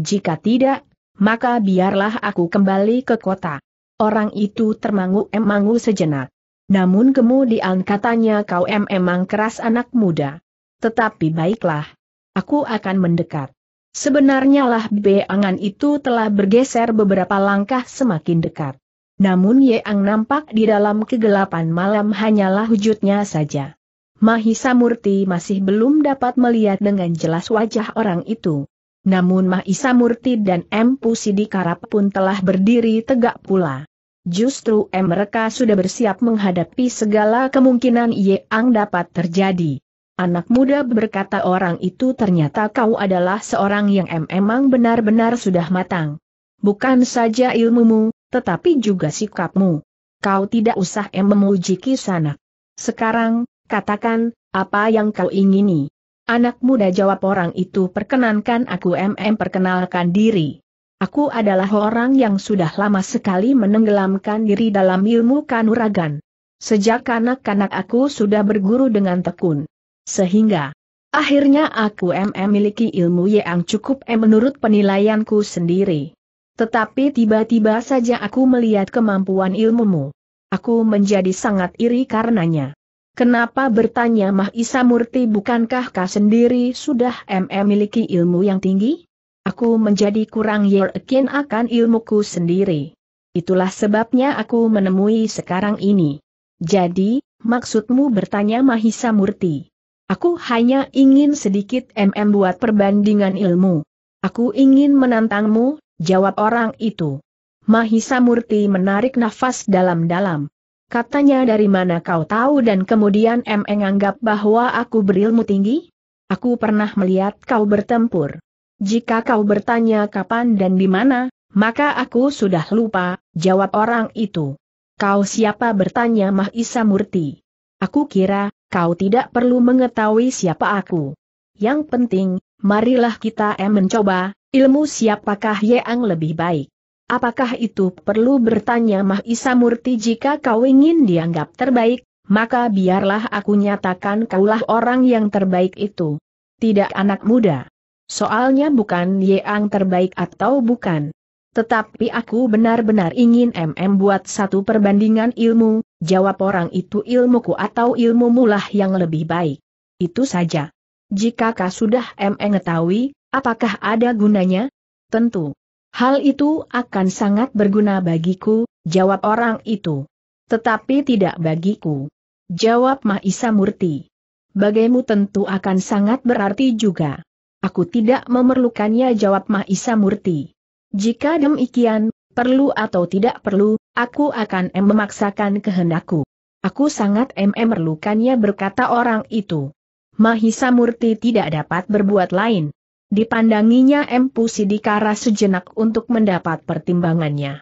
Jika tidak, maka biarlah aku kembali ke kota. Orang itu termangu-emangu sejenak. Namun kemudian katanya kau M emang keras anak muda. Tetapi baiklah, aku akan mendekat. Sebenarnya lah beangan itu telah bergeser beberapa langkah semakin dekat. Namun Yeang nampak di dalam kegelapan malam hanyalah wujudnya saja. Mahisa Murti masih belum dapat melihat dengan jelas wajah orang itu. Namun Mahisa Murti dan M. Pusidi pun telah berdiri tegak pula. Justru M. mereka sudah bersiap menghadapi segala kemungkinan Yeang dapat terjadi. Anak muda berkata orang itu ternyata kau adalah seorang yang memang benar-benar sudah matang. Bukan saja ilmumu, tetapi juga sikapmu. Kau tidak usah memuji kisanak. Sekarang, katakan, apa yang kau ingini? Anak muda jawab orang itu perkenankan aku mm perkenalkan diri. Aku adalah orang yang sudah lama sekali menenggelamkan diri dalam ilmu kanuragan. Sejak kanak-kanak aku sudah berguru dengan tekun. Sehingga akhirnya aku em memiliki ilmu yang cukup em menurut penilaianku sendiri. Tetapi tiba-tiba saja aku melihat kemampuan ilmumu. Aku menjadi sangat iri karenanya. Kenapa bertanya Mah Isa Murti bukankah kau sendiri sudah em memiliki ilmu yang tinggi? Aku menjadi kurang yakin akan ilmuku sendiri. Itulah sebabnya aku menemui sekarang ini. Jadi, maksudmu bertanya Mahisa Murti. Aku hanya ingin sedikit MM buat perbandingan ilmu. Aku ingin menantangmu, jawab orang itu. Mahisa Murti menarik nafas dalam-dalam. Katanya dari mana kau tahu dan kemudian MM anggap bahwa aku berilmu tinggi? Aku pernah melihat kau bertempur. Jika kau bertanya kapan dan di mana, maka aku sudah lupa, jawab orang itu. Kau siapa bertanya Mahisa Murti? Aku kira, kau tidak perlu mengetahui siapa aku. Yang penting, marilah kita em mencoba, ilmu siapakah Yeang lebih baik. Apakah itu perlu bertanya Mahisa Murti jika kau ingin dianggap terbaik, maka biarlah aku nyatakan kaulah orang yang terbaik itu. Tidak anak muda. Soalnya bukan Yeang terbaik atau bukan. Tetapi aku benar-benar ingin MM buat satu perbandingan ilmu, Jawab orang itu ilmuku atau ilmu mulah yang lebih baik. Itu saja. Jika kau sudah mengetahui, apakah ada gunanya? Tentu. Hal itu akan sangat berguna bagiku, jawab orang itu. Tetapi tidak bagiku. Jawab Mahisa Murti. Bagaimu tentu akan sangat berarti juga. Aku tidak memerlukannya jawab Mahisa Murti. Jika demikian, perlu atau tidak perlu, aku akan em memaksakan kehendakku. Aku sangat em memerlukannya berkata orang itu. Mahisa Murti tidak dapat berbuat lain. Dipandanginya M. Pusidikara sejenak untuk mendapat pertimbangannya.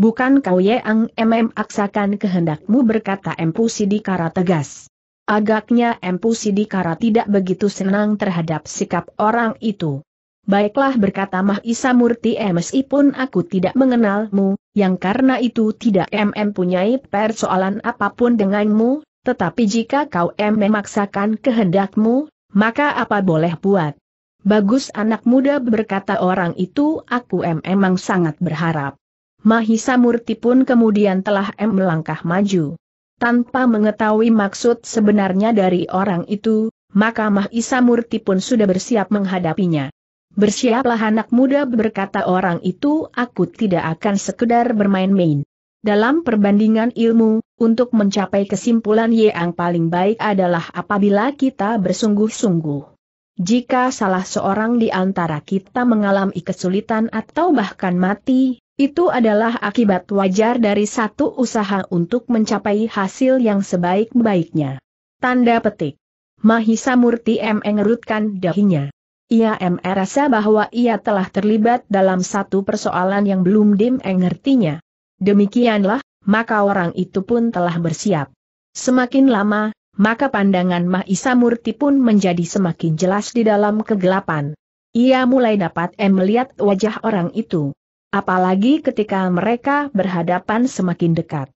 Bukan kau yang MM aksakan kehendakmu berkata M. Pusidikara tegas. Agaknya M. Pusidikara tidak begitu senang terhadap sikap orang itu. Baiklah berkata Mahisa Murti MSI pun aku tidak mengenalmu, yang karena itu tidak MM punyai persoalan apapun denganmu, tetapi jika kau M memaksakan kehendakmu, maka apa boleh buat? Bagus anak muda berkata orang itu aku M emang sangat berharap. Mahisa Murti pun kemudian telah M melangkah maju. Tanpa mengetahui maksud sebenarnya dari orang itu, maka Mahisa Murti pun sudah bersiap menghadapinya. Bersiaplah anak muda berkata orang itu aku tidak akan sekedar bermain-main. Dalam perbandingan ilmu, untuk mencapai kesimpulan yang paling baik adalah apabila kita bersungguh-sungguh. Jika salah seorang di antara kita mengalami kesulitan atau bahkan mati, itu adalah akibat wajar dari satu usaha untuk mencapai hasil yang sebaik-baiknya. Tanda petik. Mahisa Murti mengerutkan dahinya. Ia merasa bahwa ia telah terlibat dalam satu persoalan yang belum Dim Demikianlah, maka orang itu pun telah bersiap. Semakin lama, maka pandangan Mahisa Murti pun menjadi semakin jelas di dalam kegelapan. Ia mulai dapat melihat wajah orang itu. Apalagi ketika mereka berhadapan semakin dekat.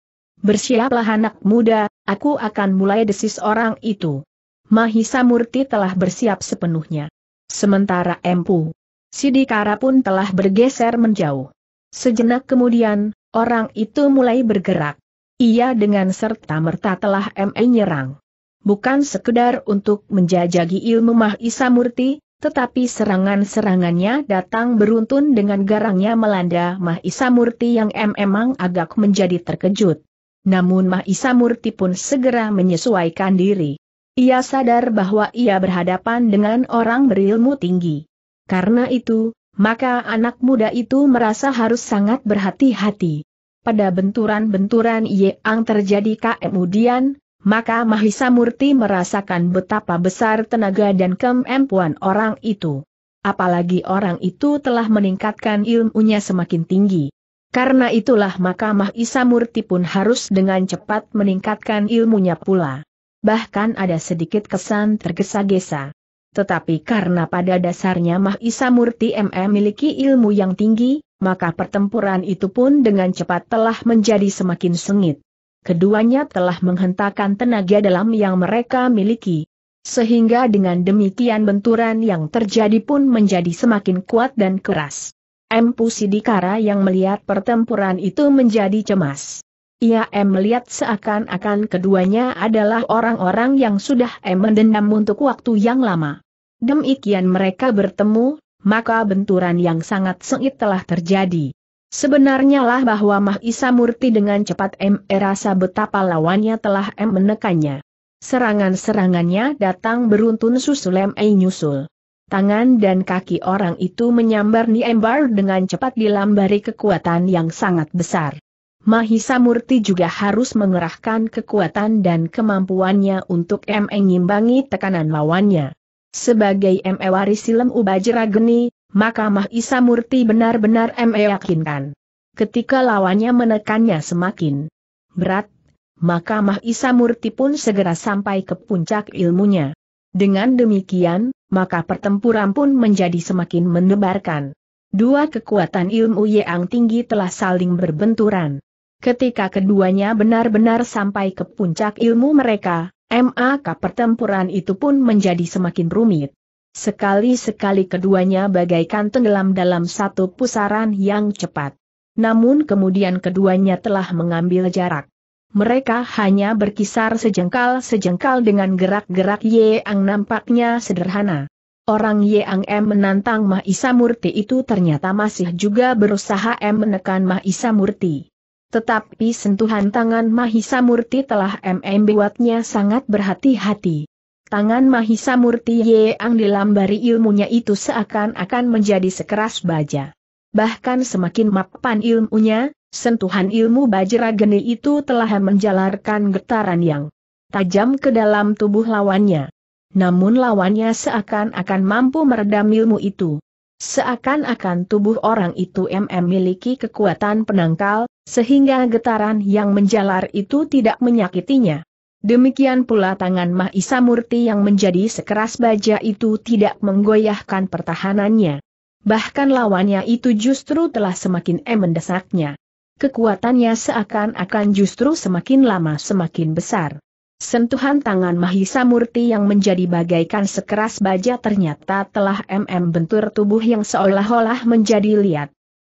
Bersiaplah anak muda, aku akan mulai desis orang itu. Mahisa Murti telah bersiap sepenuhnya. Sementara Empu Sidikara pun telah bergeser menjauh. Sejenak kemudian, orang itu mulai bergerak. Ia dengan serta-merta telah ME nyerang. Bukan sekedar untuk menjajagi ilmu Mahisa Murti, tetapi serangan-serangannya datang beruntun dengan garangnya melanda Mahisa Murti yang memang agak menjadi terkejut. Namun Mahisa Murti pun segera menyesuaikan diri. Ia sadar bahwa ia berhadapan dengan orang berilmu tinggi. Karena itu, maka anak muda itu merasa harus sangat berhati-hati. Pada benturan-benturan yang terjadi kemudian, maka Mahisa Murti merasakan betapa besar tenaga dan kemampuan orang itu. Apalagi orang itu telah meningkatkan ilmunya semakin tinggi. Karena itulah maka Mahisa Murti pun harus dengan cepat meningkatkan ilmunya pula bahkan ada sedikit kesan tergesa-gesa. Tetapi karena pada dasarnya Mahisa Murti MM memiliki ilmu yang tinggi, maka pertempuran itu pun dengan cepat telah menjadi semakin sengit. Keduanya telah menghentakkan tenaga dalam yang mereka miliki. Sehingga dengan demikian benturan yang terjadi pun menjadi semakin kuat dan keras. M. Sidikara yang melihat pertempuran itu menjadi cemas. Ia M melihat seakan-akan keduanya adalah orang-orang yang sudah M mendendam untuk waktu yang lama. Demikian mereka bertemu, maka benturan yang sangat sengit telah terjadi. Sebenarnya lah bahwa Mahisa Murti dengan cepat M rasa betapa lawannya telah M menekannya. Serangan-serangannya datang beruntun susul M nyusul. Tangan dan kaki orang itu menyambar Niembar dengan cepat dilambari kekuatan yang sangat besar. Mahisa Murti juga harus mengerahkan kekuatan dan kemampuannya untuk mengimbangi tekanan lawannya. Sebagai ME Warisilem Ubajra Geni, maka Mahisa Murti benar-benar ME yakinkan. Ketika lawannya menekannya semakin berat, maka Mahisa Murti pun segera sampai ke puncak ilmunya. Dengan demikian, maka pertempuran pun menjadi semakin menebarkan. Dua kekuatan ilmu yang tinggi telah saling berbenturan. Ketika keduanya benar-benar sampai ke puncak ilmu mereka, maka pertempuran itu pun menjadi semakin rumit. Sekali-sekali keduanya bagaikan tenggelam dalam satu pusaran yang cepat. Namun kemudian keduanya telah mengambil jarak. Mereka hanya berkisar sejengkal-sejengkal dengan gerak-gerak Ye yang nampaknya sederhana. Orang Ye ang M menantang Mahisa Murti itu ternyata masih juga berusaha M menekan Mahisa Murti. Tetapi sentuhan tangan Mahisa Murti telah MM buatnya sangat berhati-hati. Tangan Mahisa Murti yang dilambari ilmunya itu seakan-akan menjadi sekeras baja. Bahkan semakin mapan ilmunya, sentuhan ilmu bajra geni itu telah menjalarkan getaran yang tajam ke dalam tubuh lawannya. Namun lawannya seakan-akan mampu meredam ilmu itu. Seakan-akan tubuh orang itu mm memiliki kekuatan penangkal, sehingga getaran yang menjalar itu tidak menyakitinya. Demikian pula tangan Mahisa Murti yang menjadi sekeras baja itu tidak menggoyahkan pertahanannya. Bahkan lawannya itu justru telah semakin mendesaknya. Kekuatannya seakan-akan justru semakin lama semakin besar. Sentuhan tangan Mahisa Murti yang menjadi bagaikan sekeras baja ternyata telah MM bentur tubuh yang seolah-olah menjadi liat.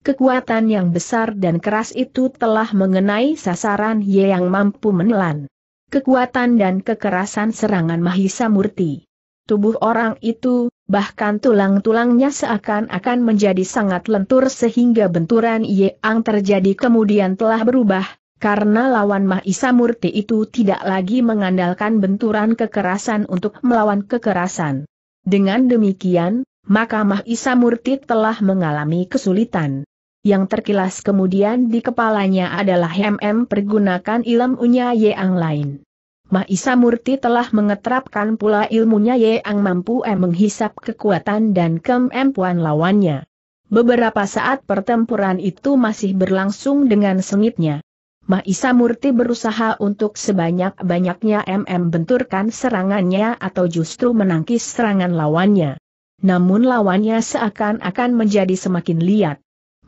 Kekuatan yang besar dan keras itu telah mengenai sasaran Ye yang mampu menelan. Kekuatan dan kekerasan serangan Mahisa Murti. Tubuh orang itu, bahkan tulang-tulangnya seakan-akan menjadi sangat lentur sehingga benturan Ye Ang terjadi kemudian telah berubah, karena lawan Mahisa Murti itu tidak lagi mengandalkan benturan kekerasan untuk melawan kekerasan. Dengan demikian, maka Mahisa Murti telah mengalami kesulitan. Yang terkilas kemudian di kepalanya adalah MM pergunakan ilmunya Yang lain. Mahisa Murti telah mengeterapkan pula ilmunya Yang mampu M menghisap kekuatan dan kemampuan lawannya. Beberapa saat pertempuran itu masih berlangsung dengan sengitnya. Maisa Murti berusaha untuk sebanyak-banyaknya MM benturkan serangannya atau justru menangkis serangan lawannya. Namun lawannya seakan-akan menjadi semakin liat.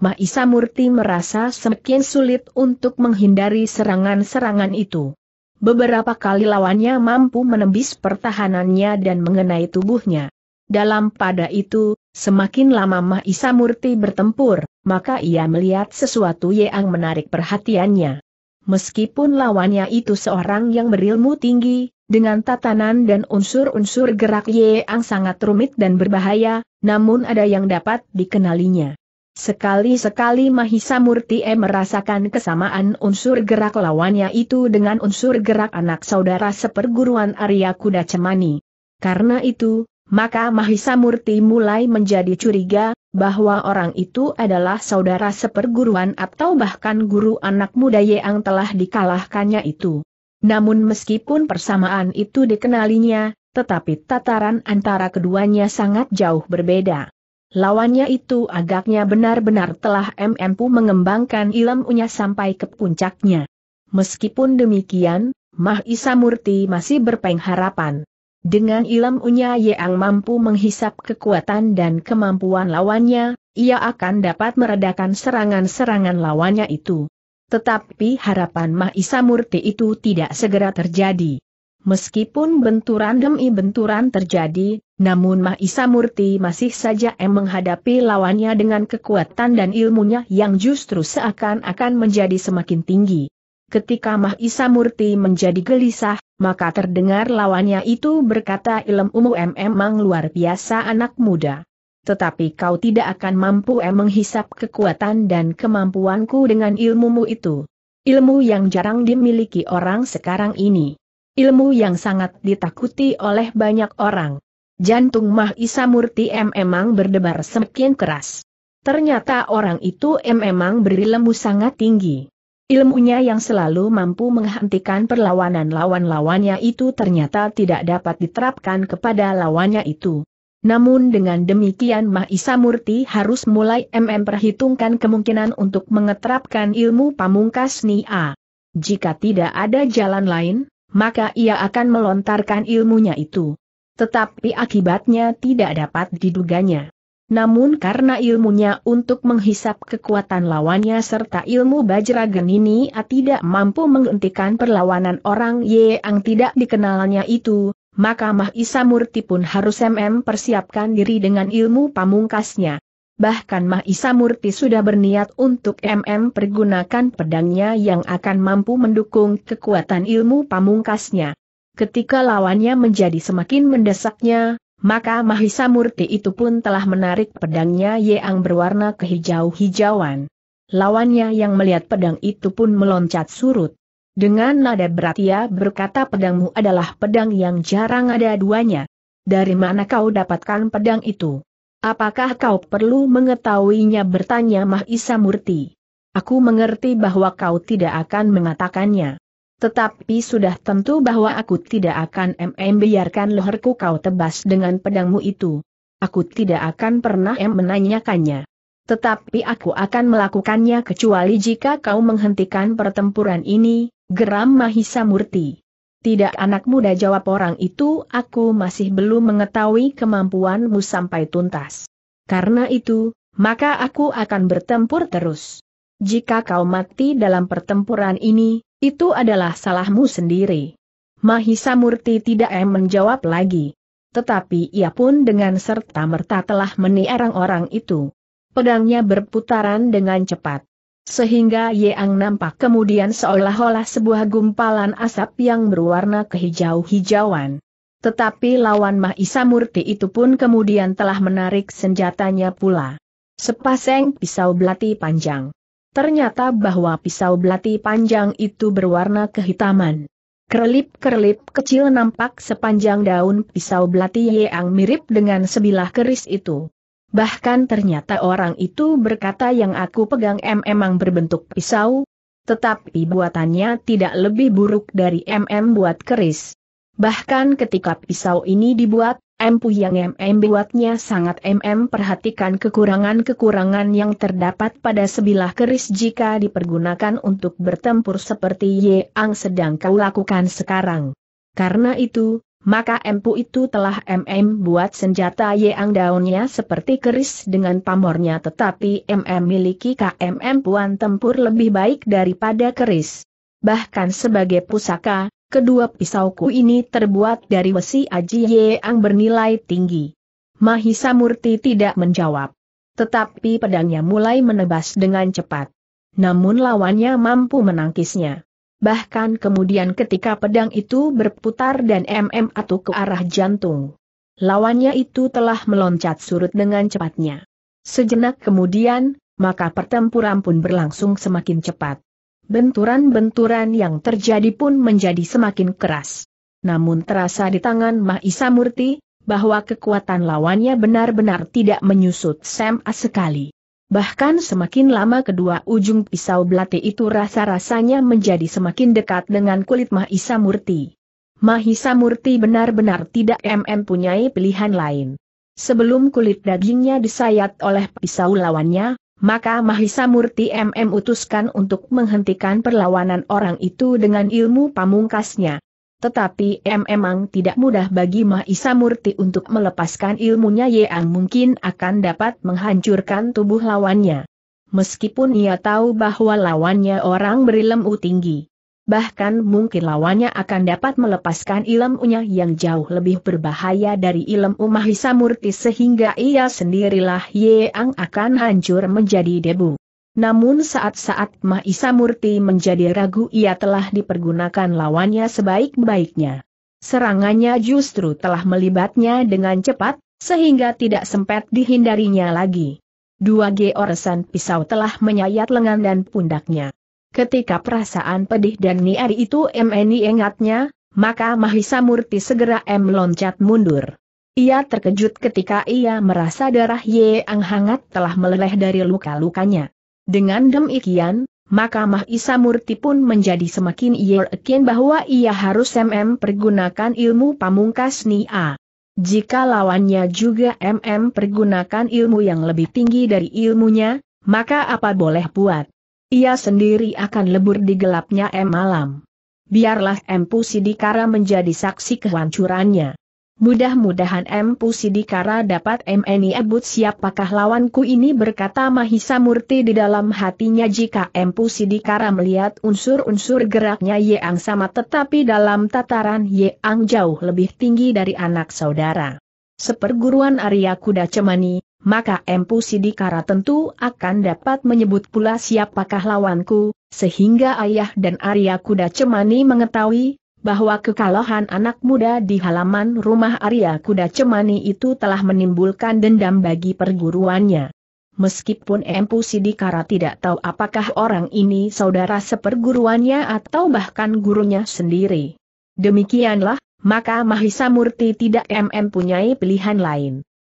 Maisa Murti merasa semakin sulit untuk menghindari serangan-serangan itu. Beberapa kali lawannya mampu menembus pertahanannya dan mengenai tubuhnya. Dalam pada itu, Semakin lama Mahisa Murti bertempur, maka ia melihat sesuatu yang menarik perhatiannya. Meskipun lawannya itu seorang yang berilmu tinggi, dengan tatanan dan unsur-unsur gerak Yeang sangat rumit dan berbahaya, namun ada yang dapat dikenalinya. Sekali-sekali Mahisa Murti e merasakan kesamaan unsur gerak lawannya itu dengan unsur gerak anak saudara seperguruan Arya Kuda Cemani. Karena itu, maka Mahisa Murti mulai menjadi curiga, bahwa orang itu adalah saudara seperguruan atau bahkan guru anak muda yang telah dikalahkannya itu. Namun meskipun persamaan itu dikenalinya, tetapi tataran antara keduanya sangat jauh berbeda. Lawannya itu agaknya benar-benar telah mampu mengembangkan ilmunya sampai ke puncaknya. Meskipun demikian, Mahisa Murti masih berpengharapan. Dengan ilmunya yang mampu menghisap kekuatan dan kemampuan lawannya, ia akan dapat meredakan serangan-serangan lawannya itu. Tetapi harapan Mahisa Murti itu tidak segera terjadi. Meskipun benturan demi benturan terjadi, namun Mahisa Murti masih saja em menghadapi lawannya dengan kekuatan dan ilmunya yang justru seakan-akan menjadi semakin tinggi. Ketika Mahisa Murti menjadi gelisah, maka terdengar lawannya itu berkata ilmu umu memang luar biasa anak muda. Tetapi kau tidak akan mampu emang hisap kekuatan dan kemampuanku dengan ilmumu itu. Ilmu yang jarang dimiliki orang sekarang ini. Ilmu yang sangat ditakuti oleh banyak orang. Jantung Mahisa Murti emang memang berdebar semakin keras. Ternyata orang itu emang memang berilmu sangat tinggi. Ilmunya yang selalu mampu menghentikan perlawanan lawan-lawannya itu ternyata tidak dapat diterapkan kepada lawannya itu. Namun dengan demikian Mahisa Murti harus mulai memperhitungkan kemungkinan untuk mengeterapkan ilmu pamungkas Nia. Jika tidak ada jalan lain, maka ia akan melontarkan ilmunya itu. Tetapi akibatnya tidak dapat diduganya. Namun karena ilmunya untuk menghisap kekuatan lawannya serta ilmu bajragen ini tidak mampu menghentikan perlawanan orang yang tidak dikenalnya itu, maka Mahisa Murti pun harus MM persiapkan diri dengan ilmu pamungkasnya. Bahkan Mahisa Murti sudah berniat untuk MM pergunakan pedangnya yang akan mampu mendukung kekuatan ilmu pamungkasnya. Ketika lawannya menjadi semakin mendesaknya, maka Mahisa Murti itu pun telah menarik pedangnya yang berwarna kehijau-hijauan. Lawannya yang melihat pedang itu pun meloncat surut. Dengan nada berat ia berkata pedangmu adalah pedang yang jarang ada duanya. Dari mana kau dapatkan pedang itu? Apakah kau perlu mengetahuinya bertanya Mahisa Murti? Aku mengerti bahwa kau tidak akan mengatakannya. Tetapi sudah tentu bahwa aku tidak akan mm biarkan leherku kau tebas dengan pedangmu itu. Aku tidak akan pernah mm menanyakannya. Tetapi aku akan melakukannya kecuali jika kau menghentikan pertempuran ini, geram Mahisa Murti. Tidak anak muda jawab orang itu, aku masih belum mengetahui kemampuanmu sampai tuntas. Karena itu, maka aku akan bertempur terus. Jika kau mati dalam pertempuran ini, itu adalah salahmu sendiri. Mahisa Murti tidak em eh menjawab lagi. Tetapi ia pun dengan serta-merta telah meniarang orang itu. Pedangnya berputaran dengan cepat. Sehingga Yeang nampak kemudian seolah-olah sebuah gumpalan asap yang berwarna kehijau-hijauan. Tetapi lawan Mahisa Murti itu pun kemudian telah menarik senjatanya pula. Sepasang pisau belati panjang. Ternyata bahwa pisau belati panjang itu berwarna kehitaman. Kerlip-kerlip kecil nampak sepanjang daun pisau belati yang mirip dengan sebilah keris itu. Bahkan ternyata orang itu berkata yang aku pegang M emang berbentuk pisau, tetapi buatannya tidak lebih buruk dari MM buat keris. Bahkan ketika pisau ini dibuat, Empu yang MM buatnya sangat MM perhatikan kekurangan-kekurangan yang terdapat pada sebilah keris jika dipergunakan untuk bertempur seperti Yeang sedang kau lakukan sekarang. Karena itu, maka empu itu telah MM buat senjata Yeang daunnya seperti keris dengan pamornya tetapi MM miliki KMM puan tempur lebih baik daripada keris. Bahkan sebagai pusaka, Kedua pisauku ini terbuat dari besi aji yang bernilai tinggi. Mahisa Murti tidak menjawab. Tetapi pedangnya mulai menebas dengan cepat. Namun lawannya mampu menangkisnya. Bahkan kemudian ketika pedang itu berputar dan MM atau ke arah jantung. Lawannya itu telah meloncat surut dengan cepatnya. Sejenak kemudian, maka pertempuran pun berlangsung semakin cepat benturan-benturan yang terjadi pun menjadi semakin keras. Namun terasa di tangan Mahisa Murti, bahwa kekuatan lawannya benar-benar tidak menyusut Sam sekali. Bahkan semakin lama kedua ujung pisau belati itu rasa-rasanya menjadi semakin dekat dengan kulit Mahisa Murti. Mahisa Murti benar-benar tidak punyai pilihan lain. Sebelum kulit dagingnya disayat oleh pisau lawannya, maka Mahisa Murti MM utuskan untuk menghentikan perlawanan orang itu dengan ilmu pamungkasnya. Tetapi M memang tidak mudah bagi Mahisa Murti untuk melepaskan ilmunya yang mungkin akan dapat menghancurkan tubuh lawannya. Meskipun ia tahu bahwa lawannya orang berilmu tinggi bahkan mungkin lawannya akan dapat melepaskan ilmunya yang jauh lebih berbahaya dari ilmu Mahisa Murti sehingga ia sendirilah Yeang akan hancur menjadi debu. Namun saat-saat Mahisa Murti menjadi ragu ia telah dipergunakan lawannya sebaik-baiknya. Serangannya justru telah melibatnya dengan cepat, sehingga tidak sempat dihindarinya lagi. Dua georesan pisau telah menyayat lengan dan pundaknya. Ketika perasaan pedih dan niari itu MNI ingatnya, maka Mahisa Murti segera M loncat mundur. Ia terkejut ketika ia merasa darah Yeang hangat telah meleleh dari luka-lukanya. Dengan demikian, maka Mahisa Murti pun menjadi semakin yakin bahwa ia harus MM pergunakan ilmu pamungkas Nia. Jika lawannya juga MM pergunakan ilmu yang lebih tinggi dari ilmunya, maka apa boleh buat? Ia sendiri akan lebur di gelapnya M malam. Biarlah Empu Sidikara menjadi saksi kehancurannya. Mudah-mudahan Empu Sidikara dapat MNI ebut siapakah lawanku ini berkata Mahisa Murti di dalam hatinya jika Empu Sidikara melihat unsur-unsur geraknya ye ang sama tetapi dalam tataran ye ang jauh lebih tinggi dari anak saudara seperguruan Arya Kuda Cemani, maka Empu Sidikara tentu akan dapat menyebut pula siapakah lawanku, sehingga ayah dan Arya Kuda Cemani mengetahui bahwa kekalahan anak muda di halaman rumah Arya Kuda Cemani itu telah menimbulkan dendam bagi perguruannya. Meskipun Empu Sidikara tidak tahu apakah orang ini saudara seperguruannya atau bahkan gurunya sendiri. Demikianlah, maka Mahisa Murti tidak mm punyai pilihan lain.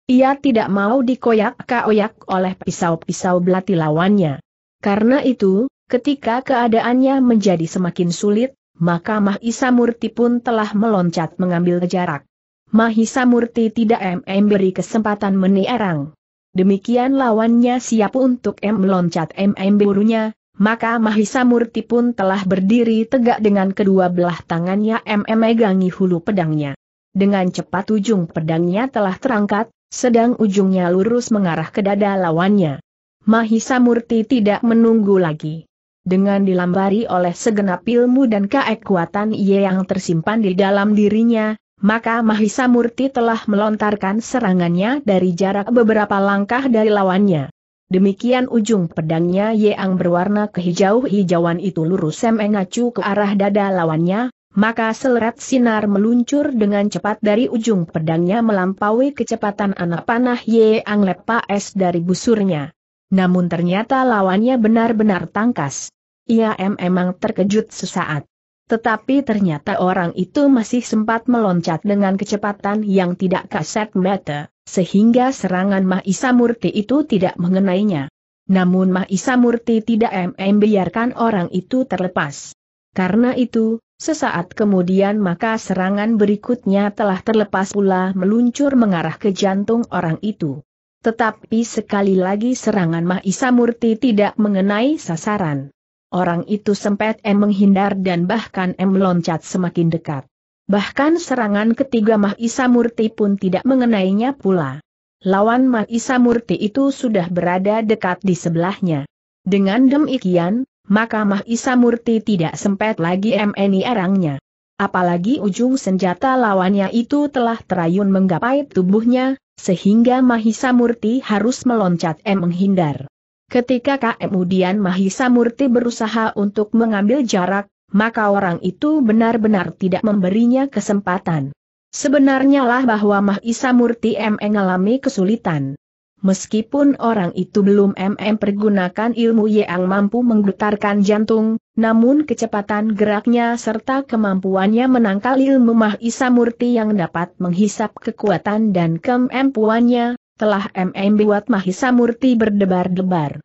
Ia tidak mau dikoyak-koyak oleh pisau-pisau belati lawannya. Karena itu, ketika keadaannya menjadi semakin sulit, maka Mahisa Murti pun telah meloncat mengambil jarak. Mahisa Murti tidak mm beri kesempatan menerang. Demikian lawannya siap untuk M meloncat mm burunya maka Mahisa Murti pun telah berdiri tegak dengan kedua belah tangannya memegangi hulu pedangnya. Dengan cepat ujung pedangnya telah terangkat, sedang ujungnya lurus mengarah ke dada lawannya. Mahisa Murti tidak menunggu lagi. Dengan dilambari oleh segenap ilmu dan keekuatan ia yang tersimpan di dalam dirinya, maka Mahisa Murti telah melontarkan serangannya dari jarak beberapa langkah dari lawannya. Demikian ujung pedangnya yang berwarna kehijau-hijauan itu lurus semengacu mengacu ke arah dada lawannya, maka selerat sinar meluncur dengan cepat dari ujung pedangnya melampaui kecepatan anak panah yang lepas dari busurnya. Namun ternyata lawannya benar-benar tangkas. Ia memang terkejut sesaat. Tetapi ternyata orang itu masih sempat meloncat dengan kecepatan yang tidak kaset mata sehingga serangan Mahisa Murti itu tidak mengenainya. Namun Mahisa Murti tidak biarkan orang itu terlepas. Karena itu, sesaat kemudian maka serangan berikutnya telah terlepas pula meluncur mengarah ke jantung orang itu. Tetapi sekali lagi serangan Mahisa Murti tidak mengenai sasaran. Orang itu sempat M menghindar dan bahkan M meloncat semakin dekat. Bahkan serangan ketiga Mahisa Murti pun tidak mengenainya pula. Lawan Mahisa Murti itu sudah berada dekat di sebelahnya. Dengan demikian, maka Mahisa Murti tidak sempat lagi MNI arangnya. Apalagi ujung senjata lawannya itu telah terayun menggapai tubuhnya, sehingga Mahisa Murti harus meloncat M menghindar. Ketika kemudian Mahisa Murti berusaha untuk mengambil jarak, maka orang itu benar-benar tidak memberinya kesempatan. Sebenarnya lah bahwa Mahisa Murti M mengalami kesulitan. Meskipun orang itu belum MM pergunakan ilmu yang mampu menggetarkan jantung, namun kecepatan geraknya serta kemampuannya menangkal ilmu Mahisa Murti yang dapat menghisap kekuatan dan kemampuannya, telah MM buat Mahisa Murti berdebar-debar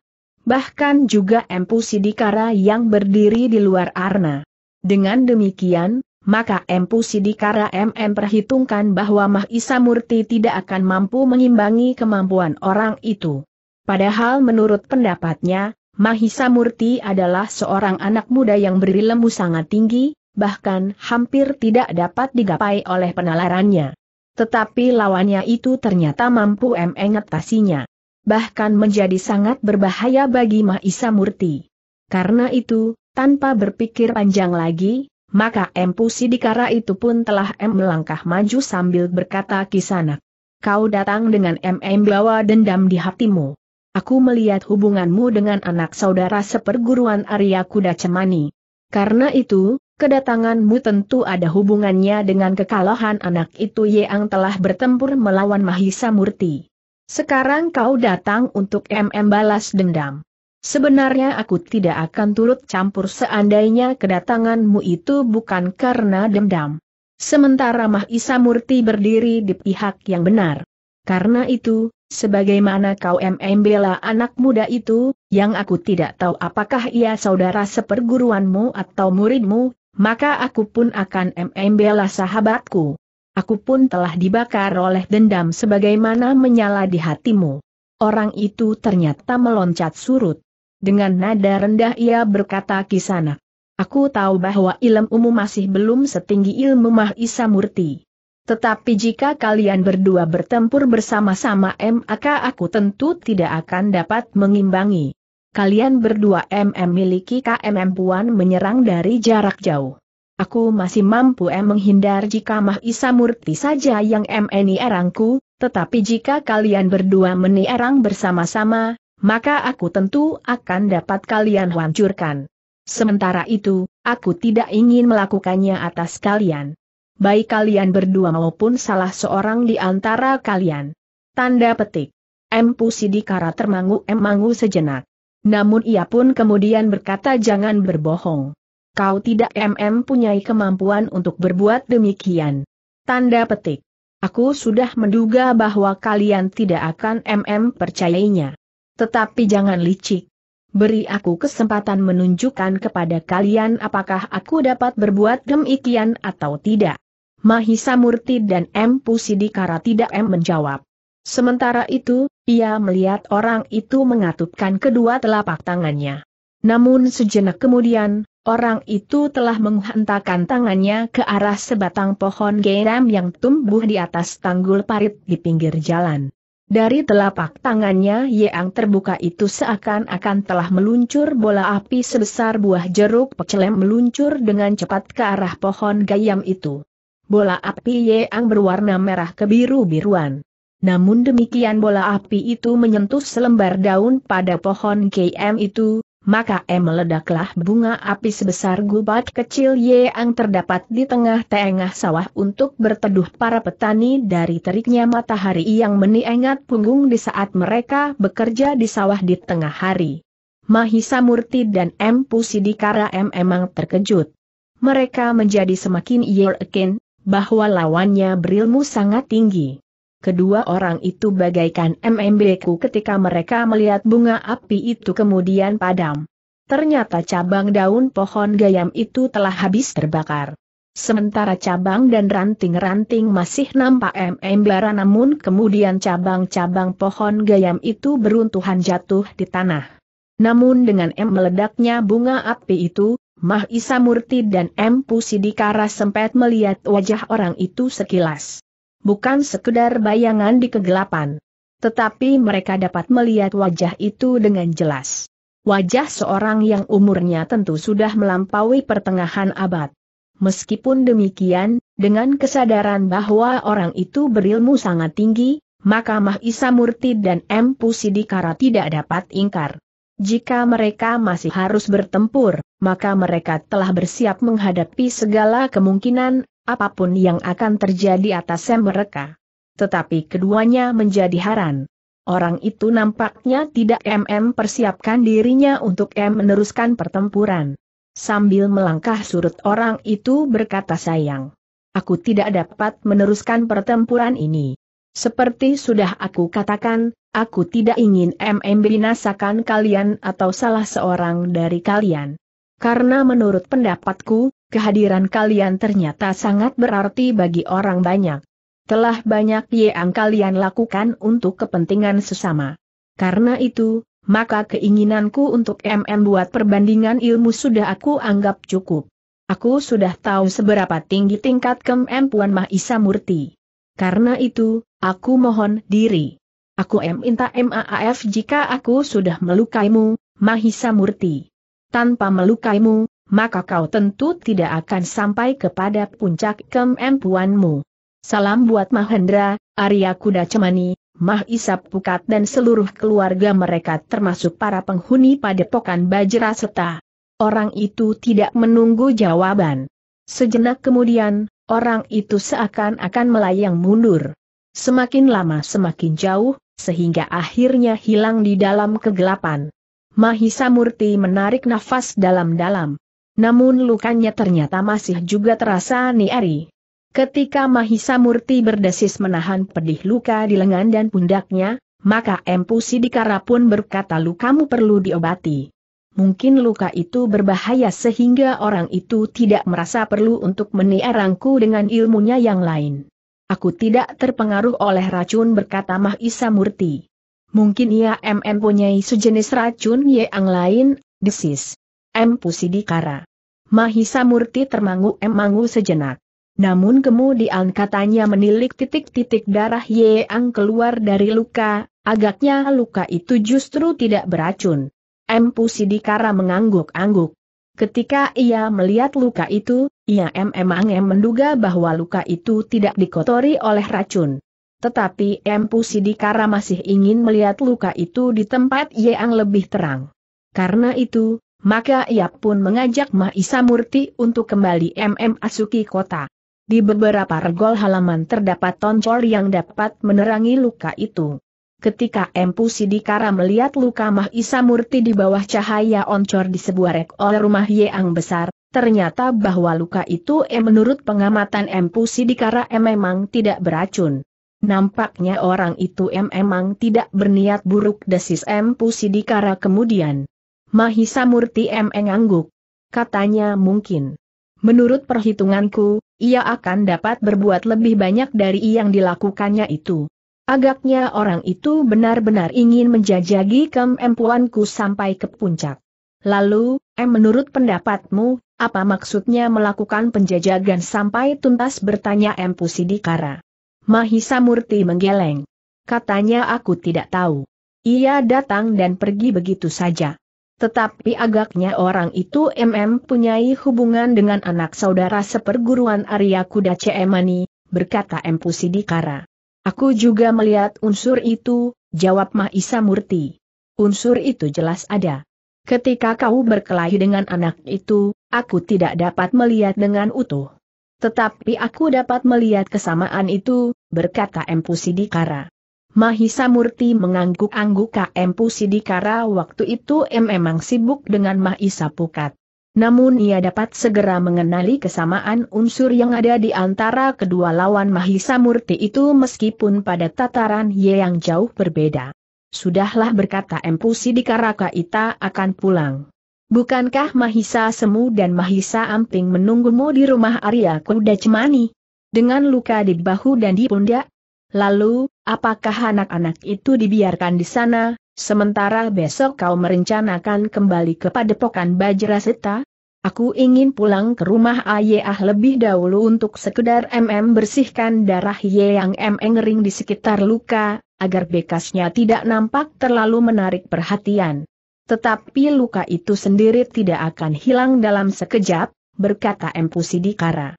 bahkan juga Empu Sidikara yang berdiri di luar arna. Dengan demikian, maka Empu Sidikara MM perhitungkan bahwa Mahisa Murti tidak akan mampu mengimbangi kemampuan orang itu. Padahal menurut pendapatnya, Mahisa Murti adalah seorang anak muda yang berilmu sangat tinggi, bahkan hampir tidak dapat digapai oleh penalarannya. Tetapi lawannya itu ternyata mampu mengatasinya bahkan menjadi sangat berbahaya bagi Mahisa Murti. Karena itu, tanpa berpikir panjang lagi, maka M. Pusidikara itu pun telah M. melangkah maju sambil berkata kisanak. Kau datang dengan MM bawa dendam di hatimu. Aku melihat hubunganmu dengan anak saudara seperguruan Arya Kuda Cemani. Karena itu, kedatanganmu tentu ada hubungannya dengan kekalahan anak itu yang telah bertempur melawan Mahisa Murti. Sekarang kau datang untuk MM balas dendam. Sebenarnya aku tidak akan turut campur seandainya kedatanganmu itu bukan karena dendam. Sementara Mahisa Murti berdiri di pihak yang benar. Karena itu, sebagaimana kau MM bela anak muda itu, yang aku tidak tahu apakah ia saudara seperguruanmu atau muridmu, maka aku pun akan MM bela sahabatku. Aku pun telah dibakar oleh dendam sebagaimana menyala di hatimu. Orang itu ternyata meloncat surut. Dengan nada rendah ia berkata kisana. Aku tahu bahwa ilmu umum masih belum setinggi ilmu Mahisa Murti. Tetapi jika kalian berdua bertempur bersama-sama maka aku tentu tidak akan dapat mengimbangi. Kalian berdua MM miliki KMM Puan menyerang dari jarak jauh. Aku masih mampu em menghindar jika Mahisa Murti saja yang MNI erangku, tetapi jika kalian berdua menierang bersama-sama, maka aku tentu akan dapat kalian hancurkan. Sementara itu, aku tidak ingin melakukannya atas kalian. Baik kalian berdua maupun salah seorang di antara kalian. Tanda petik. M. Pusidikara termangu emangu sejenak. Namun ia pun kemudian berkata jangan berbohong kau tidak mm punyai kemampuan untuk berbuat demikian. Tanda petik. Aku sudah menduga bahwa kalian tidak akan mm percayainya. Tetapi jangan licik. Beri aku kesempatan menunjukkan kepada kalian apakah aku dapat berbuat demikian atau tidak. Mahisa Murti dan M. Pusidikara tidak M menjawab. Sementara itu, ia melihat orang itu mengatupkan kedua telapak tangannya. Namun sejenak kemudian, orang itu telah menghentakkan tangannya ke arah sebatang pohon geram yang tumbuh di atas tanggul parit di pinggir jalan. Dari telapak tangannya yang terbuka itu seakan-akan telah meluncur bola api sebesar buah jeruk pecelem meluncur dengan cepat ke arah pohon gayam itu. Bola api yang berwarna merah kebiru-biruan. Namun demikian bola api itu menyentuh selembar daun pada pohon GM itu, maka E meledaklah bunga api sebesar gubat kecil yang terdapat di tengah-tengah sawah untuk berteduh para petani dari teriknya matahari yang meniengat punggung di saat mereka bekerja di sawah di tengah hari. Mahisa Murti dan M. Pusidikara M emang terkejut. Mereka menjadi semakin yakin bahwa lawannya berilmu sangat tinggi. Kedua orang itu bagaikan MMBku ketika mereka melihat bunga api itu kemudian padam. Ternyata cabang daun pohon gayam itu telah habis terbakar. Sementara cabang dan ranting-ranting masih nampak MMB, namun kemudian cabang-cabang pohon gayam itu beruntuhan jatuh di tanah. Namun dengan M meledaknya bunga api itu, Mah Isa Murti dan M Pusidikara sempat melihat wajah orang itu sekilas bukan sekedar bayangan di kegelapan. Tetapi mereka dapat melihat wajah itu dengan jelas. Wajah seorang yang umurnya tentu sudah melampaui pertengahan abad. Meskipun demikian, dengan kesadaran bahwa orang itu berilmu sangat tinggi, maka Mahisa Murti dan M. Pusidikara tidak dapat ingkar. Jika mereka masih harus bertempur, maka mereka telah bersiap menghadapi segala kemungkinan, apapun yang akan terjadi atas mereka. Tetapi keduanya menjadi haran. Orang itu nampaknya tidak MM persiapkan dirinya untuk M meneruskan pertempuran. Sambil melangkah surut orang itu berkata sayang. Aku tidak dapat meneruskan pertempuran ini. Seperti sudah aku katakan, aku tidak ingin MM binasakan kalian atau salah seorang dari kalian. Karena menurut pendapatku, kehadiran kalian ternyata sangat berarti bagi orang banyak. Telah banyak yang kalian lakukan untuk kepentingan sesama. Karena itu, maka keinginanku untuk MM buat perbandingan ilmu sudah aku anggap cukup. Aku sudah tahu seberapa tinggi tingkat kemampuan Mahisa Murti. Karena itu, aku mohon diri. Aku M minta MAAF jika aku sudah melukaimu, Mahisa Murti. Tanpa melukaimu, maka kau tentu tidak akan sampai kepada puncak kemampuanmu. Salam buat Mahendra, Arya Kuda Cemani, Mah Isap Pukat dan seluruh keluarga mereka termasuk para penghuni padepokan Bajra Seta. Orang itu tidak menunggu jawaban. Sejenak kemudian, orang itu seakan-akan melayang mundur. Semakin lama semakin jauh, sehingga akhirnya hilang di dalam kegelapan. Mahisa Murti menarik nafas dalam-dalam. Namun lukanya ternyata masih juga terasa niari. Ketika Mahisa Murti berdesis menahan pedih luka di lengan dan pundaknya, maka Empu Sidikara pun berkata lukamu perlu diobati. Mungkin luka itu berbahaya sehingga orang itu tidak merasa perlu untuk meniarangku dengan ilmunya yang lain. Aku tidak terpengaruh oleh racun berkata Mahisa Murti. Mungkin ia mm punya sejenis racun yang lain, desis. M. Pusidikara. Mahisa Murti termangu-emangu sejenak. Namun kemudian katanya menilik titik-titik darah Yeang keluar dari luka, agaknya luka itu justru tidak beracun. M. Pusidikara mengangguk-angguk. Ketika ia melihat luka itu, ia memang menduga bahwa luka itu tidak dikotori oleh racun. Tetapi M. Pusidikara masih ingin melihat luka itu di tempat yang lebih terang. Karena itu, maka ia pun mengajak Mahisa Murti untuk kembali MM Asuki kota. Di beberapa regol halaman terdapat tonjol yang dapat menerangi luka itu. Ketika Empu Sidikara melihat luka Mahisa Murti di bawah cahaya oncor di sebuah rek rumah Yeang besar, ternyata bahwa luka itu eh, menurut pengamatan Empu Sidikara eh, memang tidak beracun. Nampaknya orang itu eh, memang tidak berniat buruk desis Empu Sidikara kemudian. Mahisa Murti M engangguk. Katanya mungkin. Menurut perhitunganku, ia akan dapat berbuat lebih banyak dari yang dilakukannya itu. Agaknya orang itu benar-benar ingin menjajagi kemampuanku sampai ke puncak. Lalu, em menurut pendapatmu, apa maksudnya melakukan penjajagan sampai tuntas bertanya M. Pusidikara? Mahisa Murti menggeleng. Katanya aku tidak tahu. Ia datang dan pergi begitu saja. Tetapi agaknya orang itu MM punyai hubungan dengan anak saudara seperguruan Arya Kuda Cemani, berkata M. Pusidikara. Aku juga melihat unsur itu, jawab Mahisa Murti. Unsur itu jelas ada. Ketika kau berkelahi dengan anak itu, aku tidak dapat melihat dengan utuh. Tetapi aku dapat melihat kesamaan itu, berkata M. Pusidikara. Mahisa Murti mengangguk-angguk KM Pusidikara waktu itu M memang sibuk dengan Mahisa Pukat. Namun ia dapat segera mengenali kesamaan unsur yang ada di antara kedua lawan Mahisa Murti itu meskipun pada tataran Y yang jauh berbeda. Sudahlah berkata M Pusidikara Kaita akan pulang. Bukankah Mahisa Semu dan Mahisa Amping menunggumu di rumah Arya Kuda Cemani? Dengan luka di bahu dan di pundak, Lalu, apakah anak-anak itu dibiarkan di sana, sementara besok kau merencanakan kembali ke padepokan Bajraseta? Aku ingin pulang ke rumah Ayah lebih dahulu untuk sekedar MM bersihkan darah Ye yang MM ngering di sekitar luka, agar bekasnya tidak nampak terlalu menarik perhatian. Tetapi luka itu sendiri tidak akan hilang dalam sekejap, berkata Empu Sidikara.